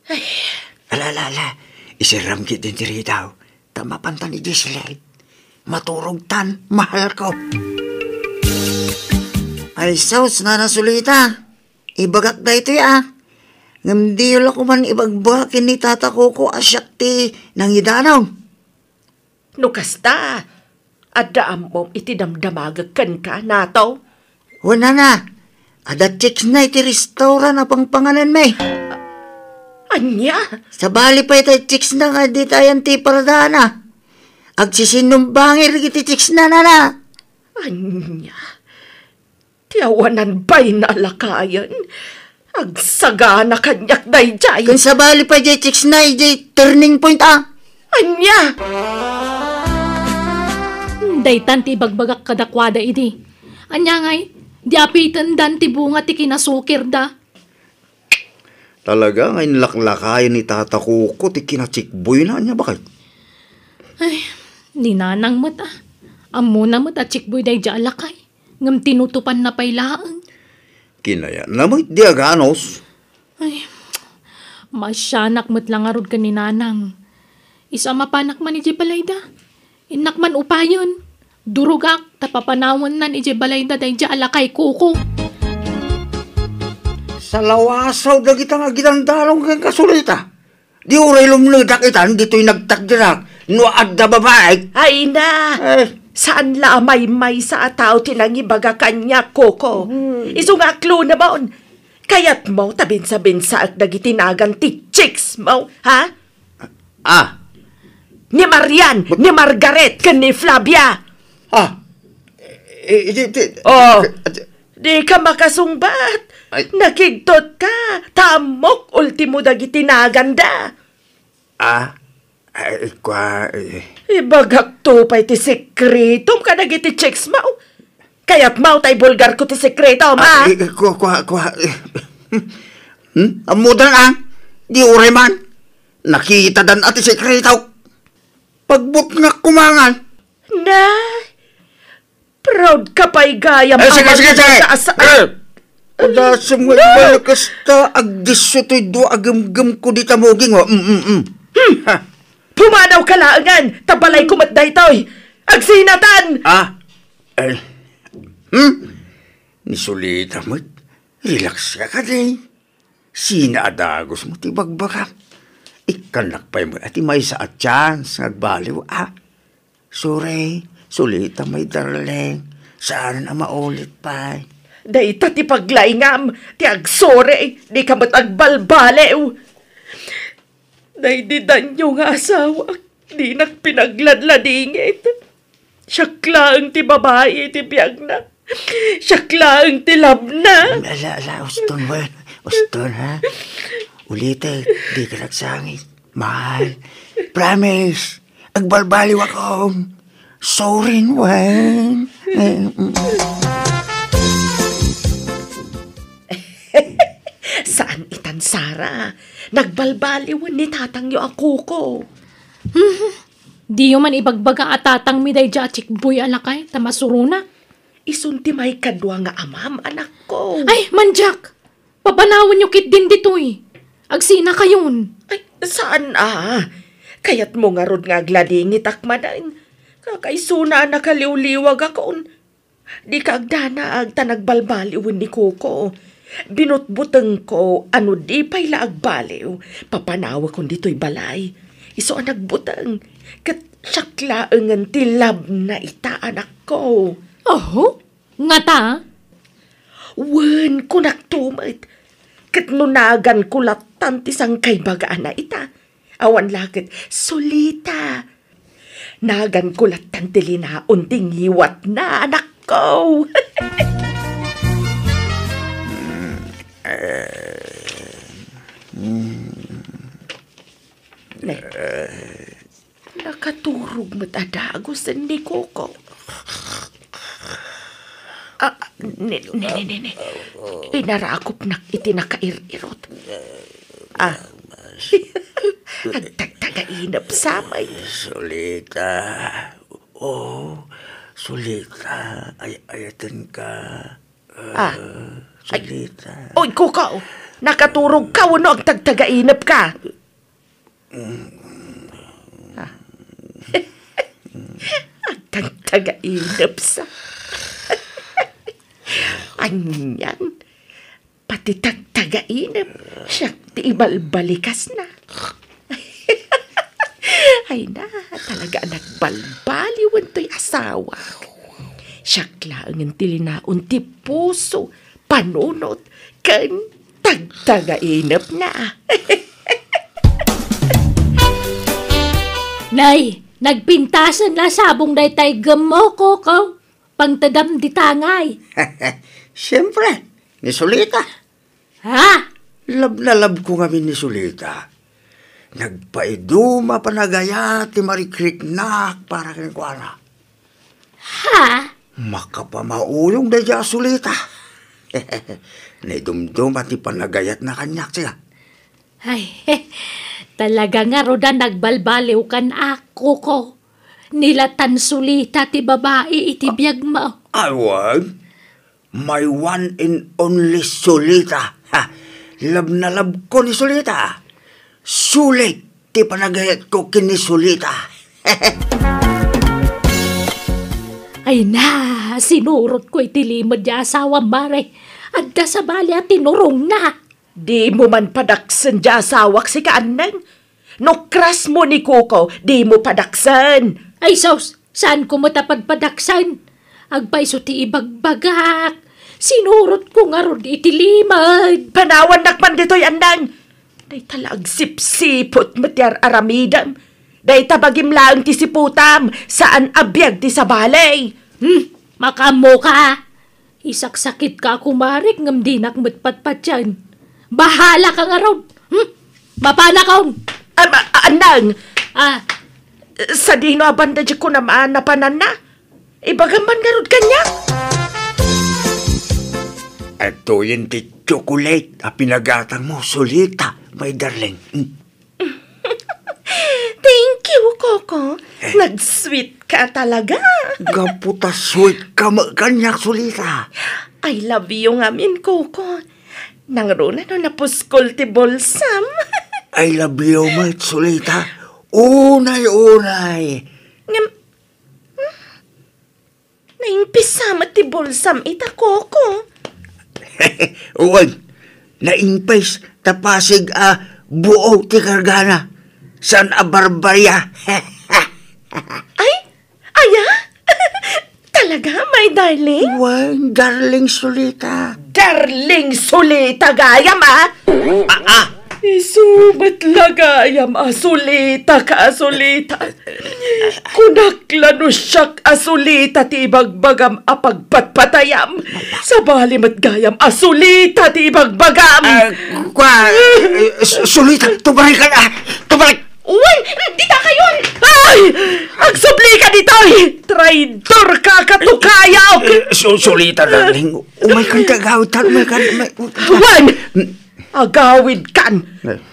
G: Ay. Alalala, isiram kit din diri daw. Tamapantan ni Gislel. Maturog tan, mahal ko. Ay, saus na nasulita. Ah. Ibagat na ito ya. Ah. Ngam diyo ko man ibagba ni tata ko ko asyak ti nangidanaw. No kasta,
A: ada mo iti damdamagakan ka nataw. Wala na,
G: ada chicks na iti restaurant na pangpanganan may. Uh, anya? Sa bali pa iti chicks na nga di tayang ti paradana. Agsisinumbanger
E: iti chicks na na na. Anya? Tiyawanan ba'y
A: nalakayan? Anya? Ang saga na kanyak day jay. Kung sabali pa jay chicks na jay turning point ah. Anya! Day tanti bagbagak kadakwada idi. Anya ngay, di apitan danti bunga ti kinasukir da.
G: Talaga ngay nilaklakayan ni tata kuko ti kinachikboy na anya bakit?
A: Ay, ninanang mata. Amo na mata chikboy day jalakay. Ngam tinutupan na pailaan.
G: Kinaya, namay di aganos.
A: Ay, masyanak mo't lang arod ka ni Nanang. Isa mapanak man ni balayda. Inak man upayon. Durugak, tapapanawan nan ije balayda dahil di alakay kuko.
G: Sa lawasaw da kita nga kang kasulita. Di uray lumludak itan, dito'y nagtakdirak. Nuad da babae. Ay, na! Ay,
A: eh, Saan la may sa ataw tinangibaga kanya, Koko? Mm. Iso nga klo na baon. Kayat mo tabin tabinsa-binsa at nagitinagan ti chicks mo, ha? Ah. ah! Ni Marian, But... ni Margaret, kan ni Flavia! Ah! Eh, eh, oh! Di ka makasungbat! Ay. Nakigtot ka! Tamok ultimo dagitinagan da!
G: Ah! Ay, kwa... Eh.
A: Ibagak to pa iti
G: sekreto ka nagiti checks mao. Kaya't mao tay bulgar ko ti sekreto, ma. Ay, ah, eh, kwa, kwa, kwa... Eh. hmm? Amudang ang? Di uray man. Nakita dan ati sekreto. Pagbut nga kumangan. Na, proud ka pa'y gaya Eh, sige, sige, sige! Eh! Wala sa mga ibalakas ta, agdisyo to'y duagamgam ko di tamoging, oh. Mm-mm-mm. Hmm. Ha. Pumanaw ka laangan, tabalay kumat daytoy.
A: Agsinatan! Ah,
G: eh, hmm? Nisulit amat, relax ka ka day. Sina adagos mo tibagbaga. Ikanakpay mo at may sa chance nagbaliw ah. Sore, sulita may darling. Saan na maulit pa?
A: Dayta ti paglaingam, ti agsore, di ka matagbalbalew. Naididan niyo nga asawa, di nagpinagladladingit. Siyakla ang ti babae, ti biyag na. Siyakla ang ti lab na.
G: Ala, ala, uston mo. Uston, ha? Ulite, di ka nagsangit. Mahal, promise, agbalbaliw ako. Sorry, Wen. Eh, mm.
A: Sara. Nagbalbaliwan ni tatang ang ako Hmm, *laughs* di man ibagbaga atatang miday dya chikboy alakay, tamasuruna. Isunti may kadwa nga amam, anak ko. Ay, manjak! Papanawan nyo kit din dito eh. Agsina kayon. Ay, saan ah? Kayat mo nga rod nga gladingit akmadain. Kakaisuna na liwag ako. Di kaagdana ag tanagbalbaliwan ni Coco. Binutbutang ko, ano di pa'y laagbaliw, papanawa kon dito'y balay. Iso ang nagbutang, kat tsaklaang ang tilab na itaanak ko. Oho, Ngata? ta? Wan ko naktumat, kat nunagan ko latan tisang kaybagaan na ita. Awan lakit, sulita. Nagan ko latan tilina, unting hiwat na anak ko. *laughs*
G: Nay, eh, mm, eh,
A: nakaturog matadagos ni Coco.
B: Ah, ne, ne, ne, ne. Inarakop na itinakairirot. Ah,
G: ang *laughs* tagtagainap samay. Sulita. Oh, sulita. Ay, ayatan ka. Uh, ah, ah. Chalita.
A: Ay, oy, kukaw! Nakaturog ka, wano ang tagtagainap ka?
D: Ah.
B: *laughs* ang tagtagainap sa... *laughs* Anyan,
A: pati tagtagainap, siya ibalbalikas na. *laughs* Ay na, talaga nagbalbaliwan to'y asawa. Siya klaang ang tilinaon ti puso panunot
B: kan tagtagainap na.
A: *laughs* Nay, nagpintasan na sabong day tay gamoko ko. Pangtadam di tangay.
G: *laughs* Siyempre, ni Sulita. Ha? Lab na lab ko kami ni Sulita. Nagpaiduma pa na gaya ti marikliknak para kay Kuana. Ha? Makapamaulong da Sulita. *laughs* Nay dumdum pati panagayat na kanyak siya.
A: Ay, *laughs* talaga nga roda nagbalbaliw kan ako ko. Nila tansulita ti babae iti ah. biyag mo.
G: Awag? My one and only sulita. Ha, lab na lab ko ni sulita. Sulit ti panagayat ko kini sulita. Hehehe. *laughs*
A: Ay na, sinurot ko tilimod niya asawa mare. Adda sa at tinurong na. Di mo man padaksan niya asawak si kaanang. No kras mo ni Coco, di mo padaksan. Ay saus, saan ko matapad padaksan? Agpaiso ti ibagbagak. Sinurot ko nga ron itilimad. Panawan nakman dito'y anang. Day talaag sipsipot matiar aramidam. Day tabagim laang ti siputam, saan abiyag ti sabalay. Hmm, makamo ka. Isaksakit ka kumarik ngam dinak matpatpat yan. Bahala kang araw. Hmm, mapanakaw. Ah, ah, anang. Ah. Sa dino abanda di ko naman napanan na. Ibagaman garod kanya.
G: Ito yun ti chocolate. A pinagatang mo, sulita, my darling. Mm.
A: Thank you, Coco. Eh? Nag-sweet ka talaga.
G: Gaputa sweet ka magkanyak sulita.
A: I love you nga min, Coco. Nangruna no napuskol ti Bolsam.
G: *laughs* I love you, my sulita. Unay, unay. Ngam...
A: Hmm? Naimpisama ti Bolsam ita, Coco.
G: *laughs* Uwan, naimpis tapasig a uh, buo ti kargana. San Abarbaya. Ay, aya? *laughs* Talaga, my darling? Well, darling Sulita. Darling
A: Sulita, gayam ah! Ah, ah! Isubat lagayam asulita ah, ka asulita. Kunakla no siyak asulita ti ibagbagam apagpatpatayam. Ah, Sa balim at gayam asulita
G: ah, ti ibagbagam. Mm. Uh, kwa, uh, sulita, tubalik ka na. Tubalik! Uwan! Dita kayon! Ay! Ang subli ka dito! Eh! Traidor ka, katukayaw! Eh, eh, Susulita, darling. Umay kang kagawtan, umay kang... Uwan! Agawid kan!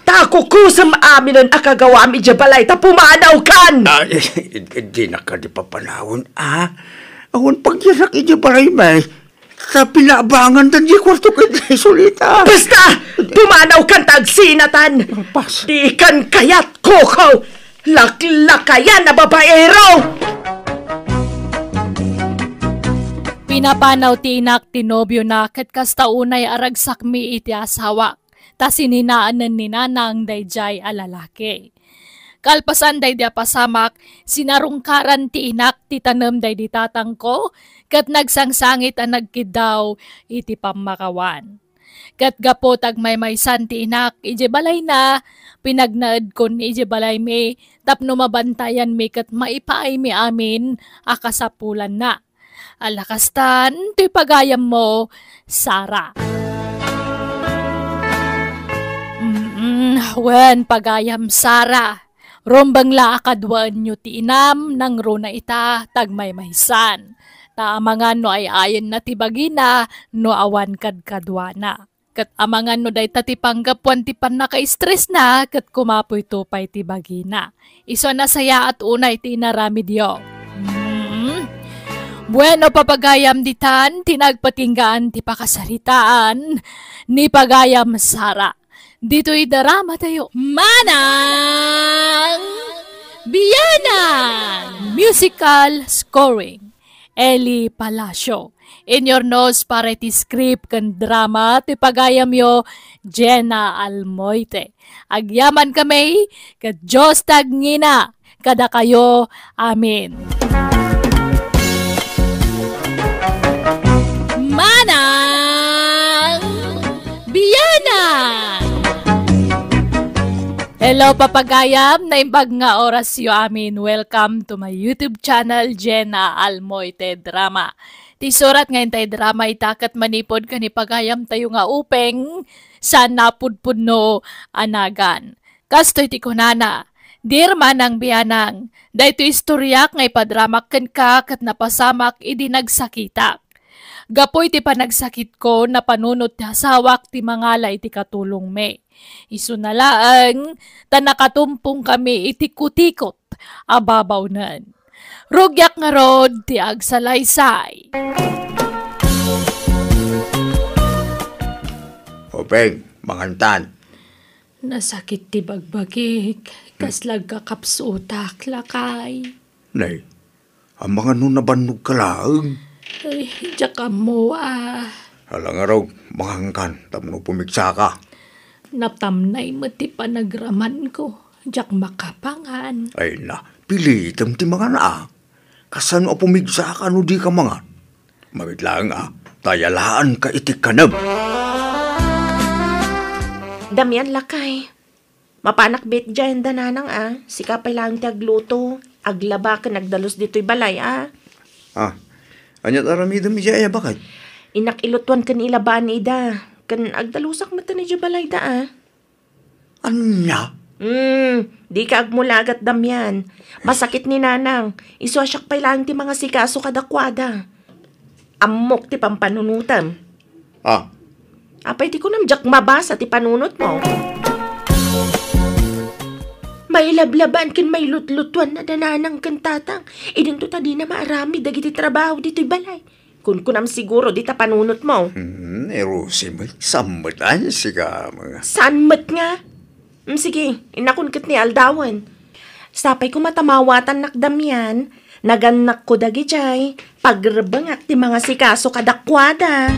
G: Takukusam amin ang akagawa mi jabalay ta pumanaw kan! Ah, hindi na ka di papanawon, ah. Awan pagyasak i balay, may. Sa pinabangan tan di kwarto kay di Basta! Dumanaw kan tag sinatan! Pas. Di kan kayat
A: kukaw! Laklakayan na babaero! Pinapanaw ti inak tinobyo na kat kastaunay aragsak mi iti asawa ta sininaanan ni nanang dayjay alalaki kalpasan day di pasamak, sinarungkaran ti inak ti tanem day di tatangko, kat nagsangsangit ang nagkidaw iti pamakawan. Kat gapo tagmay maysan ti inak, ije balay na, pinagnaad kon ije balay mi, tapno mabantayan me kat maipaay mi amin, akasapulan na. Alakastan, ti pagayam mo, Sara. Mm-mm, wen pagayam Sara Rombang akadwan nyo ti inam nang runa ita tagmay maysan. Ta amangan no ay ayon na tibagina no awan kad kadwana. Kat amangan no day tatipanggapuan ti pan naka-stress na kat kumapoy tupay ti bagina. Iso na saya at una ti narami diyo. Hmm. Bueno papagayam ditan, tinagpatinggaan ti pakasaritaan ni pagayam Sara dito'y darama tayo. Manang Biyanan! Musical Scoring Eli Palacio. In your nose para ti script kan drama ti pagayam yo Jenna Almoite. Agyaman kami ka Diyos tagngina kada kayo. Amen. Manang Biyanan! Hello papagayam, na imbag nga oras yo amin. Welcome to my YouTube channel, Jenna Almoy Drama. Ti surat nga tay drama itakat manipod kani pagayam tayo nga upeng sa napudpudno anagan. Kastoy ti kunana, dear manang biyanang, dayto istoryak nga padramak ken ka kat napasamak idi nagsakita. Gapoy ti panagsakit ko na panunot ti hasawak ti mangala iti katulong me. Isunalaang tanakatumpong kami iti kutikot ababaw nan. Rugyak nga rod ti agsalaysay.
G: Openg, mangantan.
A: Nasakit ti bagbagik, kaslag hmm. kakapsutak lakay.
G: Nay, ang mga nun nabannog kalaang.
A: Ay, tsaka mo ah.
G: Halang araw, makangkan, tamno pumiksa ka.
A: Natamnay mo ti panagraman ko, jak makapangan.
G: Ay na, pili itam ti mga na ah. Kasan o pumigsa ka no di ka mga. Mabit lang ah, tayalaan ka itik kanab.
A: Damian lakay. Mapanakbit dyan dananang ah. Sika pa lang ti agluto. Aglaba ka nagdalos dito'y balay ah.
G: Ah, Anya aramidam ija aya bakit?
A: Inak kan ilabaan ni Ida. Kan agdalusak mata ni Jabalay da ah.
G: Anya?
A: Hmm, di ka agmulagat damyan. Masakit ni nanang. Isuasyak pa lang ti mga sikaso kadakwada. Amok ti pampanunutan. Ah. Apay ti ko namjak mabasa ti panunot mo. Ah. May lablaban kin may lutlutuan na dananang kantatang. Idin eh, to tadi na maarami dagiti trabaho dito'y balay. Kun kunam siguro dita panunot mo.
G: Hmm, ero eh, si mat, sammatan si ka mga.
A: Sanmat nga? Mm, sige, inakunkit ni Aldawan. Sapay ko matamawatan nakdamyan. yan. Naganak ko dagi jay. Pagrebangak ti mga sikaso kadakwada.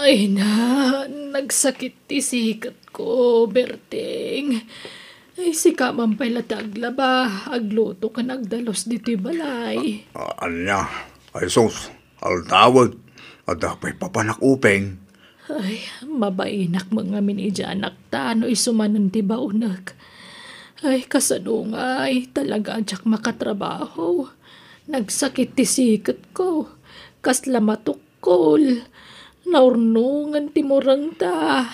A: Ay na, nagsakit ti sikat ko, Berting. Ay, si kamang pailatag laba. Agluto ka nagdalos dito'y balay.
G: Uh, uh, anya, ay sos, altawad. At papanak papanakupeng.
A: Ay, mabainak mga minidya anak ta, no isumanan ti baunag. Ay, kasano talaga adyak makatrabaho. Nagsakit ti sikat ko. Kasla matukol. Naurnungan ti murang ta.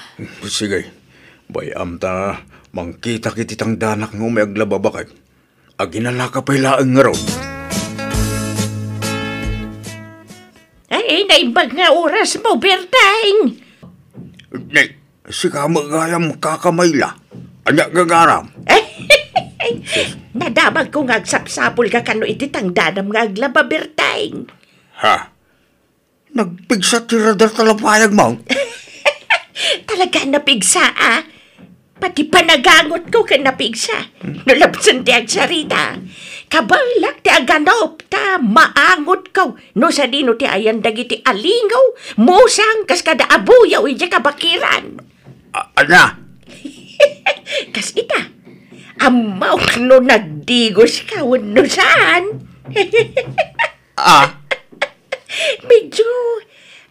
G: Sige, Bayam ta, mangkita kititang danak ng umiaglaba ba kay. Aginala ka pailaan nga raw.
A: Ay, naibag nga oras mo, Bertang.
G: Nay, si kamagayam kakamayla. Anya gagaram. Eh,
A: *laughs* nadamag ko nga sapsapol ka kano iti tang danam nga aglaba, Bertang.
G: Ha? Nagpigsa tira radar talapayag mo.
A: *laughs* Talaga napigsa, ah. Pati panagangot ko kay kanapigsa. Hmm. Nulabsan di ang sarita. Kabalak ti aganop ta maangot ko. No sa dino ti ayan dagiti alingaw. Musang kas kada abuyaw ija kabakiran.
G: ana? *laughs*
A: kas ita. Amaw no nagdigos ka no saan. ah? *laughs* Medyo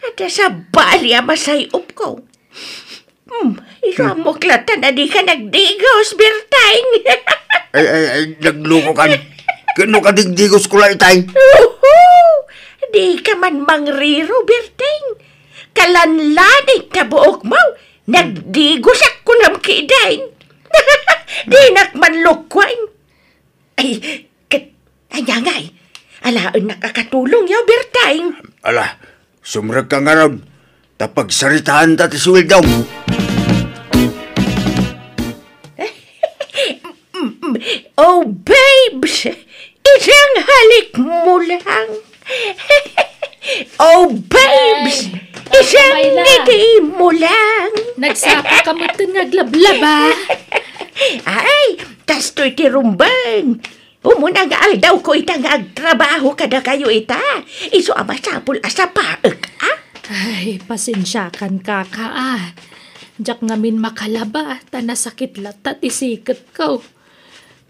A: At sa bali amasayop ko. Hmm, ikaw mo klatan na di ka nagdigos, Bertang.
G: ay, ay, ay, nagloko ka. Kano ka digdigos ko lang itay?
A: Di ka man mangriro, Bertang. Kalanlanit na buok mo. Nagdigos ako nam kidain. *laughs* di nakman lukwain. Ay, kat, anyangay. Alaon nakakatulong yo, Bertang.
G: Ala, sumrag ka nga ron. Tapagsaritaan ta ti Swildaw. Ala,
E: Oh, babes, isang
A: halik mo lang. *laughs* oh, babes, Ay, isang ngiti mo lang. Nagsapa ka mo ito naglablaba. *laughs* Ay, tas to'y tirumbang. Umuna nga al ko itang nga agtrabaho kada kayo ita. Iso ama sapul asa ah? Ay, pasensyakan kaka, ah. Diyak ngamin makalaba, tanasakit latat isikat ko.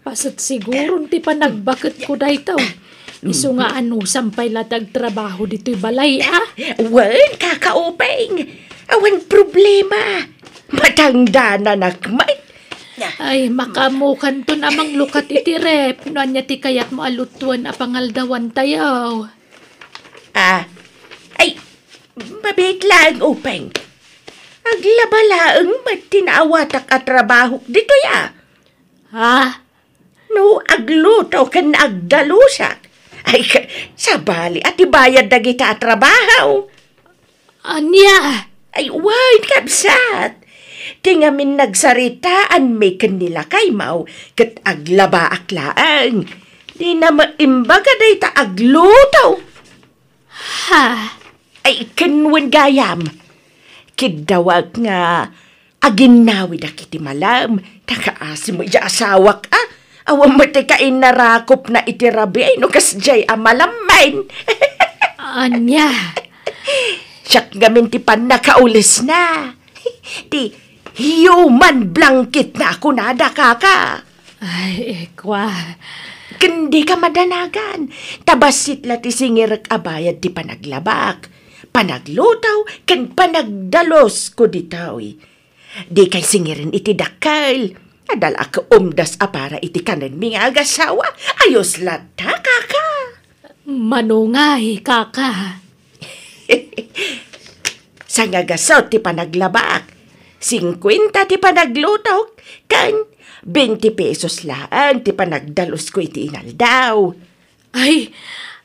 A: Pasat siguro ti pa nagbakit ko daytaw. Iso nga ano, sampay latag trabaho dito'y balay, ah? Well, kakaupeng. Awan problema. Matanda na nakmay. Ay, makamukan to namang lukat iti rep. Noan niya ti kayat mo alutuan a pangaldawan tayo.
D: Ah, ay,
A: mabait lang, upeng. Aglabalaang matinawatak at trabahok dito ya. Ah, No, agluto kan agdalusak. Ay, sa at ibayad na kita at trabaho. Anya? Ay, why, kapsat? Tingamin nagsaritaan may kanila kay mau, kat aglaba aklaan. Di na maimbaga day ta aglutaw. Ha? Ay, kanwan gayam. Kidawag nga, aginawid akiti malam, takaasin mo iya asawak ah. Awang matikain na rakop na itirabi ay no kasjay amalamain. Ah, *laughs* Anya. Siyak gamin ti pan nakaulis na. *laughs* Ti human blanket na ako nada kaka. Ay, ekwa. Kundi ka madanagan. Tabasit la ti singirek abayad ti panaglabak. Panaglutaw, ken panagdalos ko ditaw. Di kay singirin iti dakal Kadala ka umdas a para iti kanan mi agasawa. Ayos latta, kaka. Manungay, kaka. *laughs* Sa ngagasaw ti panaglabaak, 50 ti panaglutok, kan 20 pesos laan ti panagdalos ko iti inal daw. Ay,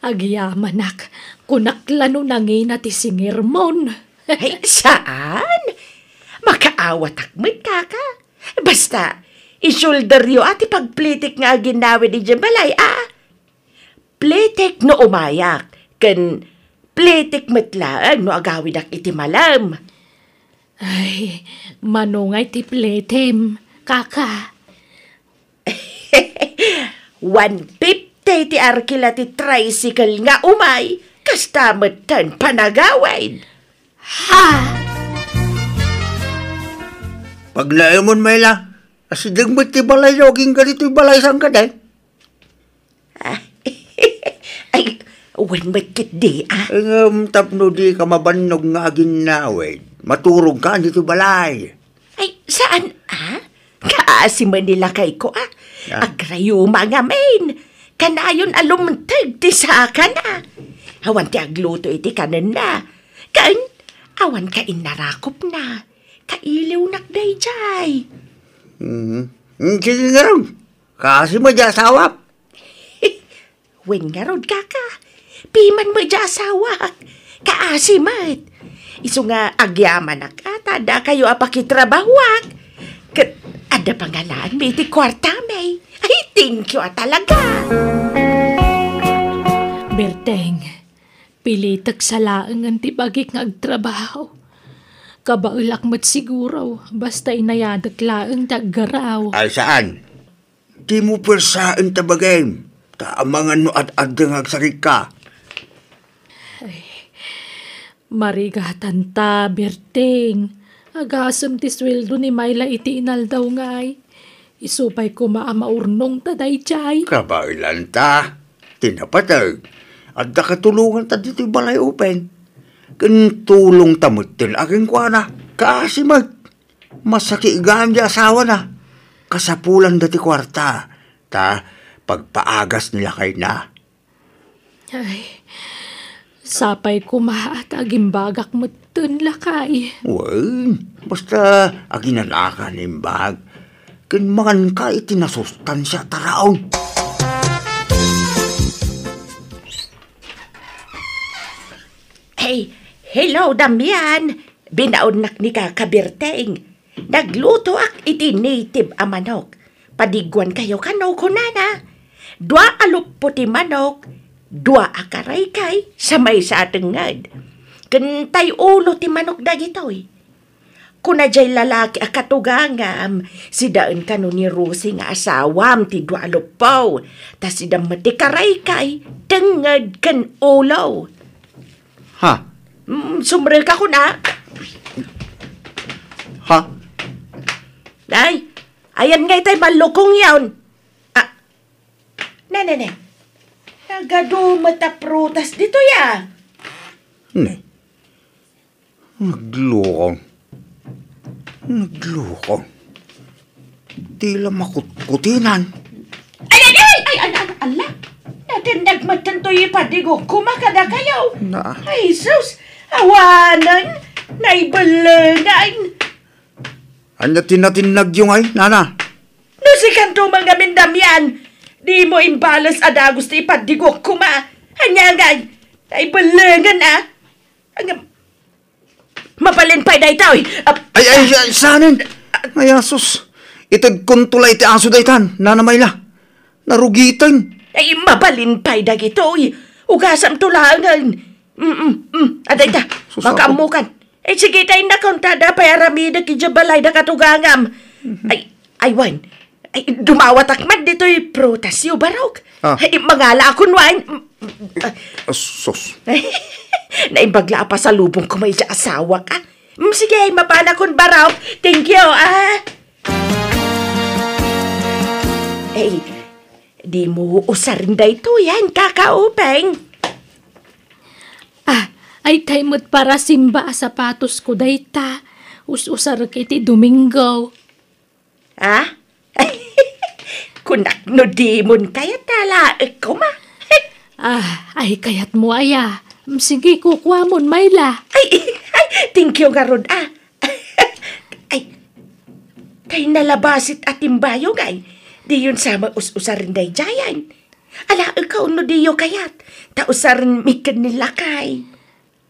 A: agyamanak, kunaklano nangin na ti singirmon. Ay, saan? Makaawatak mo't kaka. Basta, isulder yo ati pagplitik nga ginawid di balay ah. Plitik no umayak, ken plitik metlaan no agawid ak iti malam. Ay, manungay ti pletem, kaka. *laughs* One fifty ti arkila ti tricycle nga umay, kastamad tan panagawid.
G: Ha! Paglayo mo, Mayla. Asi Asidagmat ti balay jogging ganito yung balay sang kaday. Ah. *laughs* Ay, wen bakit di ah? Um, tapno di ka mabannog nga aginawid. Maturog ka dito balay. Ay, saan ah?
A: Kaasi Manila kay ko ah. ah. Agrayo mga main. Kanayon alumtag ti sa ka na. Awan ti agluto iti kanan na. Kain, awan ka inarakop na. Kailiw nakday jay.
G: Mm-hmm. Mm, sige nga ron. Kasi mo di asawa. *laughs* Wen nga ron kaka. Piman mo di asawa. Kaasi mat.
A: Iso nga agyaman na ka. Tada kayo apakitrawag. Kat ada pangalaan biti kwarta may. Ay, thank you ah, talaga. Berteng, pilitak sa laang ang tibagik nga agtrabaho. Kabaulak mat siguro, basta inayadak laang taggaraw.
G: Ay saan? Di mo persaan tabagay. Taamangan no at adang agsarik ka.
A: Ay, marigatan ta, Berting. Agasam ti sweldo ni Mayla iti inal daw ngay. Isupay ko maamaurnong taday chay.
G: Kabailan ta, tinapatag. At nakatulungan ta dito'y balay open ken tulong tamot til aking kuana, kaasimat. Masaki ganja di asawa na. Kasapulan dati kwarta, ta pagpaagas nila kay na.
A: Ay, sapay kumaat agimbagak mo lakay.
G: Uy, basta aginalakan imbag. Kinmakan ka itinasustansya taraon. Oh. Taraon.
A: Hey, Hello, Damian! Binaunak ni ka kabirteng. Nagluto ak iti native a manok. Padigwan kayo kanaw ko nana. Dua alupo ti manok, dua akaray kay sa may sa atengad. Kentay ulo ti manok dagitoy. Kuna jay lalaki akatugangam, si daan kano ni Rosie nga asawam ti dua alupaw, ta si damati karay kay, tengad kan ulo. Ha! Mm, sumbrel ka ko na. Ha? Nay, ayan nga itay malukong yaon. Ah. Na, na, na. Nagado mataprutas dito ya.
G: Ne. Naglukong. Naglukong. Di lang makutkutinan.
A: Ay, ay, ay! Ay, ay, ay, ala! Natindag matantoy pa, digo, kumakada kayaw. Na. Ay, sus! Awanan, naibalangan.
G: Anya tinatin yung ay, nana?
A: No si kanto mga mindamyan, di mo imbalas ad agos ipadigok kuma. Ah. Anya ngay, naibalangan ah. Ang
G: Mapalin pa'y day tao Ay, ay, ay, sanin. Ay, asos. Itag kontulay ti aso daytan, nana mayla! Narugitan. Ay, mapalin pa'y day ito eh. Ugasam tulangan. Mm, mm, aday ta, Susako.
A: Eh sige tayo na kauntada, payaramida ki jabalay da katugangam. Mm-hmm. Ay, ay wan, ay, dumawat akman dito'y eh, protasyo barok. Ah. Ay, eh, eh, mangala ako nwain.
G: Sos.
A: *laughs* Naimbagla pa sa lubong ko may asawa ka. Ah? Mm, sige, mapana kon barok. Thank you, ah. Eh, di mo usarin da ito yan, kakaupeng. Ay tay mo't para simba a sapatos ko dayta. Us-usar kay ti Domingo. Ah? *laughs* Kunak no demon kaya tala eh, ko ma. *laughs* ah, ay kayat mo aya. Mm, sige, kukuha mo, Myla. Ay, *laughs* ay, thank you nga Rod, ah. ay, kay nalabasit at imbayo, gay. Di yun sama us-usarin day jayan. Ala, ikaw no diyo kayat. Tausarin mi kanila kay.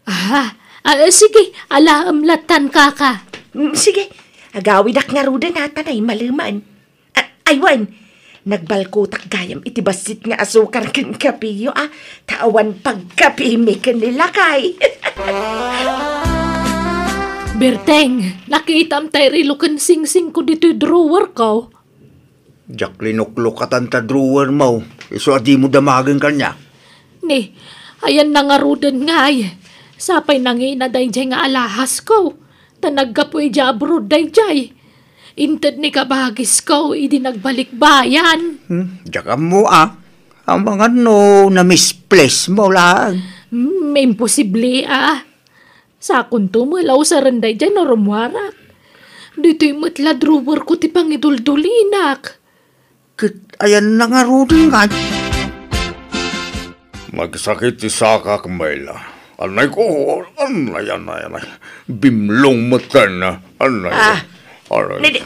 A: Aha. Ah, eh, sige, ala amlatan ka ka. Mm, sige, agawid ak nga ruda na tanay maluman. A- ah, aywan, nagbalkotak gayam itibasit nga asukar kan kapiyo ah. Taawan pagkapimikan nila kay. *laughs* Berteng, nakita am tayo rilukan sing-sing ko dito drawer ko.
G: Jacqueline, nuklukatan ta drawer mo. Iso adi mo damagan kanya.
A: Ni, ayan na nga rudan nga ay. Sapay na dayjay nga alahas ko. Tanaggapoy dya abroad dayjay. Inted ni kabagis ko, idi nagbalik bayan.
G: Hmm, Diyaka mo ah. Ang mga no na misplace mo lang.
A: Hmm, imposible ah. Sa akong tumulaw sa randay dyan na rumwarak. Dito'y matla drawer ko ti pangiduldolinak.
G: Kit, ayan na nga, Rudy nga. Magsakit ti sakak, Mayla. Anay ko, anay, anay, anay. Bimlong mata na, anay. Ah, anay. Nidi,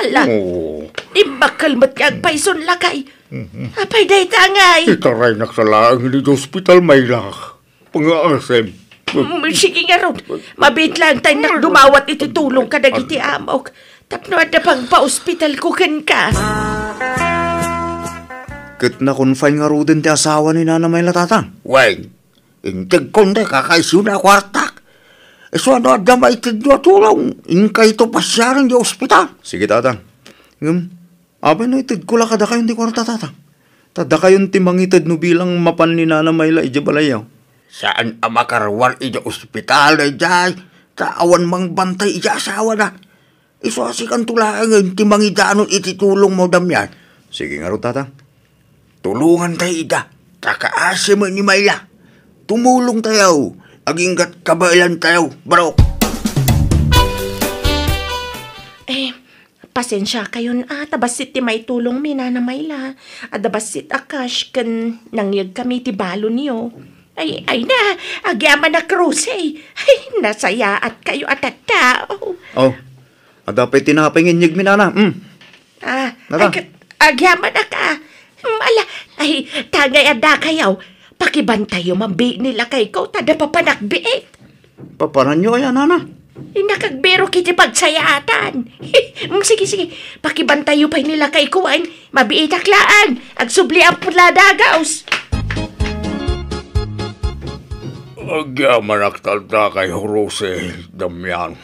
G: ala. Oh.
A: Ibakalmat ka ang mm-hmm. paison lakay. Mm-hmm. Apay day tangay.
G: Itaray naksalaang ni hospital may lak. Pangaasem.
A: Sige nga ron. Mabit lang tayo na mm-hmm. dumawat ititulong ka dagiti amok. Tapno ada pang pa-hospital ko kan
G: ka. Kat na confine nga ro din ti asawa ni nanamay latatang. Wait. Integ konde kakaisuna kwartak. Eso ano adda maitid do tulong. Inka ito pasyaran di ospital. Sige tatang. Ngam, abay no itid ko lakada kayo di kwarta tatang. Tada kayon timangitid no bilang mapan ni Nana Mayla ija balayaw. Saan amakarwar ija ospital na e jay. Taawan mang bantay ija asawa na. Iso asikan tulaan e ngayon timangidaan ititulong mo damyan. Sige nga ro tatang. Tulungan tayo ida. Takaasin mo ni Mayla tumulong tayo, aginggat kabailan tayo, barok.
B: Eh, pasensya kayon ah,
A: tabasit ti may tulong mi nanamaila. Adabasit ah, akash kan nangyag kami ti balo niyo. Ay, ay na, agyaman na kruse. Eh. Ay, nasaya at kayo at at tao.
G: Oh, adapay tinapay nginyag minana. Mm. Ah, Nada. ay,
A: agyaman na ka. Mala, hmm, ay, tagay ada kayaw. Pakibantay yung mabi nila kay ikaw, tada papanakbiit.
G: Paparan nyo ayan, Ana.
A: Eh, Nakagbiro kiti pagsayaatan. *laughs* Mm, sige, sige. Pakibantay yung pa nila kay kuwan. Mabiit aklaan. Agsubli ang pula dagaos.
G: Agya manaktalta kay Horose Damian.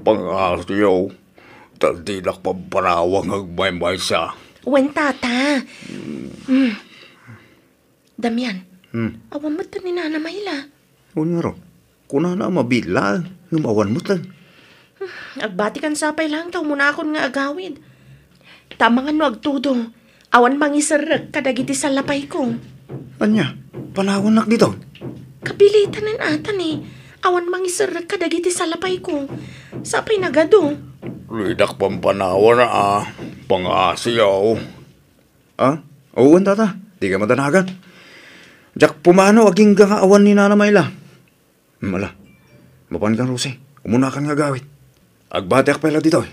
G: Pangasiyo, tadilak pamparawang agmay-may sa.
A: Wen, tata. Mm. Damian, Hmm. Awan mo ni Nana Mayla.
G: Unyaro, kuna na mabila, humawan mo tan.
A: Hmm. *sighs* Agbatikan sapay lang taw muna akon nga agawid. Tamangan no agtudo. Awan mangisarag kadagiti sa lapay ko.
G: Anya, panahon nak dito.
A: Kabilitan Kapilitanan atan eh. Awan mangisarag kadagiti sa lapay ko. Sapay nagado.
G: Lidak pampanawa na ah. pang Ah? Oo, tata. Di ka madanagan. Jak pumano aging nga ni Nana Mayla. Mala, mapan kang Rose. Umuna kan nga gawit. Agbatek pala dito eh.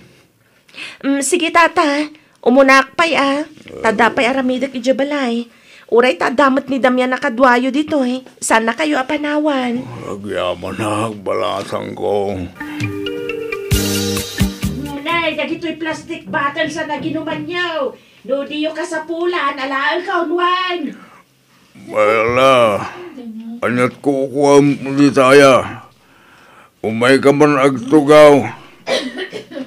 A: Mm, sige tata, umunak pa'y ah. Tada pa'y aramidak ijabalay. Uray tadamat ni Damian na dito eh. Sana kayo apanawan.
G: Agyaman na, balasang ko.
A: Nunay, dagito'y plastic bottle sa naginuman niyo. Nudiyo ka sa pulan, alaal ka one.
G: Wala. Anyat ko kuam di saya. Umay ka man agtugaw.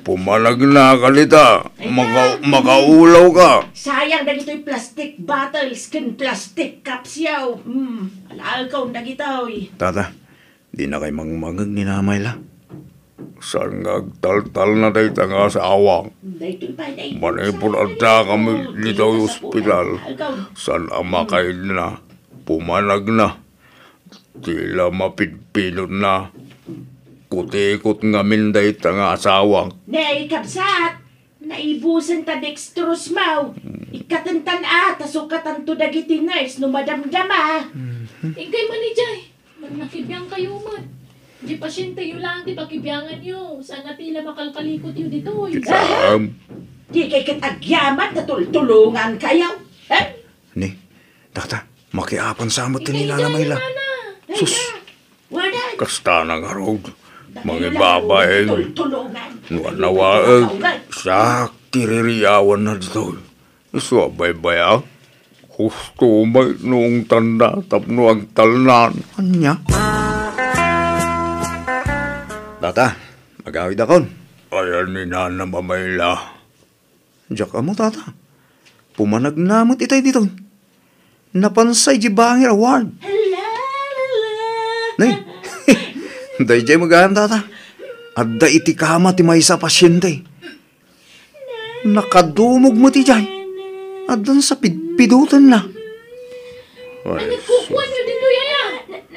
G: Pumalag na kalita. Maka, makaulaw ka.
A: Sayang na ito'y plastic bottles skin plastic cups yaw. Hmm, alaal ka na gito'y.
G: Tata, di na kay mangmagag ni la. Saan nga agtaltal na tayo tanga sa awang. Manipon at kami dito'y ospital.
D: Saan ama kayo
G: na pumanag na. Tila mapidpilot na. Kutikot nga minday tanga asawang.
A: Nay, kabsat! Naibusan ta dextrose maw. Ikatantan a, tasukatan to dagiti nurse no madamdama. Mm-hmm. Ingkay man Jay. Magnakibiyang kayo man. Di pasyente yun lang, di pakibyangan yun. Sana tila makalkalikot yun dito. Sam! Eh. Ah, di kay katagyaman na tultulungan kayo. Eh? Ni,
G: dakta, Makiapan samot din nila na mayla. Sus. Kastana nga road. Mga babae. Nuanawa. Sak tiririyawan na dito. Iso bay baya. Ah. Husto may noong tanda tapno ang talnan. Anya. Tata, magawid akon. Ayan ni Nana Mamayla. Diyak mo, tata. Pumanag namot itay dito napansay di bangir award. Nay, day *laughs* jay magayam tata. At da iti kama ti may isa pasyente. Nakadumog mo ti jay. At sa pidpidutan na.
D: Ay,
A: kukuha nyo din do yaya. Ah.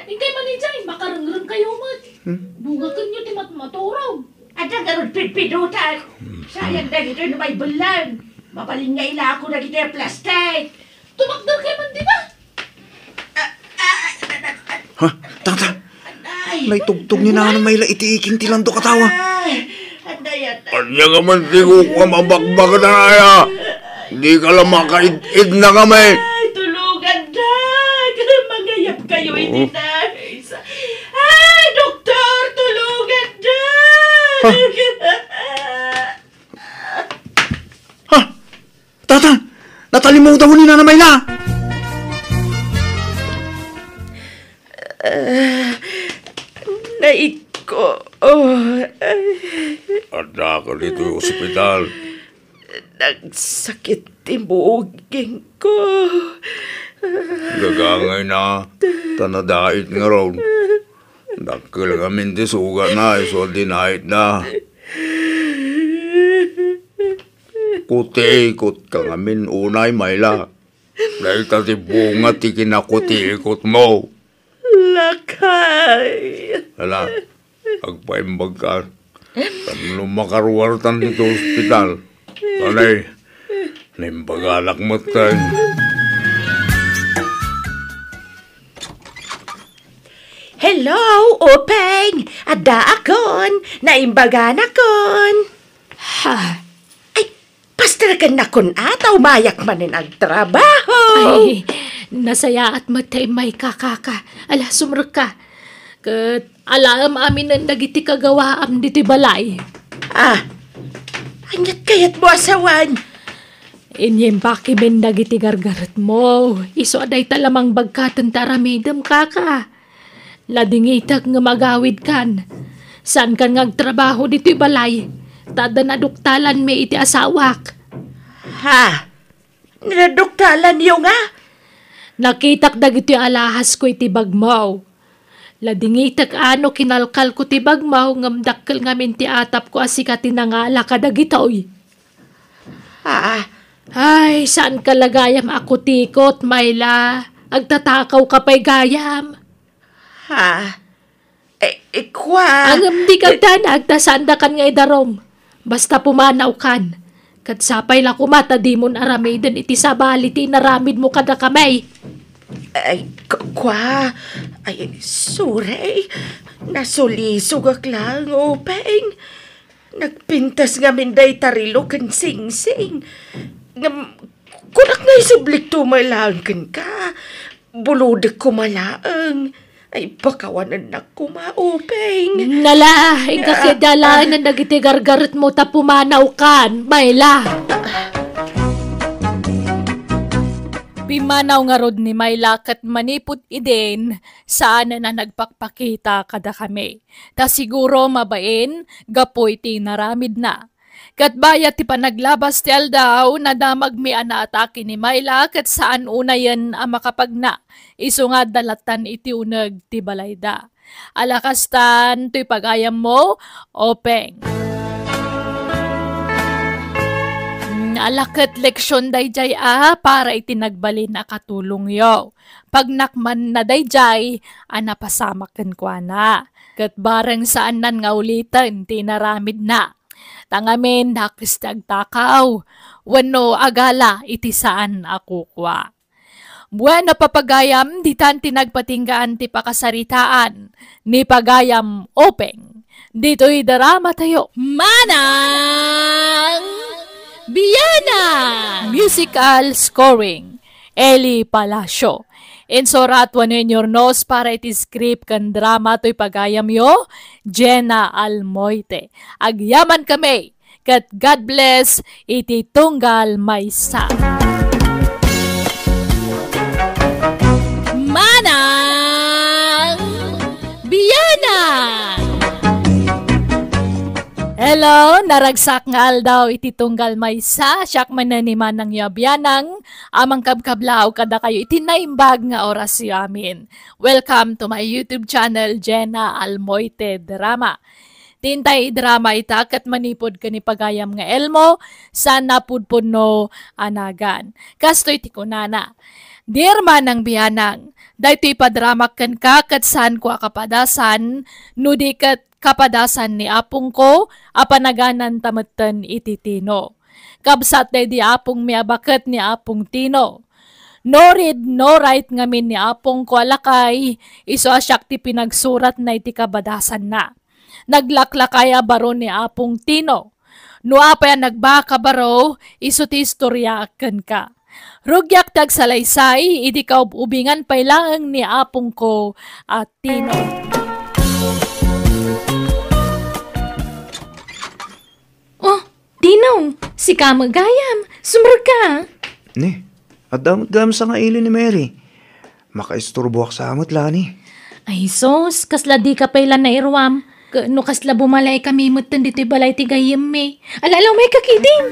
A: Ikay man ni jay, makarangrang kayo mat. Hmm? Bugakan nyo ti matmaturaw. At ang pidpidutan. Hmm. Sayang dahil ito may bulan. Mabalin nga ila ako na kita plastic. Tumakdor kay man, di ba?
G: Ha? Tata! Naitugtog ni na ng may laitiiking tilando katawa. Kanya ka man sigo ka mabakbaga na naya. Hindi ka lang makaid-id na kami.
A: Ay, tulugan na. *laughs* Magayap kayo, hindi oh. na. Ay, doktor, tulugan na.
D: Ha? *laughs*
G: Ha? Tata! Natalimutan mo ni Nanamay na! Uh, naiko. Oh. Anak, dito yung ospital.
E: Nagsakit timugin ko.
G: Gagangay na. Tanadait nga ron. Dakil kami tisuga na. Iso dinait na. Kinakuti-ikot ka ngamin unay, Mayla. Dahil kasi bunga ti kinakuti-ikot mo.
D: Lakay.
G: Hala, agpaimbag ka.
D: Tamlo
G: makaruwartan dito ospital. Tanay, nimbagalak mo tayo.
A: Hello, Openg! Ada akon! Naimbaga na kon! Ha! Mas talagang nakon ataw mayak manin ang trabaho. Ay, nasaya at matay may kakaka. Ala, sumruk ka. Kat alam amin ang dagiti kagawaam diti balay. Ah, anyat kayat mo asawan. Inyem baki men dagiti gargarat mo. Iso aday talamang bagkatan taramidam kaka. Ladingitak nga magawid kan. San kan ngagtrabaho diti balay? Tada naduktalan me iti asawak. Ha? Naduktalan yo nga? Nakitak dagiti alahas ko iti bagmaw. Ladingitak ano kinalkal ko ti bagmaw ngamdakkel nga minti atap ko asikati nangala kadagitoy. Ah, ay, saan ka lagayam ako tikot, Mayla? Agtatakaw ka pa'y gayam. Ha? Eh, ikwa? Eh, Angam di ka eh, kan nga idarom. Basta pumanaw kan. Katsapay lang kumata di mo aramidan iti sabali ti naramid mo kada kamay. Ay, kwa. Ay, suray. Eh. Nasulisog aklang, upeng. Nagpintas nga minday tarilo kan sing-sing. Ngam, kunak nga isublik tumalaan kan ka. Buludik kumalaang. Ay, pakawanan na kumauping. Nala, ikakidala ah, ah. na nagitigargarit mo tapumanaw kan, Mayla. Pimanaw nga rod ni Mayla kat manipot iden saan na nagpakpakita kada kami. Ta siguro mabain, gapoy tinaramid na. Katbayat ti panaglabas ti aldaw na damag mi anaatake ni Mayla kat saan una yan ang makapagna. Iso nga dalatan iti unag ti balayda. Alakastan to'y pagayam mo, openg. Hmm, Alakat leksyon dayjay a ah, para itinagbalin na katulong yo. Pag nakman na dayjay, anapasamakan kwa na. Kat barang saan nan nga ulitan, tinaramid na tangamen dakristag takaw wano agala iti saan akukwa. Bueno papagayam ditan tinagpatinggaan ti pakasaritaan ni pagayam openg. Dito'y darama tayo. Manang Biyana! Musical scoring, Eli Palacio sorat Insoratwan in your nose para iti script kan drama to'y pagayam yo, Jenna Almoite. Agyaman kami, kat God bless, iti tunggal may sa. Hello, naragsak nga daw ititunggal tunggal may sa siyak mananiman ng yabyanang amang kabkablaw kada kayo itinaimbag nga oras amin. Welcome to my YouTube channel, Jenna Almoite Drama. Tintay drama ita kat manipod ka ni pagayam nga elmo sa napudpod no anagan. Kastoy ti kunana. Dear manang biyanang, dahito ipadramak kan ka kat saan ko akapadasan, nudikat kapadasan ni apong ko, apanaganan tamatan iti tino. Kabsat day di apong miabakat ni apong tino. No read, no write ngamin ni apong ko alakay, iso asyak ti pinagsurat na iti kabadasan na. Naglaklakaya baro ni apong tino. No apay nagbaka baro, iso ti istorya akan ka. Rugyak tagsalaysay, idi ka ubingan pailangang ni apong ko at tino. Dinong, si Kamagayam, sumar ka.
G: Ne, at damot-dam sa ngaili ni Mary. Makaisturbo ak sa amot, Lani.
A: Ay sos, kasla di ka pala na irwam. No kasla bumalay kami mutan dito'y balay ti gayim me. Alalaw may kakidim.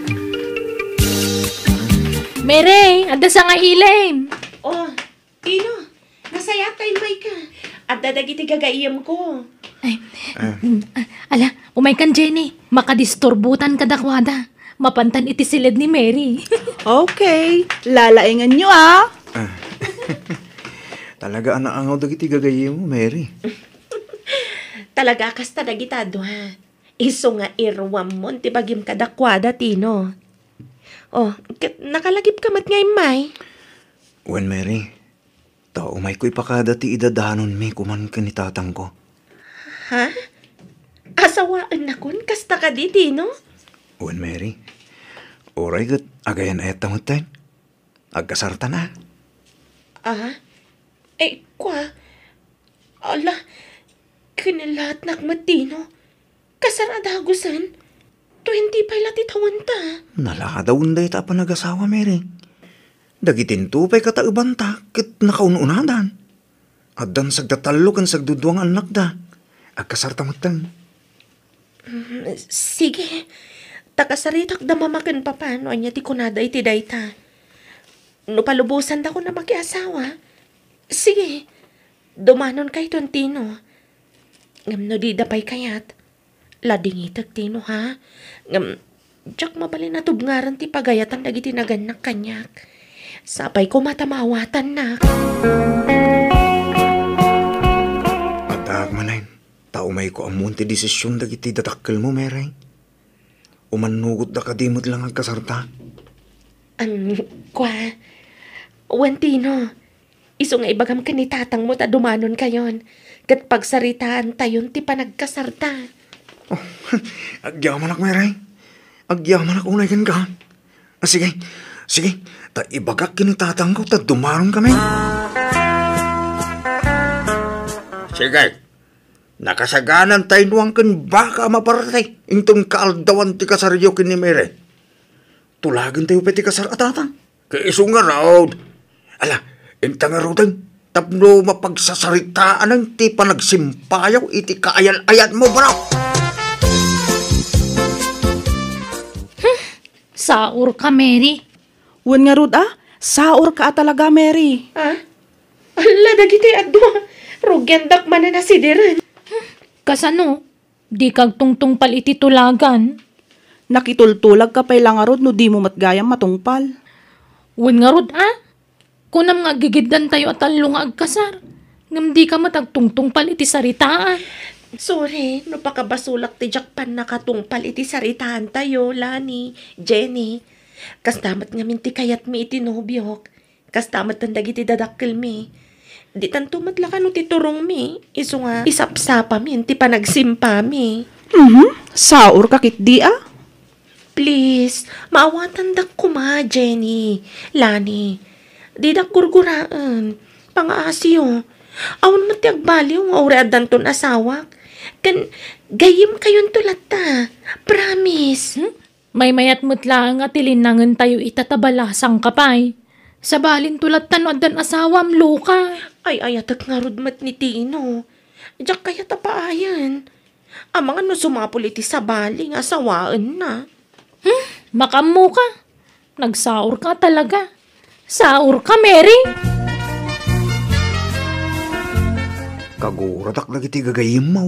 A: Mary, ada sa nga ilim.
B: Oh, ino.
A: Masaya kay may ka. At dadagiti gagaiyam ko. Ay,
D: ah. ala,
A: umay Jenny. Makadisturbutan ka dakwada. Mapantan iti silid ni Mary. *laughs* okay, lalaingan nyo ah. ah.
G: *laughs* Talaga anaangaw dagiti gagayin mo, Mary.
A: *laughs* Talaga kasta dagitado ha. Iso nga irwam mo, tibagim ka dakwada, Tino. Oh, nakalagip ka mat ngay, May.
G: Wan, Mary. Ta umay ko ipakada ti idadanon mi kuman ka tatang ko.
A: Ha? Asawaan na kun kasta ka diti, no?
G: Uwan, Mary. Oray kat agayan ayat tamutan. Agkasarta na.
A: Ah? Eh, kwa? Ala, kinilahat na matino. Kasaradagusan. 20 pa ilat ti tawanta.
G: Nalakadaw na ita pa nag-asawa, Mary. Dagitin tupay kata ibanta kit nakaununadan. Addan sagdatalo kan sagduduang anak da. Agkasarta matang.
A: Mm, sige. Takasaritak da mamakin papano anya ti kunada iti dayta. No palubusan da ko na makiasawa. Sige. Dumanon kay ton Ngam no di dapay kayat. Ladingitag tino ha. Ngam, jak mabali na tubngaran ti pagayatan dagiti naganak kanyak. Sabay ko matamawatan na.
G: Atag manay, taumay ko amunti desisyon dagiti datakkel mo, meray. Umanugot da kadimot lang ang kasarta.
A: Ang kwa, Wantino, iso nga ibagam ka ni tatang mo ta dumanon kayon. Kat pagsaritaan tayon ti panagkasarta. Oh,
G: agyaman ak meray. Agyaman ak unay kan ka. Ah, sige, sige, Ta ibagak kini ta dumaron kami. Sige. Nakasaganan tayo nuang kin baka maparatay. Intong kaaldawan ti kasaryo kini mere. Tulagin tayo peti kasar atatang. Kaisunga raod. Ala, intang arudan. Tapno mapagsasaritaan ang ti panagsimpayaw iti kaayan-ayan mo bro.
A: Sa ka, Mary. Wen nga rod ah, saor ka talaga, Mary. Ah? Ala, dagiti adto. Rugyandak man na nasidiran. Kasano? Di kag tungtong pal iti tulagan. Nakitultulag ka pa'y langarod no di mo matgayam matungpal. Wen nga rod ah, kunam nga gigiddan tayo at along agkasar. Ngam di ka matagtungtong pal iti saritaan. Sorry, no pakabasulak ti Jackpan nakatungpal iti saritaan tayo, Lani, Jenny. Kas tamat nga minti kayat mi iti nobyo. Kas tamat tanda iti dadakkel mi. Di tanto matlakan ti turong mi. Iso nga isapsapa mi ti panagsimpa mi. Mm-hmm. Saur kakit di ah. Please, maawatan dak kuma, Jenny. Lani, di dak gurguraan. Pangaasiyo. Oh. Awan mo ti agbaliw oh, nga uradan ton asawak. Kan, gayim kayon tulad ta. Promise. Hmm? May mayat mutla nga tilinangan tayo itatabalasang kapay. Sa balin tulat tanod dan asawam loka. Ay ayatag nga rudmat ni Tino. Diyak kaya tapaayan. Ang mga no sumapuliti sa bali nga sawaan na. Hmm, makamu ka. Nagsaur ka talaga. Saur ka, Mary.
G: Kaguratak lagi tigagayin mo.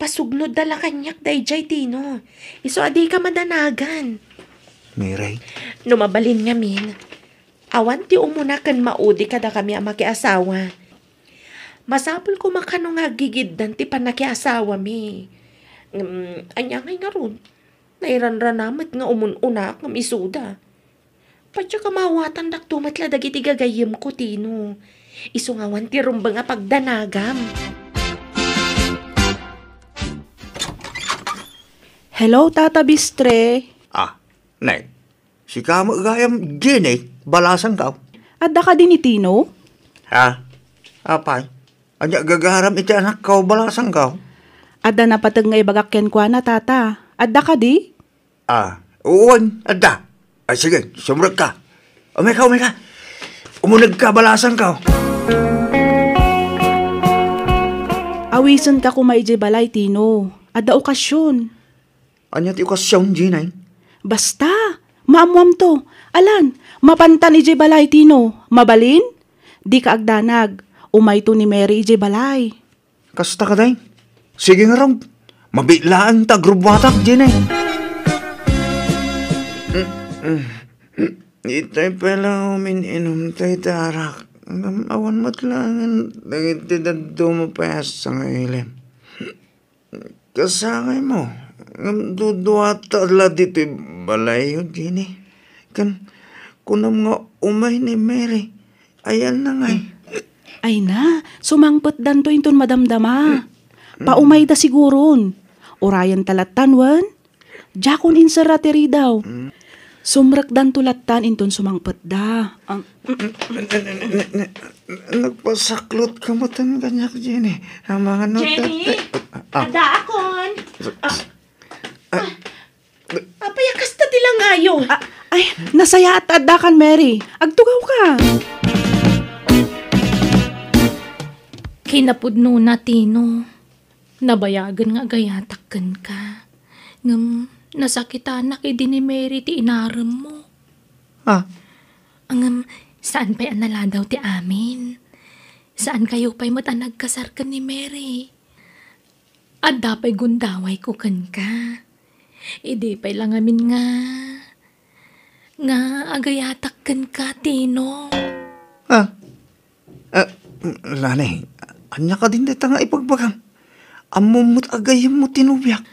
A: Pasugnod dala kanyak dayjay tino. Iso adi ka madanagan. Miray? Numabalin nga min. Awan ti umuna kan maudi kada kami ang makiasawa. Masapol ko makano nga gigiddan ti panakiasawa mi. Um, ngay nga ron. Nairanranamat nga umununa ng isuda. Patya kamawatan dak tumatla dagiti gagayim ko tino. Isungawan ti rumba nga pagdanagam. Hello, Tata Bistre.
G: Ah, Nay. Si kamo gayam din eh. Balasang ka. Adda ka din ni Tino? Ha? Apay. Anya gagaram iti anak ka balasang ka.
A: Adda na patag nga ibagakyan kwa na, Tata. Adda ka di?
G: Ah, uwan, adda. Ay ah, sige, sumurag ka. Umay ka, umay ka. Umunag ka, Awisan ka.
A: Awison may kumaijay balay, Tino. Adda okasyon. Anya ti ukas siyaon, Basta, maamuam to. Alan, mapantan ije balay tino. Mabalin? Di ka agdanag. Umay to ni Mary ije balay.
G: Kasta ka day. Sige nga raw. Mabitlaan ta grubwatak, Jinay. Mm, mm, mm. Itay pala umin tay tarak. Awan matlangan. Nagitidad dumapayas sa ngailim. Kasakay mo. Nandudwata la dito'y balayo din eh. Kan, kunam nga umay ni Mary. Ayan na nga eh. Mm. Ay na,
A: dan to inton madamdama. Paumay da siguron. Orayan talatanwan. Jakon insarateri daw. Sumrak dan tulatan
G: inton sumangpet da. Ang... Nagpasaklot ka mo tan ganyak, Jenny. Ang mga Jenny,
D: ah. ada akon. Ah. Ah,
G: apayakas ah, na dilang ayo. Ah, ay, nasaya at
A: adakan, Mary. Agtugaw ka. Kinapudno na, Tino. Nabayagan nga gayatakan ka. Ngam, nasakita na kay eh, ni Mary ti inaram mo. Ah? Ang, saan pa'y anala ti amin? Saan kayo pa'y matanag kasar ka ni Mary? At dapay gundaway ko kan ka. Ide, pay lang amin nga. Nga agayatak kan ka, Tino.
G: Ah, ah eh, lanay, anya ka din dito nga ipagbagang. Amumot agayam mo tinubiak.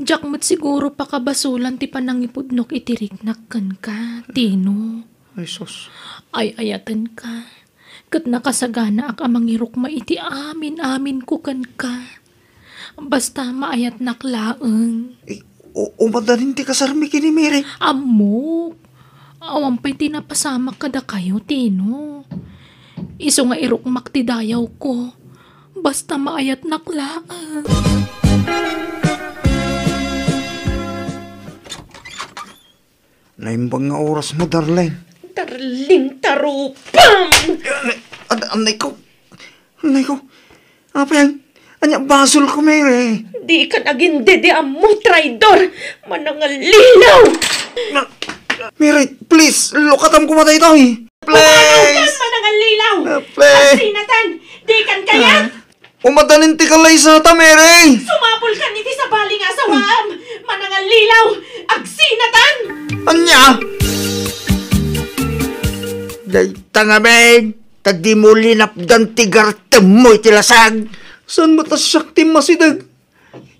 A: Jack mo't siguro pakabasulan ti panangipudnok itiriknak kan ka, Tino. Ay, sos. Ay, ayatan ka. Kat nakasagana ak amangirok iti amin-amin ko kan ka. Basta maayat naklaang. Eh, o, umadarin ti kasarmi kini Mary. Amo, awam pa'y tinapasama kada kayo, Tino. Iso nga irok maktidayaw ko. Basta maayat nakla.
G: Naimbang nga oras mo, darling.
B: Darling, pam! Anay ko!
A: Anay ko! Apa yan? Anya basol ko, Mary. Eh. Di ka naging dede mo, traidor. Manangalilaw. Na, Mary, eh, please.
G: Lokatam kumatay ito eh. Please.
A: Umanukan manangalilaw. Uh, please. Asinatan, di kan kaya? Uh,
G: ah. umadanin ti kalay sa ta, Mary. Eh.
A: Sumapol ka niti sa baling asawaam. Manangalilaw. Agsinatan.
G: Anya. Day tanga, Mary. Tadi mo linapdan tigar temo itilasag. San mo tas sakti masidag?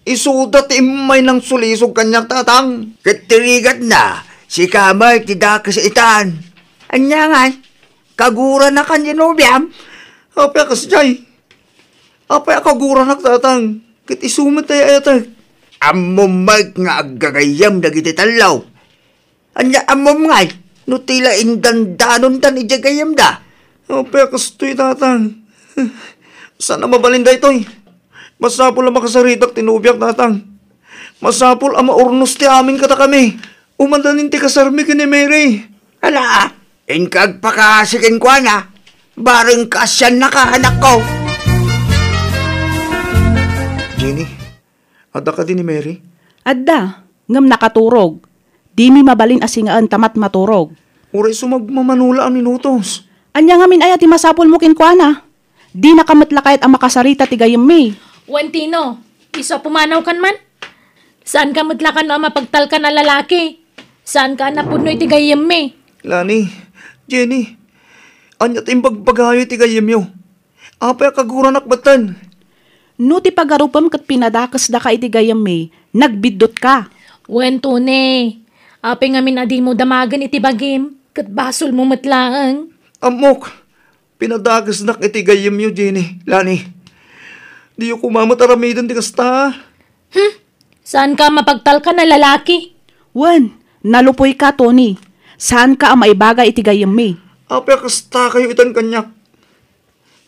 G: Isudat imay ng sulisog kanyang tatang. Katirigat na, si kamay tidak kasi itaan. Anya nga, kagura na kanyinubyam. Apya kasi jay. Apya kagura na tatang. Kit isumat tayo ayatag. Amumag nga agagayam nagititalaw. Anya amum nga, nutila indandanon tan ijagayam da. Apya kasi to'y tatang. *laughs* Sana mabalinda ito eh. Masapol ang makasaritak tinubyak natang. Masapul ang maurnos ti amin kata kami. Umandanin ti kasarmi ni Mary. Ala, inkag pakasikin ko na. Barang kasyan nakahanak ko. Jenny, adda ka din ni Mary?
A: Adda, ngam nakaturog. Di mi mabalin asingaan tamat maturog. Uray sumagmamanula ang minutos. Anya ngamin ayat ati masapol mo kinkwana. Di nakamatlakayat ang makasarita ti gayem may. Wantino, iso pumanaw kan man? Saan ka matlakan no mapagtal ka na lalaki? Saan ka napunoy ti gayem
D: Lani,
G: Jenny, anya ting bagbagayo ti gayem yo. Apay kaguranak batan. No ti pagarupam kat
A: pinadakas da ka iti gayem
G: may, nagbidot
A: ka. Wento ne, apay nga minadi mo damagan iti bagim, kat basol mo matlaang.
G: Amok, Pinadagas na iti gayam yo, Jenny. Lani, di yo kumamot aramidon ti kasta. Hmm, saan ka
A: mapagtal ka na lalaki? Wan, nalupoy ka, Tony. Saan ka ang maibaga iti gayam mi?
G: Apya kasta kayo itan kanyak.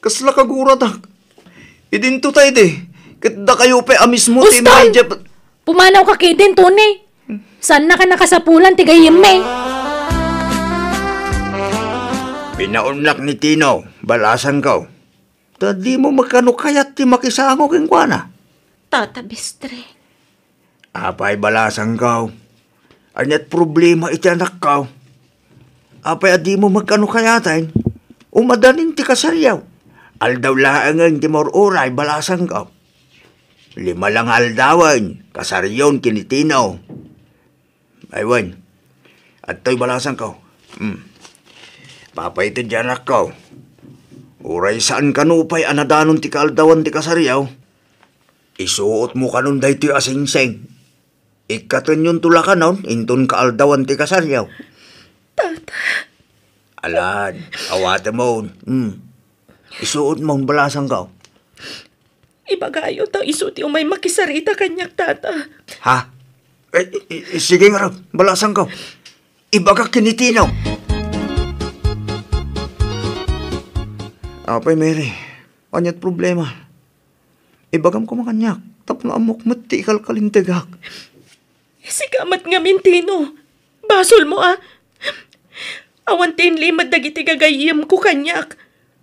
G: Kasla kaguratak. Ah. Idinto tayo di. Kitda kayo pe amismo ah, ti Jep... Pumanaw
A: ka kidin, Tony. Saan na ka nakasapulan ti gayam mi?
G: Pinaunlak ni Tino, balasan ko. Ta di mo magkano kayat ti makisamo king kuana.
A: Tata Bistre.
G: Apay balasan ko. Anyat problema iti anak ko. Apay di mo magkano kayatan. Umadanin ti kasaryaw. Aldaw laangan ti moruray balasan ko. Lima lang aldawan, kasaryon kinitino. Aywan, at to'y balasan ko. Mm. Papay ti diyanak Uray saan kanupay anadanon ti kaaldawan ti kasariyaw. Isuot mo kanon day ti asingseng. Ikatan yung tula ka nun, inton kaaldawan ti kasaryaw. Tata. Alad, awate mo. Hmm. Isuot mo balasang ka. Oh.
A: Ibagayo tang isuti o may makisarita kanyak tata.
G: Ha? Eh, eh, eh sige nga balasang ka. Oh. Ibaga kinitinaw. Ibaga kinitinaw. Apay, ah, Mary. Anyat problema. Ibagam eh, ko makanyak. Tapno amok mati kalkaling tegak.
A: Eh, sigamat nga mintino. Basol mo ah. Awan tin limad dagiti gagayim ko kanyak.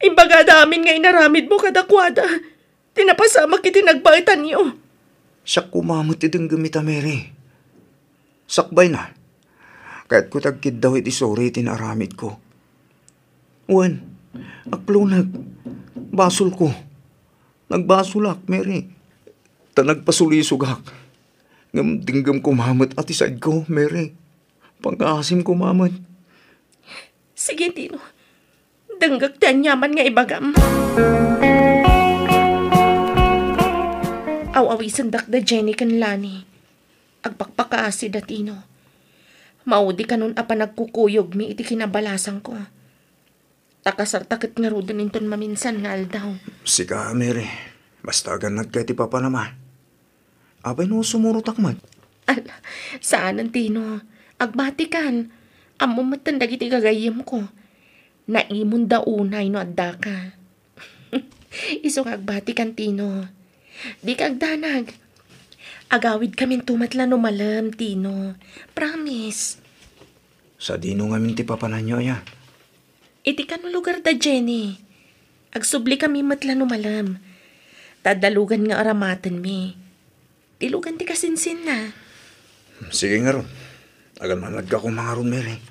A: Imbaga damin nga inaramid mo kadakwada. Tinapasama kiti nagbaitan niyo.
G: Siya kumamot itong gamita, Mary. Sakbay na. Kahit ko tagkid daw iti sorry tinaramid ko. One, Akplunag, basol ko. Nagbasulak, Mary. Tanag pasulisugak. ko kumamat at isad ko, Mary. Pangkaasim kumamat.
A: Sige, Tino. Danggag tan yaman nga ibagam. Awawi sandak da Jenny kan Lani. Agpakpakaasi da Tino. Maudi ka nun apanagkukuyog mi iti kinabalasan
B: ko. Takasartakit nga rodo ninton maminsan nga aldaw.
G: Sika, Mary. Basta ganat kay ti papa naman. Apay no sumurot akmat.
A: Ala, saan ang tino? Agbatikan. Amo matandagi ti gagayim ko. Naimon daunay no adda ka. *laughs* Isong agbatikan tino. Di ka Agawid kami tumatla no malam, Tino. Promise.
G: Sa dino ngamin ti papanan nyo,
D: ya.
A: Iti eh, no lugar da Jenny. Agsubli kami matla malam. Tadalugan nga aramatan mi. Tilugan ti kasinsin na.
G: Sige nga ron. Agan manad ka kung mga ron, Mary.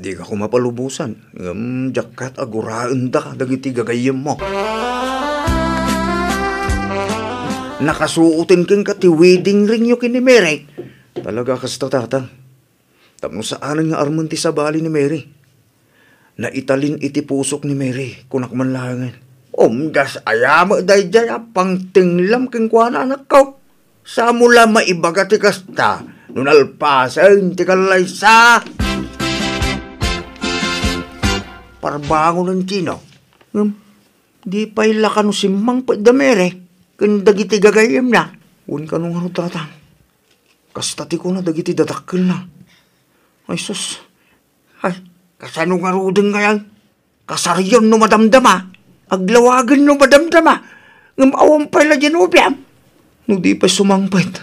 G: Di ka ko mapalubusan. Ngam, jakat aguraan da dagiti gagayam mo. Nakasuotin king ka ti wedding ring yo kini Mary. Talaga kas tatang. Tapos saan nga arman ti sabali ni Mary na italin iti pusok ni Mary kunak man langin. Umdas ayamo day jay apang tinglam king kuana anak ko. Sa mula maibaga ti kasta, nun alpasan ti kalaysa. Parbango ng Chino. Um, di pa ilakan si Mang Padamere. Kandag iti gagayim na. Un ka nung ano datang. Kastati ko na dagiti datakil na. Ay sus. Ay, Kasano nga rudeng ngayon? Kasariyan no madamdama. Aglawagan no madamdama. Ngamaawang pala dyan upiam. No di pa sumangpit.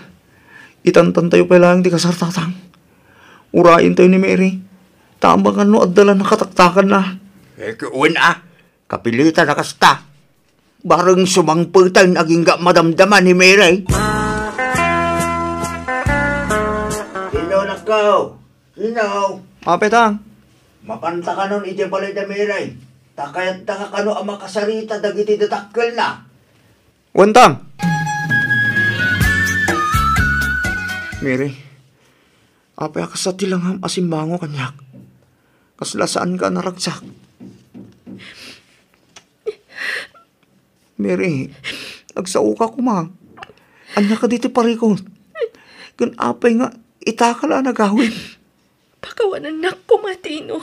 G: Itantan tayo pala ang di kasartatang. Urain tayo ni Mary. Tama ka no adala nakataktakan na. Eh, kuwan ah. Kapilitan na kasta. Barang sumangpitan aging ga madamdama ni Mary. Hello, nakaw. Hello. Mapitang. Mapanta ka nun iti balay da miray. Takayat taka kano ang makasarita dagiti datakkel na. Wantang! Mary, apay ka sa tilang ham asimbango kanyak. Kasla saan ka naragsak? Mary, nagsao ko ma. Anya ka dito parikon. Kun apay nga, itakala nagawin. Pakawanan nak ko matino.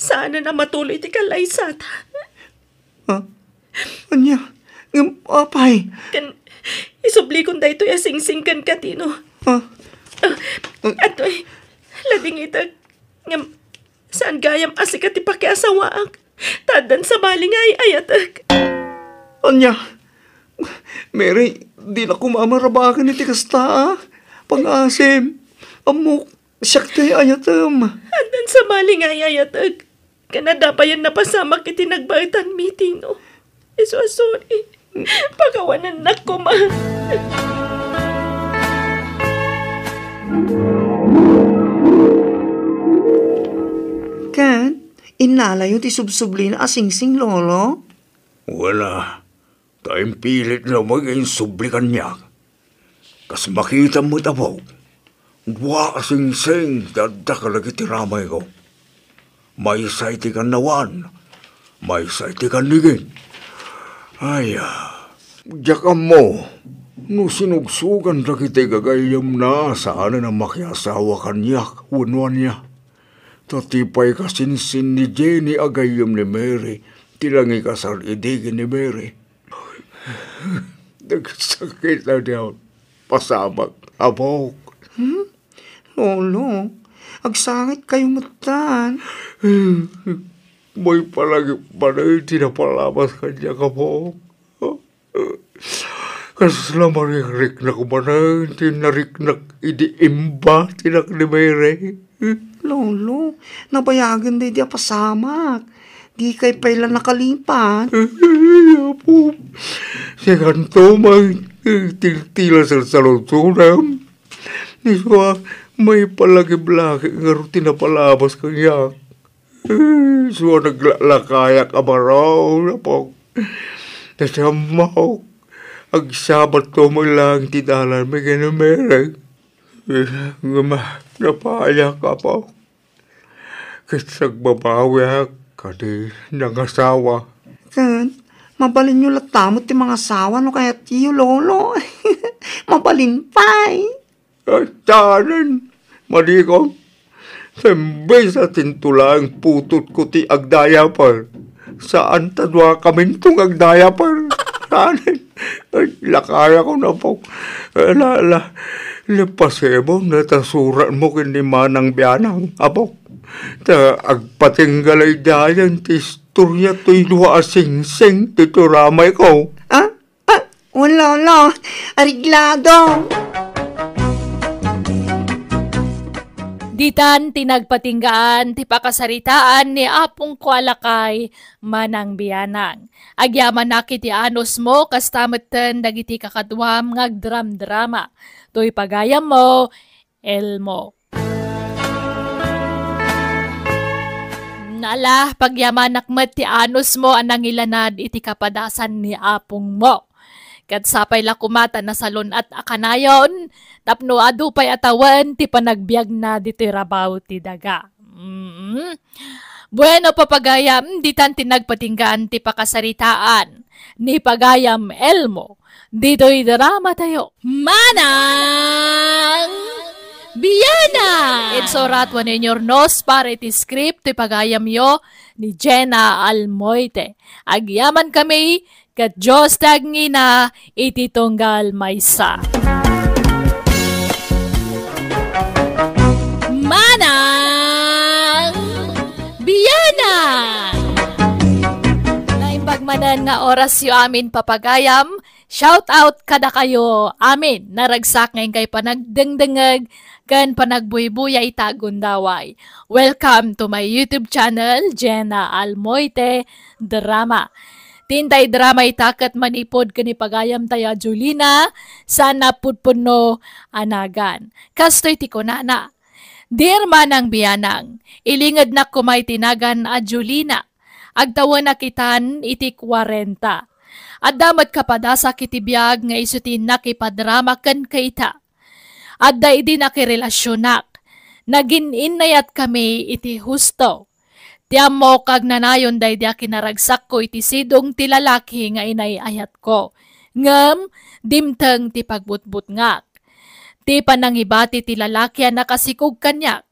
A: Sana na matuloy ti kalaysat. Huh? Anya? Ng apay? Kan, isubli kong da ito yasing-sing kan katino. Huh? Ah, uh, atoy, lading ita, ng, saan gayam asikat ipakiasawaak. Tadan sa baling ay ayatak.
G: Anya, Mary, di na kumamarabakan iti kasta ah. Pangasim, asim amok, Sakto yung ayatam.
A: Andan sa mali nga ayatag. Kanada pa yan napasama kiti nagbaitan meeting, no? Iso,
D: sorry. Pagawanan na ko, ma.
G: Ken, inalayo ti subsublin asing-sing lolo? Wala. Tayong pilit na mag subli kanya. Kas makita mo tapaw. Wa sing-sing, dadak lagi tiramay ko. May saiti ka nawan, may saiti ka nigin. Ay, jaka mo, no sinugsugan lagi ti gagayam na saan na makiasawa kanyak, unwan niya. Tatipay ka sinsin ni Jenny agayam ni Mary, tilangi ka sa idigin ni Mary. *laughs* Nagsakit na niya, pasamak, abok. Hmm? tulong. Agsangit kayo matan. *sighs* May palagi pa *sighs* na hindi na palabas kanya ka po. Kasi sila marikrik na kumanay, tinariknak idiimba, tinak ni Mayre. *sighs* Lolo, nabayagan na hindi pasamak. Di kay pala nakalipat. Apo, si Kanto may tiltila sa salon sunam. Niswa, may palagi-blagi nga rutina palabas kang yak. Eh, so, naglalakayak abaraw na po. Nasamaw. Ang sabat ko mo lang titalan may ganamerag. Ngama, napaya ka po. Kasag babawi kadi ng asawa. Kan, mabalin yung latamot ti mga asawa no kaya't tiyo lolo. *laughs* mabalin pa eh. Tanan, malikong. Sembay sa tintulang putot ko ti agdaya par. Saan tadwa kami tong agdaya par? Tanan, lakaya ko na po. Ala, ala, lipasebo na tasuran mo kini manang biyanang, abok. Ta agpatinggalay dayan ti istorya to'y luha asing sing tito ramay ko. Ah?
B: Ah? Wala, wala. Ariglado. Ariglado.
A: Ditan tinagpatinggaan ti pakasaritaan ni Apong Kualakay manang biyanang. Agyaman na ti anos mo kas tametten dagiti kakadwam ngagdram-drama. Toy pagayam mo, Elmo. Nala, pagyamanak met ti anos mo anang ilanad iti kapadasan ni Apong mo Kat sapay la kumata na salon at akanayon, tapno adu pay atawan ti panagbiag na dito'y rabaw ti daga. Mm-hmm. Bueno papagayam, ditan tan tinagpatinggaan ti pakasaritaan. Ni pagayam Elmo, dito'y drama tayo.
F: Manang!
A: Biyana! It's orat one in your nose para iti script ti pagayam yo ni Jenna Almoite. Agyaman kami kat Diyos tagngina, iti tunggal maysa. Manang Biyana! Naimbagmanan nga oras yu amin papagayam, shout out kada kayo amin naragsak ngayon kay panagdengdengag kan panagbuy itagon daway. Welcome to my YouTube channel, Jenna Almoite Drama tinday drama itakat manipod kani pagayam taya Julina sana pudpunno anagan. Kastoy ti ko na na. Dear manang biyanang, ilingad na kumay tinagan a Julina. Agtawa na kitan iti 40. At damat kapadasa kitibiyag nga ti nakipadrama kan kaita. At da idi nakirelasyonak. Nagin kami iti husto Ti amo kag nanayon day di kinaragsak ko iti sidong ti lalaki nga inayayat ko. Ngam, dimteng ti pagbutbut ngak. Ti panangibati ti lalaki na nakasikog kanyak.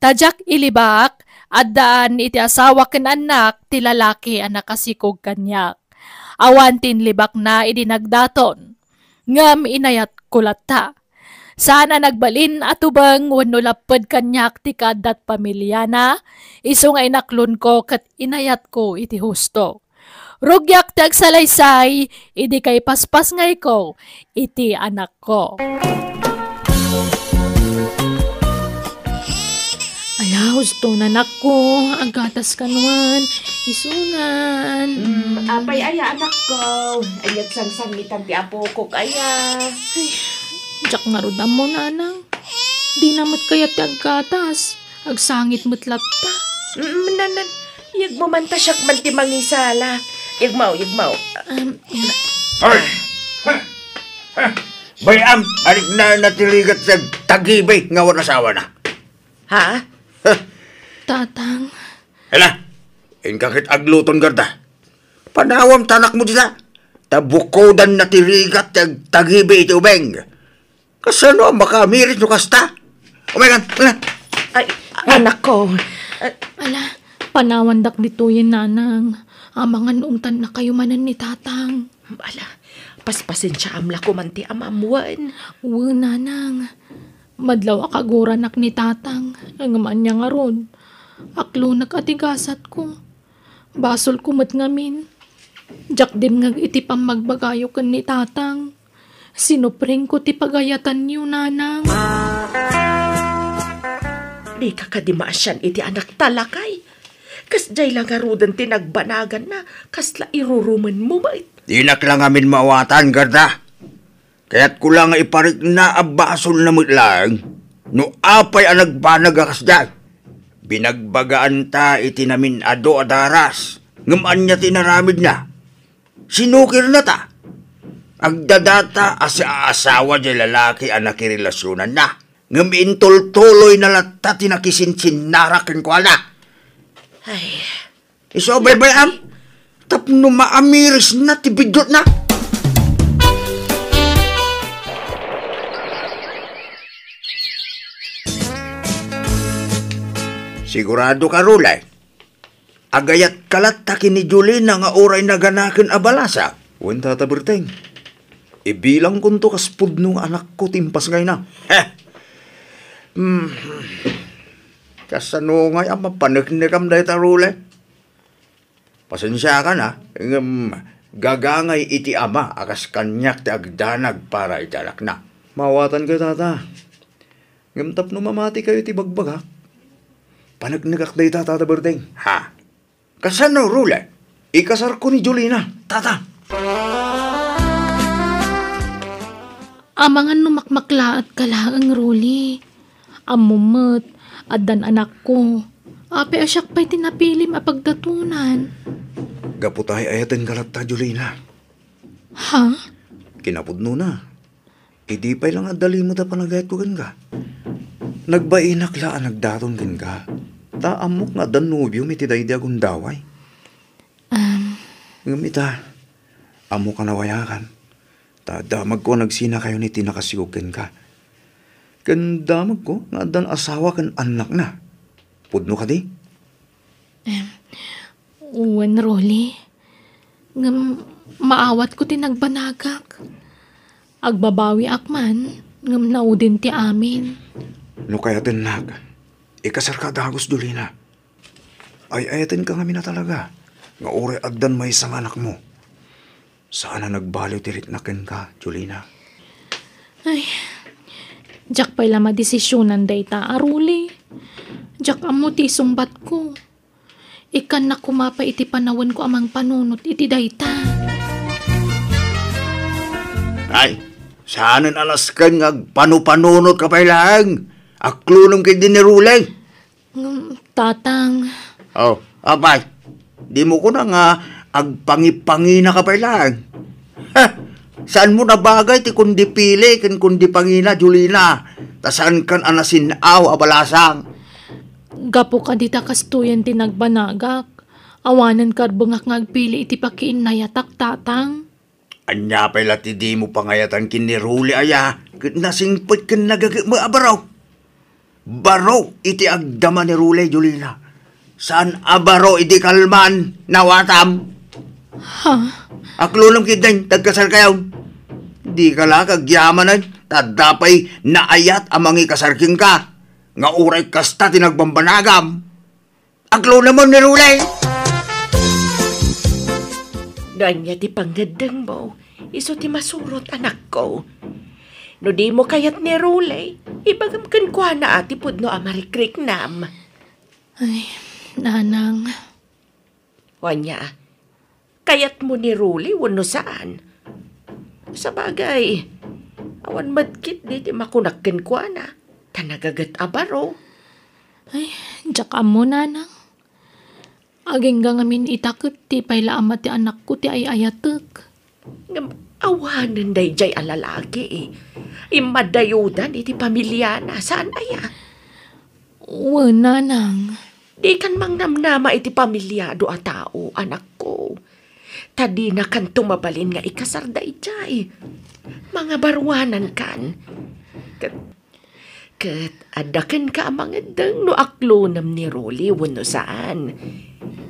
A: Tajak ilibak, addaan iti asawa ken anak ti lalaki ang nakasikog kanyak. Awantin libak na idinagdaton. Ngam inayat kulata. Sana nagbalin atubang wano lapad kanyak tikad dat pamilyana, isong ay naklon ko kat inayat ko iti husto. Rugyak ti agsalaysay, idi kay paspas ngay ko, iti anak ko. Ala, hustong nanak ko, agatas kanwan, isunan. Mm. Apay aya anak ko, ayat sang sangitan ti apo ko kaya. Ay. Jak nga rodam mo nanang. Di namat kayat agkatas. Agsangit mutlat ta. Mm, mm, Nanan, yag mo man ta siyak man ti mangisala. Yagmaw, yagmaw. Um,
G: Hoy! Bayam, anik na natiligat sa tagibay nga wala sawa na. Ha? Tatang. Hala, inkakit agluton garda. Panawam tanak mo dila. Tabukodan natirigat tag tagibay ito, Beng. Kasano makamirit nyo kasta? Oh, oh my God! Ay, anak ko.
D: Ala,
A: panawandak dito yan, nanang. Amangan ah, umtan na kayo manan ni tatang. Ala, paspasensya amla ko man ti amamuan. Uw, nanang. Madlaw akaguranak ni tatang. Nangaman niya nga ron. Aklo nakatigasat ko. Basol ko matngamin. Jack dim nga iti pang magbagayo kan ni tatang. Sinupring ko ti pagayatan niyo, nanang. Di kakadimasyan iti anak talakay. Kas jay lang arudan ti nagbanagan na, kasla iruruman mo ba?
G: Inak lang amin mawatan, garda. Kaya't ko lang iparik na abasol na lang. No apay ang nagbanag akasdag. Binagbagaan ta iti namin ado adaras. Ngaman niya tinaramid na. Sinukir na ta. Ang Agdadata as asawa di lalaki ang nakirelasyonan na. ngamiintol intultuloy na latta tinakisinsin narakin ko ala. Ay. Iso, am? Tapno maamiris na tibidot na. Sigurado ka, Rulay. Agayat kalat takin ni Julina nga oray naganakin abalasa. Wenta Berteng. Ibilang eh, ko to kaspod nung anak ko timpas ngay na. Heh! Hmm. Kasano nga ang mapanagnikam dahi tarule? Pasensya ka na. Ngam, gagangay iti ama akas kanyak ti agdanag para italak na. Mawatan ka tata. Ngam no mamati kayo ti bagbag ha. Panagnagak day tata da berdeng. Ha? Kasano rule? Ikasar ko ni Julina, tata.
D: Tata.
A: Amangan numakmakla at kalaang ruli. Amumot, adan anak ko. Ape asyak pa'y tinapili mapagdatunan.
G: Gaputay ayatin kalata, Julina. Ha? Kinapod no na. Idi pa'y lang adali mo da panagayatugan ka. Nagbainak la anagdaton gin ka. Taamok nga danubyo mitiday di agong daway. Um... Ngamita, amo ka nawayakan Tadamag ko nagsina kayo ni tinakasiukin ka. Kandamag ko nga dan asawa kan anak na. Pudno ka di?
A: Um, uwan, Rolly. Nga maawat ko tinagbanagak. Agbabawi akman, ngam naudin ti amin.
G: No kaya tinag, ikasar ka dagos dulina. Ay ayatin ka nga na talaga, nga ore addan may anak mo. Sana nagbalo tirit na ken ka, Julina.
D: Ay,
A: Jack pa'y lama desisyonan day ta, aruli. Jack amo ti sumbat ko. Ikan na kumapa iti panawan ko amang panunot iti day ta.
G: Ay, saan alaskan nga panupanunot ka pa lang? Aklunong kay dinirulay.
A: Tatang.
G: Oh, abay. Di mo ko na nga ag pangipangi na ka parlan. Ha! Saan mo na bagay ti kundi pili kin kundi pangina Julina? Ta saan kan anasin aw abalasang? Gapo ka dita kastuyan ti
A: nagbanagak. Awanan ka bungak ngagpili iti pakiin na yatak tatang.
G: Anya pa ti di mo pangayatan kiniruli aya. Nasingpit kin nagagag abaraw. Baro iti agdama ni Rule Julina. Saan abaro iti kalman nawatam? Ha? Aklulong kayo tagkasar kayo. Di ka lang kagyaman ay, tadapay naayat amang ikasarking ka. Nga uray kasta tinagbambanagam. Aklulam mo nirulay.
A: Danya ti pangadang mo, iso ti masurot anak ko. No di mo kayat ni Rulay, ibagam kan ko na ati pudno no amarikrik nam. Ay, nanang. Wanya, Kayat mo ni Ruli, wano saan? Sa bagay, awan madkit di ti makunakin ko na. Tanagagat abaro. Ay, diyak mo nanang. Aging nga ngamin itakot ti paila ama ti anak ko ti ay ayatek. Ngam, awanan day jay alalaki eh. Imadayudan iti pamilya na. Saan aya? Ah? Wala nang. Di kan mang namnama iti pamilyado a tao, anak ko. Tadi na kan tumabalin nga ikasarda ijay. Mga baruanan kan. Kat, kat adakan ka mga deng no aklo nam ni Rolly wano saan.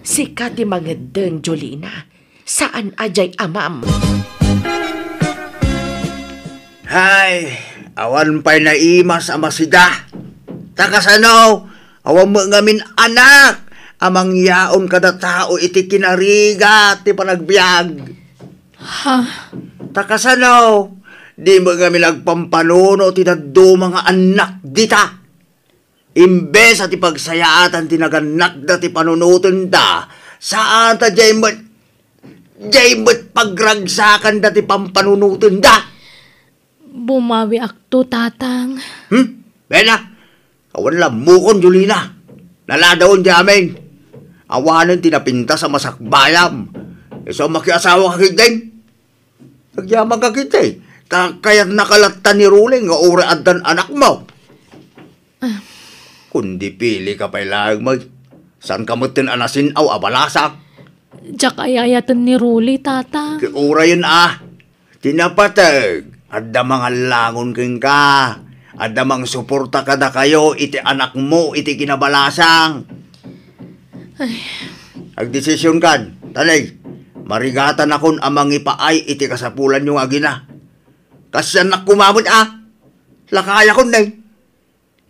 A: Sika ti mga deng Jolina. Saan ajay amam?
G: Hay, awan pa'y naimas amasida. Takasano, awan mo ngamin anak amang yaon kada tao iti kinariga ti panagbiag. Ha? Takasanaw, di mo kami nagpampanuno ti daddo mga anak dita. Imbes at ipagsayaatan ti naganak da ti panunutin da, saan ta jay mo't, jay pagragsakan da ti pampanunutin da.
A: Bumawi akto, tatang.
G: Hmm? Bena, kawan lamukon, Julina. Lala daon di amin. Awanin tinapinta sa masakbayam. e so, makiasawa ka kiting. Nagyaman ka kita eh. Kaya nakalatta ni Ruling nga ura adan anak mo. Uh. Kundi pili ka pa ilang mag. San ka matin anasin aw abalasak? Diyak
A: ayayatan ni Ruli, tata.
G: Kiura yun ah. Tinapatag. Adda mga langon king ka. Adda mang suporta kada kayo iti anak mo iti kinabalasang. Ay. Agdesisyon kan, tanay. Marigatan akon amang ipaay iti kasapulan yung agina. Kasyan na kumamot ah. Lakay akon nay.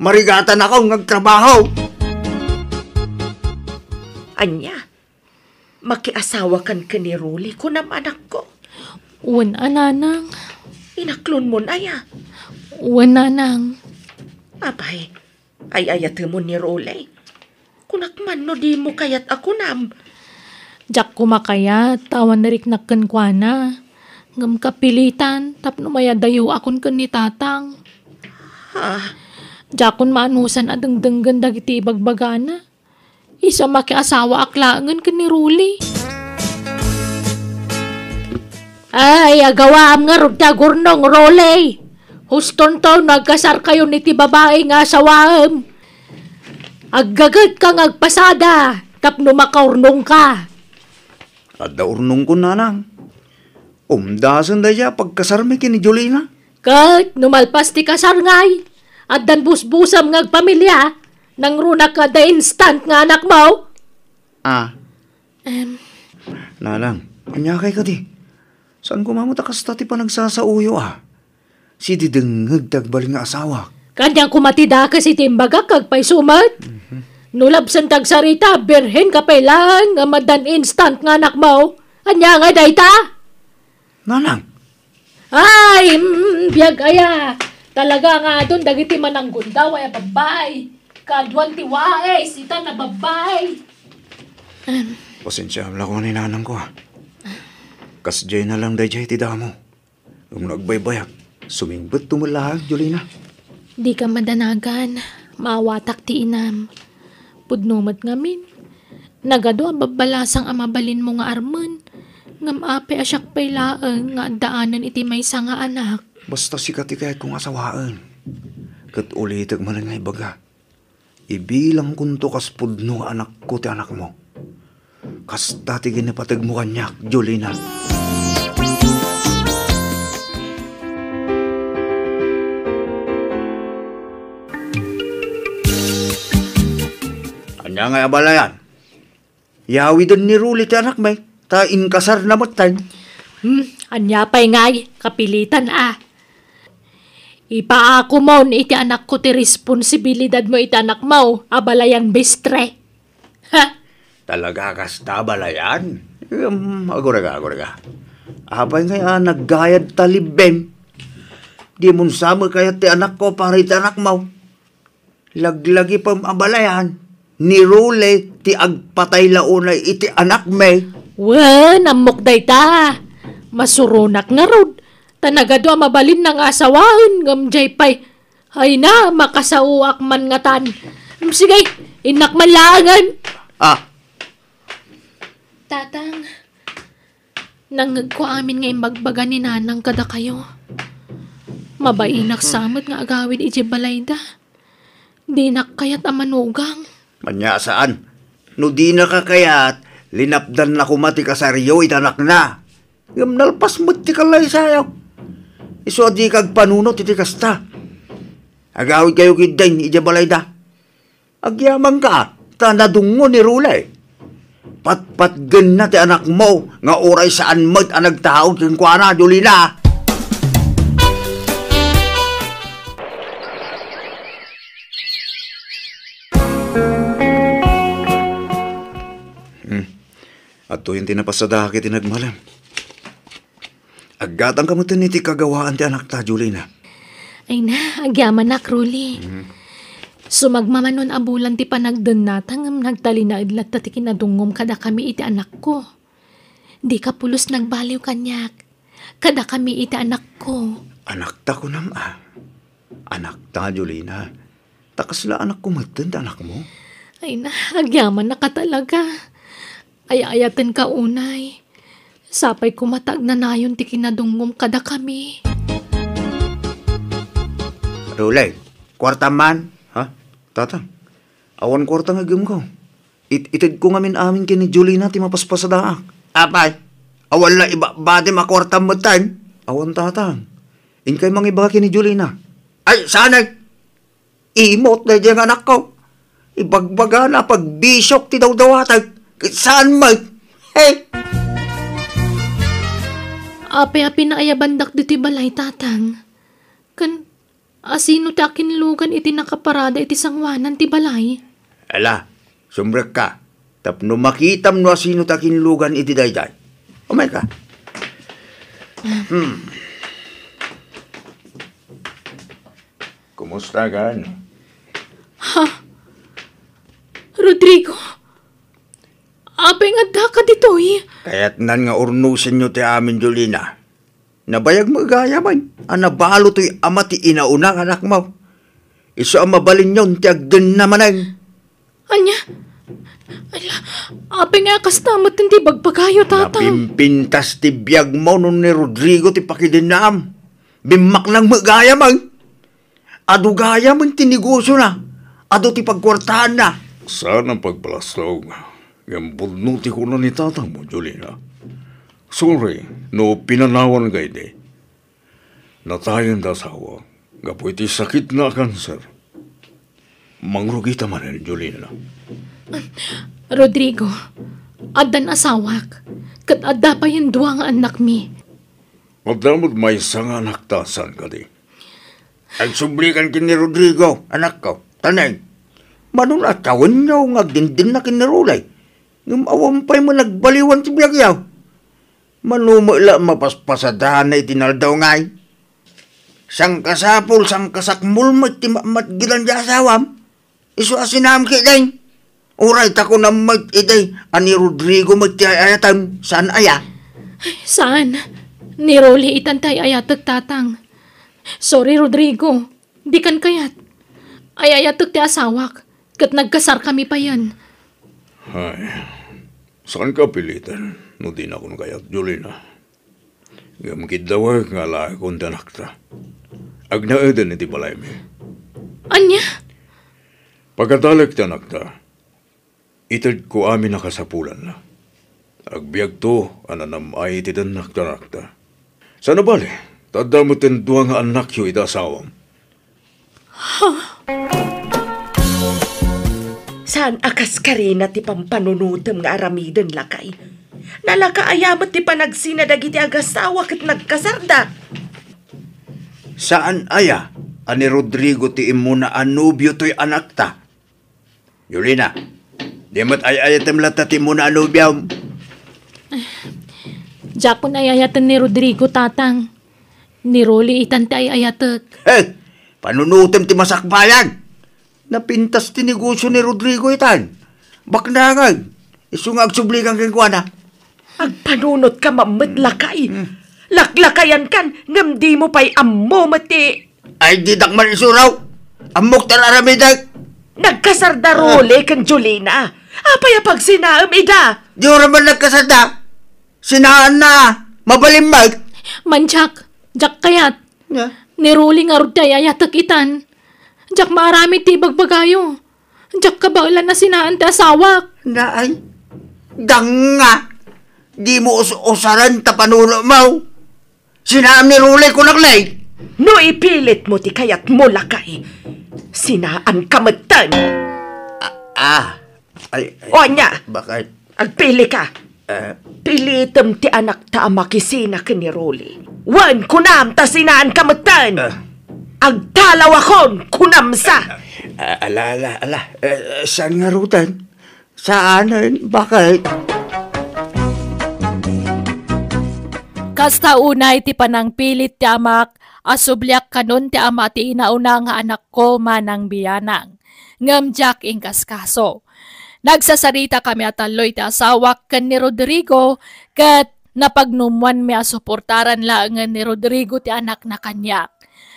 G: Marigatan akon ngagtrabaho.
A: Anya, makiasawa kan ka ni Ruli ko nam anak ko. Uwan ananang. Inaklon mo naya. Uwan ananang. Abay, ay ayat mo ni Ruli. Kunakman no di mo kayat ako nam. Jak ko makaya, tawan na riknakkan kwa na. Ngam kapilitan, tapno dayo akon kan ni tatang. Ha? Jakon maanusan adengdenggan dagiti ibagbagana. Isa makiasawa aklaangan kan ni Ruli. Ay, agawaam nga rugta gurnong Ruli. Huston to, nagkasar kayo niti babae nga asawaam. Aggagad kang agpasada, tapno
G: makaurnong ka. At daurnong ko nanang. Umdasan daya pagkasarmi kini Jolina.
A: Kat, numalpas ti kasarngay. At dan busbusam ng pamilya, nang runa ka da instant nga anak mo.
G: Ah. Um, Nalang, kanyakay ka di. Saan kumamot akas tati pa nagsasauyo ah? Si didengag dagbal nga asawak.
A: Kanyang kumatida kasi timbaga kag pay sumat. Mm-hmm. Nulab sang tagsarita, birhen kapelan, nga madan instant nga anak mo. Anya nga dayta? Nanang? Ay, mm, biyag aya. Talaga nga doon, dagiti manang daw, ay babay. Kadwan tiwae, sita na babay.
G: Um, Pasensya lang ko ni nanang ko ha. Ah. Kas na lang dayjay ti damo. Um nagbaybayag, sumingbot tumulahag, Jolina.
A: Di ka madanagan, maawatak ti inam. Pudnumat ngamin. Nagado ang babalasang amabalin mo nga armen. Ngam asyak paylaan nga daanan iti may nga anak.
G: Basta si katikay kong asawaan. Kat ulitag man nga ibaga. Ibilang kunto kas pudno anak ko ti anak mo. Kas dati ginipatag mo kanyak, Jolina. Jolina. nga abalayan. Yawidan ni Ruli ti anak may. Ta inkasar na matan. Hmm,
A: anya pa'y ngay, eh. kapilitan ah. Ipaako mo iti anak ko ti responsibilidad mo iti anak mo, abalayan bestre. Ha?
G: Talaga kasta abalayan? Um, aguraga, aguraga. Abay nga ah, naggayad talibem. Di mun sama kaya ti anak ko para iti anak mo. Laglagi pang abalayan ni Rule ti agpatay launay iti anak me. Well, namukday ta. Masurunak
A: nga rod. Tanaga do mabalin ng asawaan ngamjay pay. Ay na, makasauak man nga tan. Sige, inak malaangan. Ah. Tatang, nangag ko amin ngayon magbaga ni nanang kada kayo. Mabainak samot nga agawid iti balayda. Dinak kayat amanugang
G: saan? No di nakakayat, linapdan na kumati ka sa riyo itanak na. Ngam nalpas mo't ti kalay sayaw. Iso di kag panuno titikas ta. Agawid kayo kidain, ijabalay da. Agyamang ka, tanadungo ni Rulay. Patpatgan na ti anak mo, nga oray saan mo't anagtahaw kinkwana, Julina. Julina. At tuyin tinapasada hakit tinagmalam. Agatang kamot ni ti kagawaan ti anak ta, Julina.
A: Ay na, agyaman na, Kruli. Mm-hmm. Sumagmamanon abulan ti panagdan natang ang nagtali na idlat ta ti kinadungom kada kami iti anak ko. Di ka pulos nagbaliw kanyak. Kada kami iti anak ko.
G: Anak ta ko nam ah. Anak ta, Julina. Takas la anak ko matan anak mo.
A: Ay na, agyaman na ka talaga. Ay ayatan ka unay. Sapay kumatag na nayon ti kinadunggom kada kami.
G: Rulay, kwarta man. Ha? Tata, awan kwarta nga gim ko. It itid ko ngamin amin kini Julie na ti mapaspasadaak. Apay, awan la iba bade makwarta mo time. Awan tatang. Inkay mga iba kini Julie na. Ay, sanay! Imot na diyang anak ko. Ibagbaga na pagbisok ti daw dawatay. Saan man? Hey!
A: Api-api na ayabandak diti balay, tatang. Kan, asino ti akin lugan iti nakaparada iti sangwanan ti balay?
G: Ala, sumrek ka. Tapno makitam no asino ti akin lugan iti dayday. Umay ka. Hmm. Kumusta gan?
A: Ha? Rodrigo! Apay nga daka ditoy. Eh.
G: Kaya't nan nga urnusin nyo ti amin, Julina. Nabayag magaya man. Anabalo to'y ama ti inauna anak mo. Iso ang mabalin yon ti agdun naman ay. Anya?
A: Ala, apay nga kastamat hindi bagpagayo, tata.
G: Napimpintas ti biyag mo nun ni Rodrigo ti pakidinam. Bimak lang magaya man. Adugaya ti negosyo na. Ado ti pagkwartahan na. Sana pagbalastong yung budnuti ko na ni tatang mo, Julina. Sorry, no pinanawan kay de. Natayon da sawa, gapo iti sakit na kanser. Mangrugita man ni Julina.
A: *laughs* Rodrigo, adan asawak, kat adda pa yung duwa anak mi.
G: Madamod may isang anak tasan ka di. Ang sublikan ni Rodrigo, anak ko, tanay. Manun at tawin niyo nga dindin na kinirulay. Ngam awampay mo nagbaliwan ti biyagyaw. Manumala mapaspasadaan na itinaldaw ngay. Eh. Sang kasapol, sang kasakmul mo iti matgilan di asawam. Iso asinam kiday. Uray tako na mat iday eh, ani Rodrigo mati ayatan saan aya. Saan? Ni
A: Roli itantay tay ayatag tatang. Sorry Rodrigo, di kan kayat. Ay ayatag ti asawak, kat nagkasar kami pa yan.
D: Ay,
G: Saan ka pilitan? No din ako kayat Julina. Gamkid daw nga lahi kong tanakta. Agna eden iti balay mi. Anya? Pagkatalak tanakta, itad ko amin nakasapulan na. Agbiag to, ananam ay iti tanak tanakta. Sana bali, tadamot ten anak yu itasawam.
D: Huh?
A: Saan akas ka rin ti pampanunutam nga aramidan lakay? Nalaka ayamat ti panagsina dagiti agasawa kat nagkasarda.
G: Saan aya? Ani Rodrigo ti imuna anubyo to'y anak ta. Yulina, di mat ay ayatem lata ti muna anubyam. *sighs*
A: Japon ay ayatan ni Rodrigo tatang. Ni Rolly itan ti ay ayatek.
G: Eh, panunutem ti masakbayag. Napintas ti negosyo ni Rodrigo itan. Baknangag. Isungag subli kang kingkuana. Agpanunot ka mamadlakay. Hmm. hmm.
A: Laklakayan kan, ngam di mo pa'y ammo mati. Ay, di dakman isuraw. Amok talarabidag. Nagkasardarole ah. kang Julina. Apay apag sinaam, Ida. Di oran man nagkasarda. Sinaan na. Mabalimbag. Manjak, jak kayat. Yeah. Niruling arod daya yatakitan. Diyak marami ti bagbagayo. Diyak kabailan na sinaan ti asawak. Naay,
G: danga. Di mo usaran ta panuno mau. Sinaam ni Rulay ko No ipilit mo ti kayat mo lakay.
A: Sinaan ka magtan.
G: Ah, ah. Ay,
A: ay, Onya. Bakit? Agpili ka. Uh, eh. Pilitam ti anak ta amakisina ka ni Rulay.
B: Wan kunam ta sinaan ka magtan. Uh, Agdalawakon, kunamsa!
G: Uh, ala, ala, ala. Uh, saan nga rutan? Saanan? Eh,
D: bakit?
A: Kasta unay ti panangpilit ti amak, asubliak kanon ti ama ti inauna nga anak ko manang biyanang. Ngamjak ing kaskaso. Nagsasarita kami at aloy ti asawak kan ni Rodrigo kat napagnumuan mi asuportaran laangan ni Rodrigo ti anak na kanya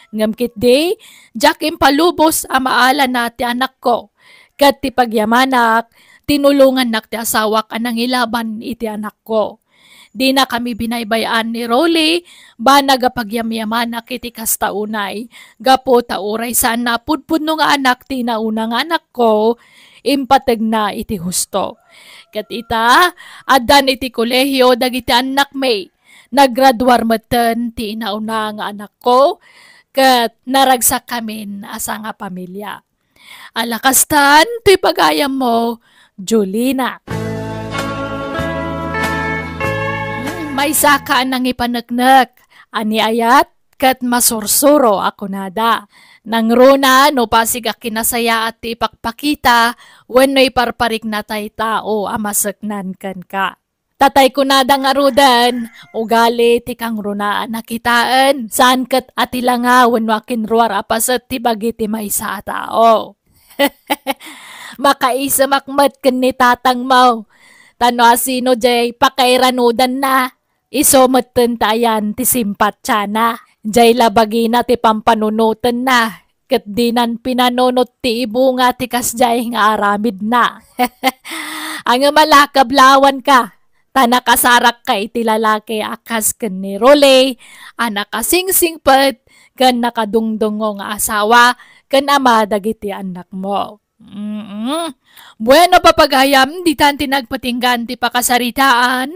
A: Ngam kit day, jakim palubos amaala nati anak ko. Kat ti pagyamanak, tinulungan nak ti asawak anang ilaban iti anak ko. Di na kami binaybayan ni Rolly, ba nagapagyamyamanak iti kastaunay. Gapo tauray sana pudpudno nga anak ti naunang anak ko, impatag na iti husto. Kat ita, adan iti kolehiyo dagiti anak may. Nagraduar maten ti inauna nga anak ko, kat naragsak kamin asa nga pamilya. Alakastan, ti pagayam mo, Julina. May saka nang ani ayat, kat masursuro ako nada. Nang runa, no pasiga kinasaya at ipakpakita, when no iparparik na tay tao, amasaknan kan ka. Tatay ko na dang arudan, ugali tikang runaan nakitaan, saan kat atilangawan wakin ruar apas at tibagi timay sa tao. *laughs* Makaisa makmat ken ni tatang mau, tano asino jay pakairanudan na, isomaten tayan ti simpat na, jay labagi na ti pampanunutan na, ket dinan pinanonot ti ibunga ti kasjay nga aramid na. *laughs* Ang malakablawan ka, tanakasarak kay tilalake akas ken ni Rolay, anak kasingsing pat, ken nakadungdungo nga asawa, ken ama dagiti anak mo. Mm-mm. Bueno papaghayam, di tan tinagpatinggan ti pakasaritaan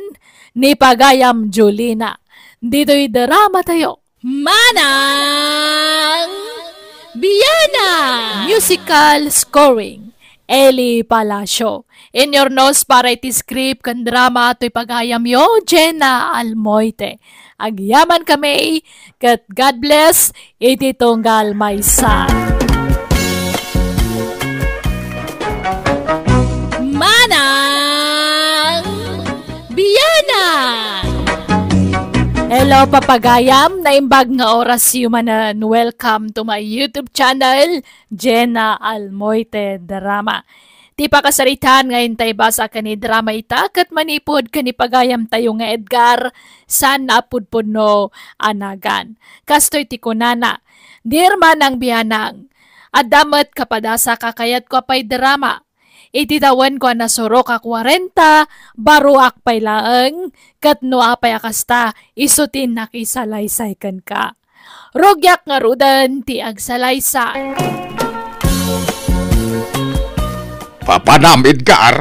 A: ni Pagayam Julina. Dito'y drama tayo. Manang Biyana! Musical Scoring, Eli Palacio. In your nose para iti script kan drama ito'y pagayam yo, Jenna Almoite. Agyaman kami, kat God bless, iti tunggal may sa. Manang Biyana! Hello papagayam, naimbag nga oras human uh, and welcome to my YouTube channel, Jenna Almoite Drama. Ti kasaritan ngayon tayo basa ka ni drama ita kat manipod ka ni pagayam tayo nga Edgar san napudpod no anagan. Kastoy ti kunana, dear manang bihanang, at damat kapadasa kakayat ko pa'y drama. Ititawan ko na sorok a 40, baruak pa'y laeng, kat no apay akasta, isutin nakisalaysay kan ka. Rogyak nga rudan ti agsalaysay.
C: Papanamid ka, ar.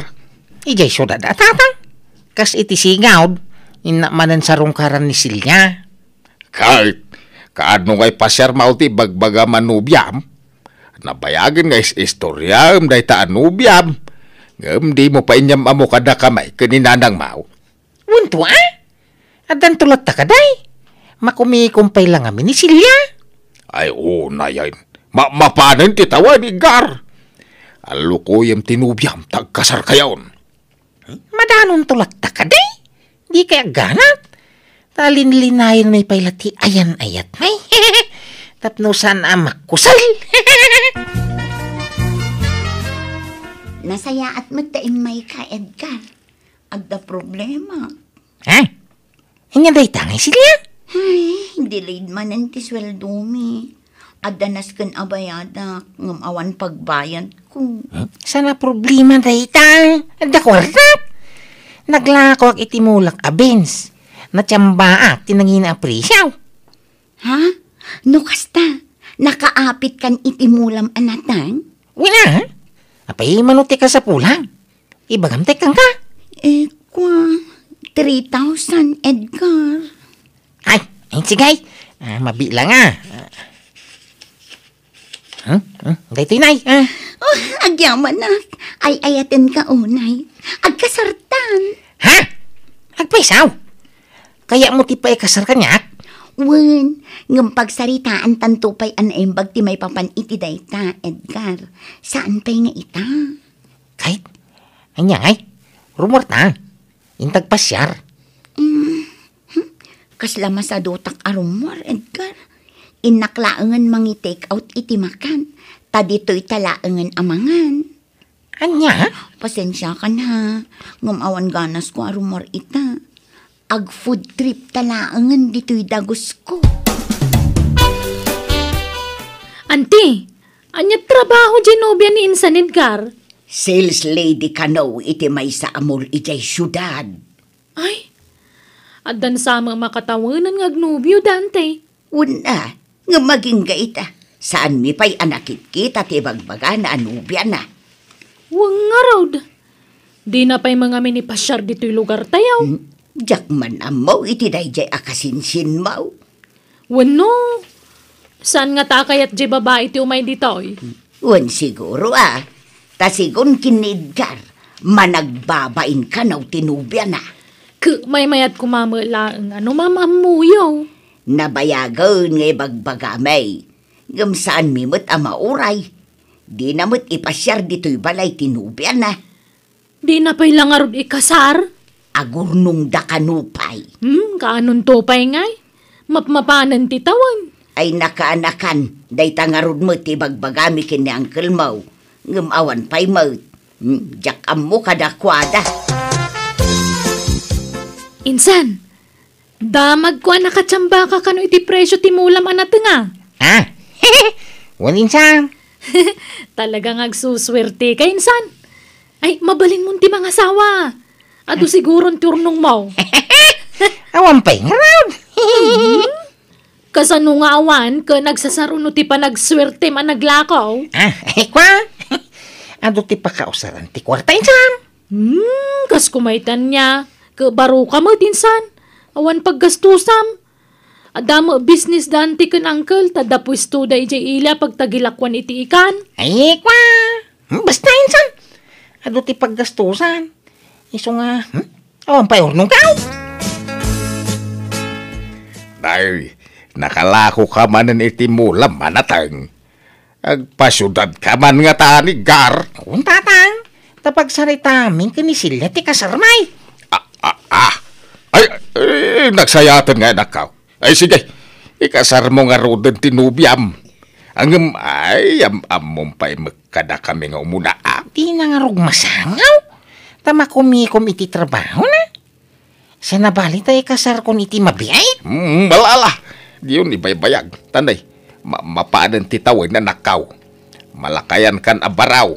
B: Ijay suda da, tatang. Kas iti singawd, inamanan sa rungkaran ni Silya.
C: Kahit, kaano ngay pasyar mauti bagbaga manubyam, nabayagin ngay istoryam um, day ta anubyam, ngam um, di mo pa inyam amo kada kamay kaninanang mau.
B: Wunto ah? Adan tulot ta kaday? Makumikumpay lang kami ni Silya. Ay, oh, yan.
C: Ma ti titawa ni Gar. Alukoyam tinubyam tagkasar kayon.
B: Madanon tulak takaday. Di kaya ganap. Talinlinayan may pailati ayan ayat may. *laughs* Tapnusan amak kusal. *laughs* Nasaya at magtaim may ka, Edgar.
E: Agda problema.
D: Ha?
B: Hanya day tangay sila?
E: Ay, delayed man ang tisweldo mi adanas kan abayada ng awan pagbayan
B: kung... Huh? Sana problema dayta. Dakwartap. Naglako ak itimulak abins. Natsamba at tinangina aprisyaw.
E: Ha? No kasta. Nakaapit kan itimulam
B: anatan? Wala. Apay manuti ka sa pulang. Ibagamtek kang ka. Eh, kwa... 3,000, Edgar. Ay, ay, sige. Ah, mabi lang ah. Huh? Huh? Day tinay, ah. Oh, agyaman na. Ay ayaten ka unay. Oh, Agkasartan. Ha? Agpaisaw? Kaya mo ti pa'y kasar kanyak?
E: Wen, ng pagsaritaan tantupay an embag ti may papan iti dayta, Edgar. Saan pa'y nga ita? Kahit, anya ay, rumor
B: ta. Intag
E: Mm, hmm. kasla masadotak a rumor, Edgar inaklaangan mangi take out iti makan. Tadito'y talaangan amangan. Anya? Pasensya ka na. Ngumawan ganas ko arumor ita. Ag food trip talaangan dito'y dagos ko. Ante, anya trabaho Genovia ni Insan Edgar? Sales lady ka no, iti may sa amol ijay syudad. Ay,
A: adan sa mga makatawanan ng Agnobio, Dante. Una, nga maging gaita.
E: Saan mi pa'y anakit kita ti bagbaga na anubya na. Wang nga raw Di na pa'y mga minipasyar dito'y lugar tayaw. Hmm? Jak man amaw iti dayjay akasinsin maw.
A: Wano? Saan nga takay at jay babae ti umay ditoy?
E: Hmm. Wan siguro ah. Tasigon kinidgar. Managbabain ka na tinubya na. K may mayat kumamala
A: ang ano mamamuyaw
E: nabayagon ngay bagbagamay. Gamsaan mimot ang mauray. Di namot ipasyar dito'y balay tinubyan na. Di na pa'y langarod ikasar? Agurnong dakanupay. Hmm, kaanon tupay ngay? Mapmapanan titawan. Ay nakaanakan, day tangarod mo ti bagbagami kini Uncle Mau. Ngumawan pa'y maut. Hmm, jak amo kadakwada. Insan, Damag ko ang nakatsamba ka
A: kano iti presyo ti mulam anata nga. Ha? *laughs*
B: walin saan?
A: *laughs* Talaga nga suswerte ka insan. Ay, mabalin mo ti mga asawa. Ato siguro ang turnong mo. *laughs* awan pa yung around. Kasano nga awan ka nagsasaruno no ti panagswerte man naglakaw?
B: Ah, eh kwa? Ado ti pakausaran ti kwarta
A: insan. Hmm, kas kumaitan niya. Ka baro ka mo tinsan. Awan paggastusam. Adamo business danti kan uncle, tada pwesto da ijay ila pagtagilakwan iti ikan.
B: Ay, kwa! Hmm, basta insan! Ado ti paggastusan. Iso nga, hmm? Awan pa urnong kao!
C: Day, nakalako ka manan iti mula manatang. Agpasyudad ka man nga tani, Gar.
B: Kung tatang, tapag sarita amin kini ti kasarmay. Ah, ah,
C: ah! Ay, ay eh, nagsayatan nga nakaw. ka. Ay sige, ikasar mo nga rodin tinubiam. Ang ay am amom pa'y eh, magkada kami nga umuna. Ah,
B: di na nga rog masangaw. Tama kumikom iti trabaho na. Sa nabali tayo kasar kon iti mabiyay. Mm,
C: malala. Di yun ibaybayag. Tanay, ma mapaanan titawin eh, na nakaw. Malakayan kan abaraw.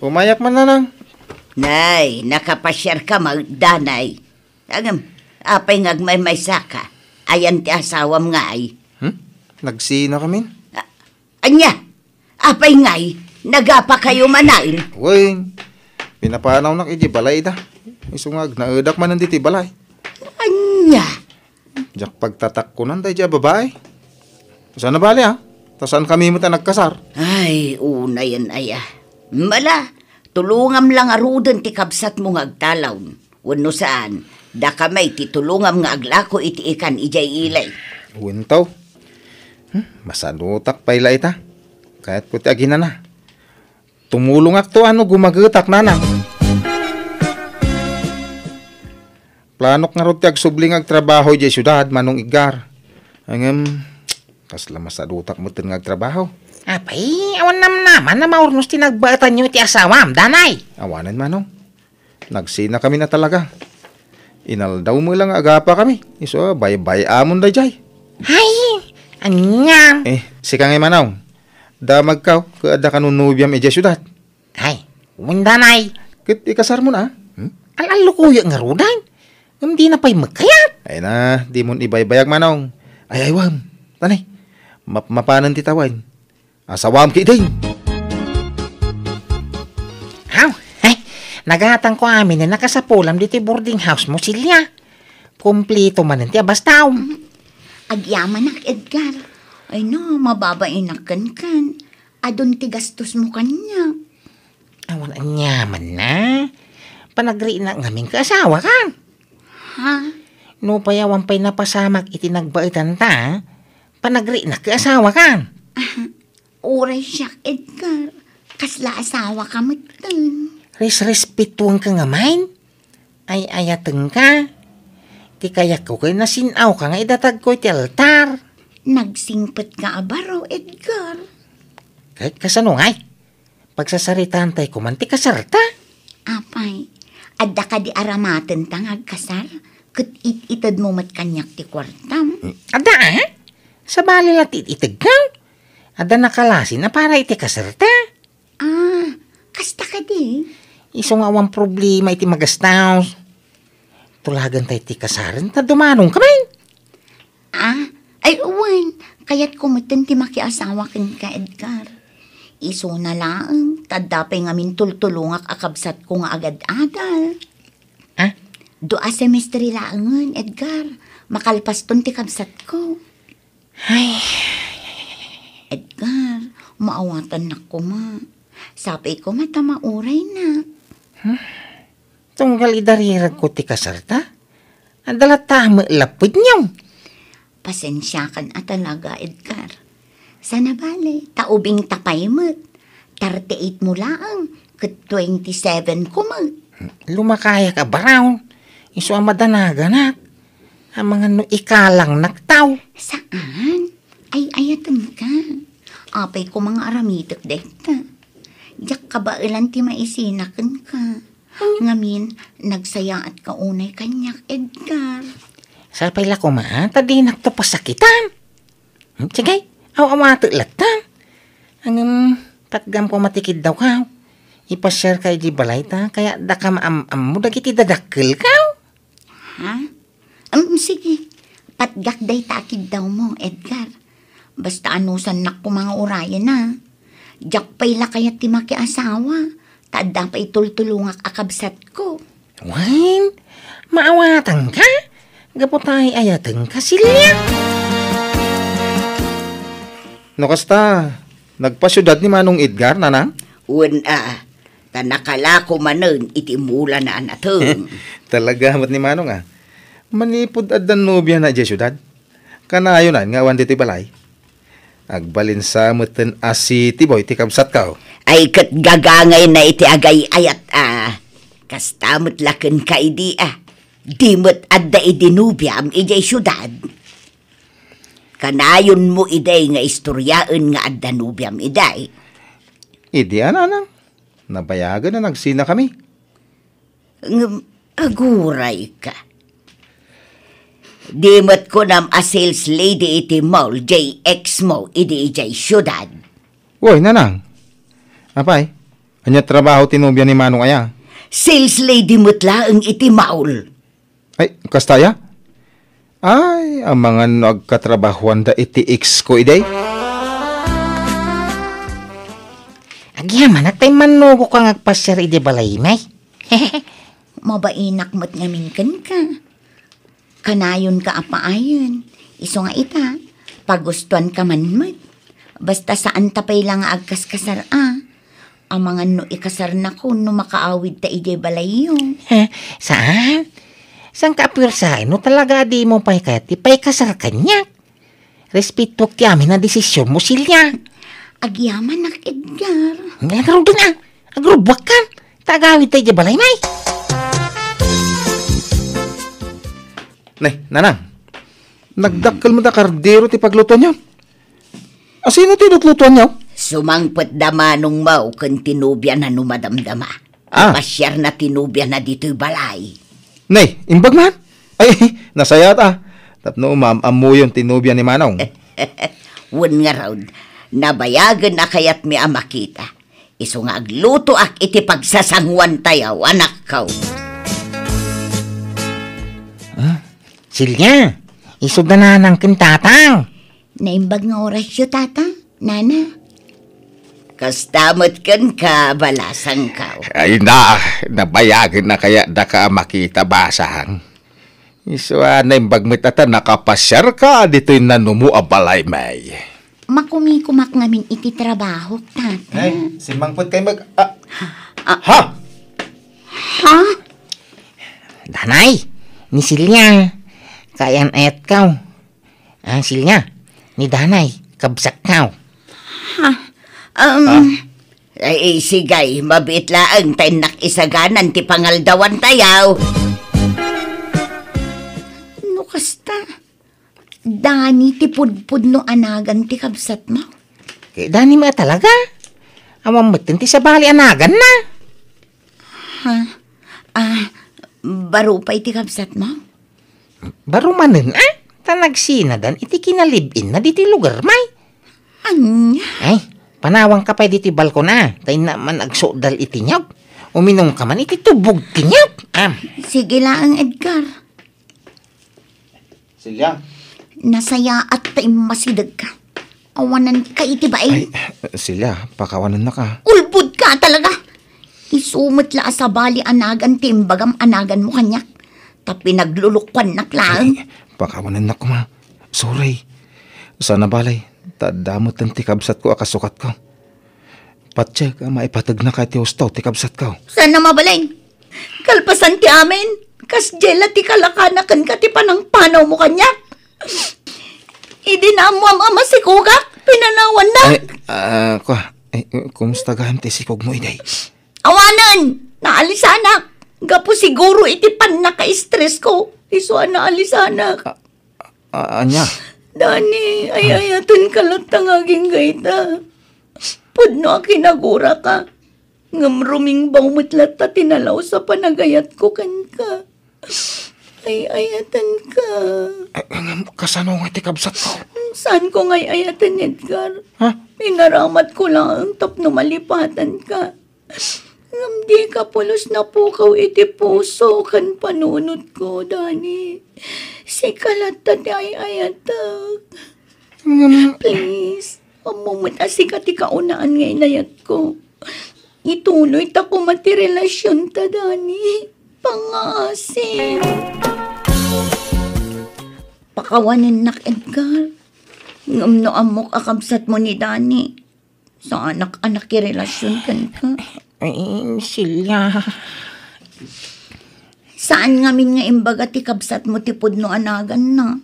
E: Umayak man na nang. Nay, nakapasyar ka magdanay. Agam, apay ngagmay may saka. Ayan ti asawam nga ay.
D: Hmm?
C: Nagsina kami?
E: anya, apay ngay, nagapa kayo manain.
C: Uy, pinapanaw nak iji balay da. Isungag, naedak man nanditi balay. Anya. Jak pagtatak ko nanday dya babae.
E: Saan na bali ha? Tasan kami mo ta nagkasar? Ay, una yan ay Mala, Tulungam lang arudan ti kabsat mo nga Wano saan, da kamay ti tulungam nga aglako iti ikan ijay ilay.
C: Wintaw, hmm, masalutak pa ila ita. Kahit puti agina na. Tumulong akto ano gumagatak na na. Planok nga roti agsubling ag trabaho jay syudad manong igar. Angem,
B: kasla masadutak mo tin nga trabaho. Apay, awan nam naman na maurnos tinagbatan nyo iti asawa, danay. Awanan manong. Oh. Nagsina kami na talaga.
C: Inaldaw mo lang agapa kami. Iso, bye-bye amon da jay.
B: Hay, anyam.
C: Eh, si kangay manaw. Damag kaw, kaada ka oh. nunubiam ija e syudad. Hay, windanay. Kit ikasar mo na. Ah. Hmm? Alalukuya nga rudan. Hindi na pa'y magkayat. Ay na, di mo ibaybayag manong. Ay, aywam. Tanay,
B: map mapanan titawan Asawam kiting. Aw, ay, eh, naghatang ko amin na nakasapulam dito boarding house mo silya. Kumplito man nanti abastaw. Oh. Agyaman nak Edgar.
E: Ay no, mababa inakan kan. Adon ti gastos mo kanya.
B: Awan ah, ang yaman na. Panagri na ngaming kaasawa kan. Ha? No payawan pa'y napasamak itinagbaetan ta. Panagri na kaasawa kan.
E: Aha. Oray siya, Edgar. Kasla asawa
B: ka matan. Res-respetuan ka nga, main. Ay ayateng ka. Ti kaya ko kay nasinaw ka nga idatag ko ti altar. Nagsingpet
E: ka abaro, Edgar.
B: Kahit kasano nga Pagsasaritaan tayo kumanti kasarta.
E: Apay, adda ka di aramaten tangag kasar.
B: Kat it itad mo mat kanyak ti
E: kwartam.
B: Mm, adda, ha? Eh? Sabali bali ti itag ka? Ada nakalasin na para iti kasarta. Ah, kasta ka di. Iso nga awang problema iti magastaw. Tulagan tayo iti kasaran ta dumanong kamay. Ah, ay uwan.
E: Kaya't kumutin ti makiasawa kin ka Edgar. Iso na lang. Tadapay nga min tultulungak akabsat ko nga agad-adal. Ah? Doa semestri laangan, Edgar. Makalpas ton ti kabsat ko. Ay, Edgar, maawatan na ko ma. Sabi ko
B: matama uray na. Huh? Tunggal idarirag ko ti kasarta? Adala tama lapid niyo. Pasensyakan at talaga,
E: Edgar. Sana bale, taubing tapay mo. 38 mo laang,
B: kat 27 ko ma. Lumakaya ka baraon. Iso ang madanaga na. Ang mga no ikalang nagtaw. Saan?
E: ay ayatan ka. Apay ko mga aramitak deta. Diyak ka ba ilan ti maisinakan ka? Ngamin, nagsaya at kaunay kanyak, Edgar.
B: Sarpay la kuma, tadi nagtapos sakitan. Hmm, sige, awa-awa latan. Ang um, taggam ko matikid daw ka. Ipashare kay di balay ta, kaya daka maam-am mo, dagiti dadakil ka. Ha? Um, sige, patgak day takid daw mo, Edgar
E: Basta anusan nak ko mga urayan na. Diyak payla kaya timaki asawa. Tadda pa'y tultulungak akabsat ko. Wan, maawatan ka? Gaputay ayatan ka silya.
C: No nagpasyudad ni Manong Edgar, nanang?
E: a, ah, tanakala ko manon itimula na anatong.
C: *laughs* Talaga, mat ni Manong ah. Manipod at danubya na dyan syudad. Kanayonan nga, wan dito balay
E: Agbalinsamot ten asi tiboy, boy ti kamsat ka. Oh. Ay kat gagangay na iti agay ayat ah. Kastamot laken ka idi ah. Dimot adda idinubyam ijay syudad. Kanayon mo iday nga istoryaan nga adda nubyam iday. Idi ananang. Nabayagan na nagsina kami. Ng aguray ka. Di ko nam a sales lady iti mall, JX mo, idi ijay syudad.
C: Woy, nanang. Apay, anya trabaho tinubya ni Manong Aya?
E: Sales lady mutla ang iti mall.
C: Ay, kastaya? Ay, ang mga nagkatrabahuan da iti ex ko
B: iday. Agyaman, at tayo manugo kang agpasyar iti balay, may.
E: *laughs* Mabainak mo't ngamin kan ka. Kanayon ka apaayon. Iso nga ita, pagustuan ka man Basta saan tapay lang agkas kasar ah ang no ikasar na ko no makaawid ta ijay balayo.
B: Ha? Saan? Saan ka pirsahay? No talaga di mo pa ikati, pa ikasar kanya. Respeto kiamin na desisyon mo silya. Agyaman nak Edgar. Nagaro din ah. Agrubwak ka. Tagawid ta balay may. Nay, nanang. Nagdakkel mo da kardero ti pagluto niya.
E: Asino ah, ti lutlutuan niya? Sumangpet da nung mao kung tinubya na numadamdama. Ah. Pasyar na tinubya na dito'y balay.
B: Nay, imbag man.
C: Ay, *laughs* nasaya ta. Tapno ma'am, amo tinubya ni Manong.
E: *laughs* Wun nga raw, nabayagan na kaya't mi amakita. Iso nga agluto ak iti pagsasangwan tayaw, anak kaw.
B: Silya, isod na nanang kin tatang.
E: Naimbag nga oras yo, tata. Nana. Kastamot kan ka, balasan ka.
C: Ay na, nabayagin na kaya da ka makita basahang. Iso uh, ah, na imbag mitata nakapasyar ka dito'y nanumu abalay may.
E: Makumikumak ngamin iti trabaho, tata. Ay, si Mangpot kayo mag... Ah,
B: ah, ha! Ha? Danay, ni Silya kayan ayat kau. Ang silnya, ni Danay, kabsak kau.
E: Ha? Um, ha?
B: Ah. Ay, sigay,
E: mabit laang tayo nakisaganan ti pangaldawan tayaw. No, kasta. Dani ti pudpud no anagan ti kabsat mo.
B: Eh, Dani ma talaga? Awang matin ti sa bali anagan
E: na. Ha? Ah, baro pa iti kabsat mo?
B: Barumanen, ah? Eh? Tanagsinadan, iti kinalibin na diti lugar, may. Anya? Ay, panawang ka pa diti balkon na. Tay man agsodal iti niyog. Uminom ka man iti tubog tinyog.
E: Am. Sige lang, Edgar. Silya. Nasaya at tayo masidag ka. Awanan ka iti ba eh? eh?
G: Silya, pakawanan na ka.
E: Ulbud ka talaga. Isumit la sa bali anagan timbagam anagan mo kanyak ta pinaglulukwan na klaan. Ay,
C: baka na ko ma. Sorry. Sana balay, tadamot ang tikabsat ko akasukat ko. Patsya ka ah, maipatag na ka ti hostaw tikabsat ko.
E: Sana mabalay. Kalpasan ti amin. Kas jela ti kalakanakan ka ti panang panaw mo kanya. Idi na mo ang ama si Kugak. Pinanawan na. Ay,
C: ah, uh, ko, ay, kumusta gaham ti sikog mo, Iday?
E: Awanan! Naalisanak! Gapo siguro iti panaka-stress ko. Iso na alis anak. Uh, uh, anya? Dani, ayayatan ka lang tangaging gaita. Pudno akin nagura ka. Ngamruming baumitlat ta tinalaw sa panagayat ko kan ka. Ay, ayatan ka. Ay, kasano nga tikabsat ko? Hmm, saan ko nga ayatan, Edgar? Ha? Pinaramat ko lang ang tap no malipatan ka. Ramdi ka pulos na pukaw iti eh, puso kan panunod ko, Dani. Si kalat taday ayatak. Mm. Please, amumata si ka ti kaunaan nga inayat ko. Ituloy ta ko matirelasyon ta, Dani. Pangasin. Pakawanin nak, Edgar. Ngam amok akamsat mo ni Dani. Sa anak-anak relasyon kan ka.
B: Ay, silya. Ah.
E: Saan ngamin nga imbaga ti kabsat mo ti pudno anagan na?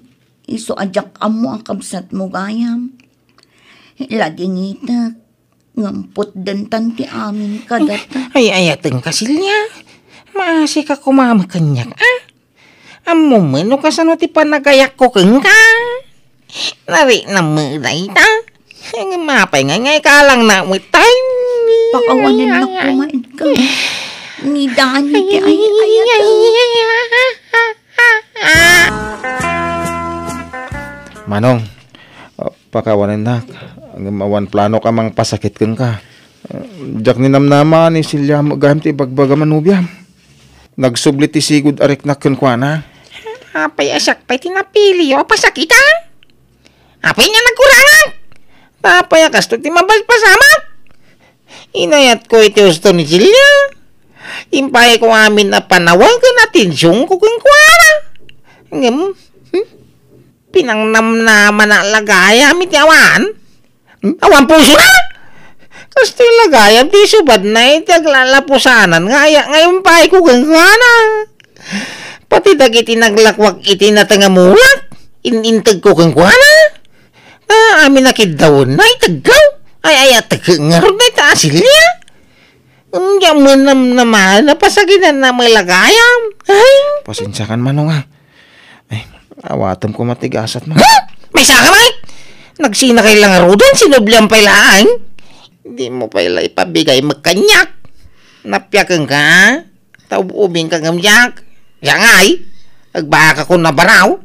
E: Iso ajak amo ang kabsat mo gayam. Ladingita, ngampot dentan ti amin kadata.
B: Ay, ayateng kasil niya. Maasi ka kumamakanyak, ah? Amo mo, no kasano ti panagayak ko keng ka? Nari na muday ta. Ang mapay nga nga ka lang na with time. Pakawanan na kumain
E: ka. Nidaan ni ti ay ay,
C: Manong, pakawanan ah, na. Mawan plano ka mang pasakit kang ka. Ah, Jack ni namnama ni silya magahim ti bagbaga manubya. Nagsublit ti sigud arek na kenkwana.
B: Apay asak pa tinapili o pasakitan. Apay nga nagkurangan. Tapay akas to ti mabalpasamak. Inayat ko iti gusto ni Silya. Impay ko amin na panawagan natin siyong kukinkwara. Ngam, hmm? pinangnam naman na lagaya amit awan. Hmm? Awan puso na! Kasto yung lagaya, di subad na iti aglalapusanan. Ngaya, ngayon pa ko kukinkwara. Pati dagiti naglakwak iti natangamulak. Inintag ko kukinkwara. Ah, na amin nakidawon na itagga. Ay, ay, atakengar ah, na ta silya. Ang yaman nam naman, napasaginan na may lagayam.
C: Ay. Pasinsakan manong oh, ah. ha. Ay, awatom ko matigas at mga...
B: May saka may! Nagsina kay lang rodan, sinubli ang pailaan. Hindi mo paila ipabigay magkanyak. Napyakan ka, taububing ka gamyak. Yangay, agbaka ko na baraw.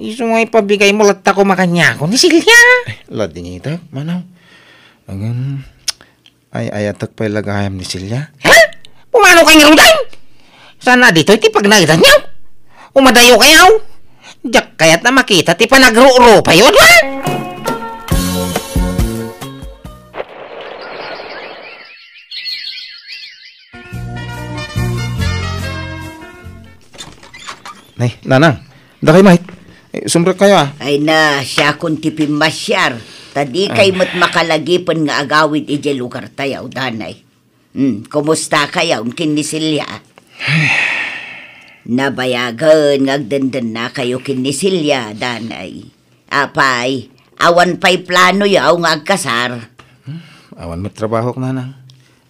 B: Iso nga pabigay eh. mo latta ko makanya ko ni Silya.
C: Ay, ladingita, manaw. Agan, ay ayatak pa ilagayam ni Silya.
B: Ha? Pumano kay ngarudan? Sana dito iti pag nagitan Umadayo kayo? Diyak kaya't na makita ti panagro-ro pa yun, ha?
E: Nay, nanang, da mahit. Eh, sumra kayo ah. Ay na, siya kong tipimasyar. Tadi ah. kay mo't makalagipon nga agawid ije lugar tayo, danay. Hmm, kumusta kaya ang kinisilya? *sighs* Nabayagan ngagdandan na kayo kinisilya, danay. Apay, awan pa'y plano yaw nga agkasar.
C: Hmm, awan mo trabaho nanang.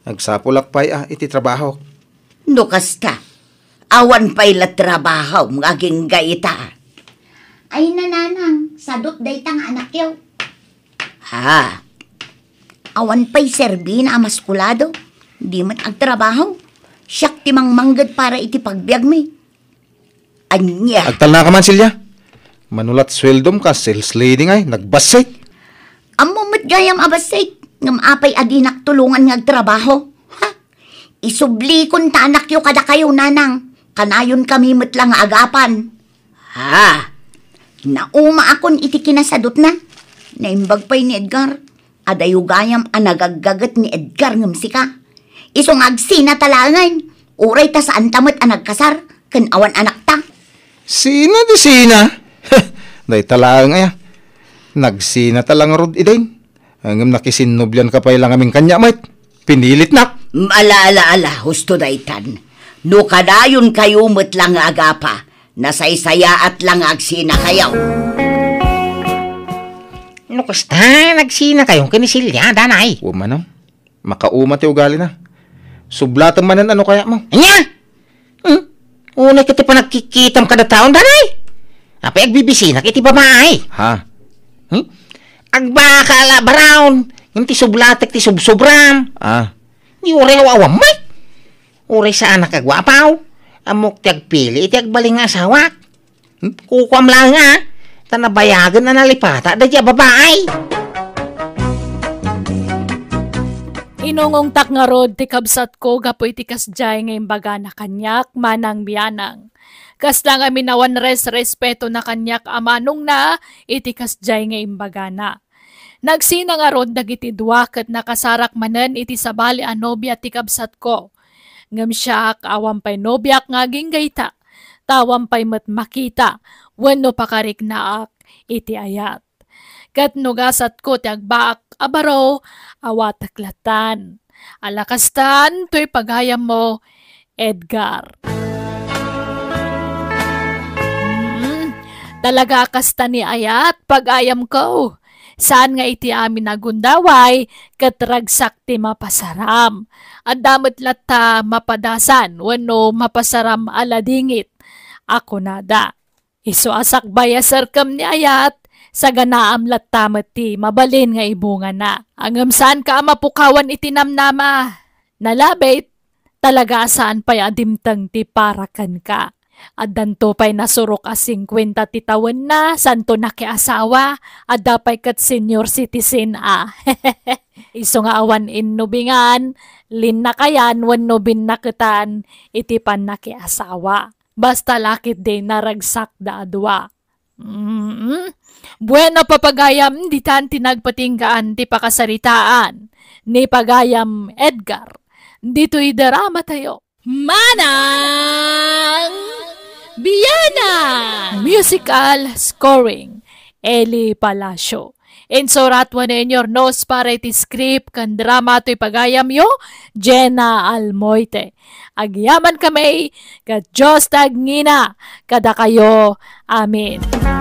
C: Nagsapulak
E: pa'y ah, iti trabaho. No kasta, awan pa'y la trabaho ngaging gaita. Ay nananang, sadot day tang anak yaw. Ha? Awan pa'y serbi na amaskulado. Di man agtrabaho. Siyak ti manggad para iti pagbiag mi. Anya.
C: Agtal na ka man, Silya. Manulat sweldom ka, sales lady ngay, nagbasik.
E: Amumit gayam abasik, ngam apay adinak tulungan nga trabaho. Ha? Isubli kun tanak yo kada kayo, nanang. Kanayon kami lang agapan. Ha? Nauma akon iti kinasadot na. Naimbag pa'y ni Edgar. Adayugayam anagagagat ni Edgar ngamsi ka. Isong agsina talangan. Uray ta saan tamot anagkasar. awan anak ta. Sina di sina.
C: *laughs* Day talang ay. Ah. Nagsina talang
E: rod idain. Angam nakisinnoblan ka pa ilang aming kanya, mate. Pinilit nak. Ala, ala, ala, husto daytan. No kadayon kayo mutlang agapa, nasaysaya at lang agsina kayaw.
B: No, kasta, ah, nagsina kayong kinisilya, danay. O manam, makauma ti ugali na. Sublatan manan ano kaya mo? Anya! Hmm? Una kiti pa nagkikitam kada taon, danay. Apa bibisina, kiti babae. Ha? Hmm? Agbakala brown. yung ti sublatek ti subsobram. Ha? Ah. Di ore awam may. Ore sa anak agwapaw. Amok ti agpili, iti agbaling asawak. Hmm? Kukwam lang nga. Ah tanabayagan na nalipata dadya babae.
A: Inungong tak nga rod, tikabsat ko, gapoy tikas jay ngayon baga na kanyak, manang biyanang. Kas lang kami res respeto na kanyak amanong na, itikas jay nga imbaga na. Nagsina nga rod dagiti duwa kat nakasarak manen iti sabali anobya tikabsat ko. Ngam siya ak pay nobyak nga gayta, tawam pay mat makita, wenno pakarik naak iti ayat. Kat nugasat ko ti agbaak abaro awat aklatan. Alakastan to'y pagayam mo, Edgar. Mm, talaga kasta ni Ayat, pagayam ko. Saan nga iti amin nagundaway, katragsak ti mapasaram. At damat lata mapadasan, wano mapasaram aladingit. Ako nada. Iso Isuasak baya sarkam ni ayat, sa ganaam tamat ti, mabalin nga ibunga na. Angam saan ka mapukawan itinamnama. Nalabit, talaga saan pa'y adimtang ti parakan ka. At danto pa'y nasurok a 50 ti tawen na, santo na ki asawa, at dapay kat senior citizen a. *laughs* Iso nga awan innubingan, lin na kayan, wan nubin na kitan, itipan na ki basta lakit day naragsak da adwa. Mm-hmm. Bueno papagayam ditan tan tinagpatinggaan ti pakasaritaan ni pagayam Edgar. Dito'y darama tayo. Manang Biyana! Musical Scoring Eli Palacio Insurat wanenyor nos para iti script kan drama to'y ipagayam yo, Jenna Almoite. Agyaman kami, ka Diyos tagnina, kada
D: kayo. Amen.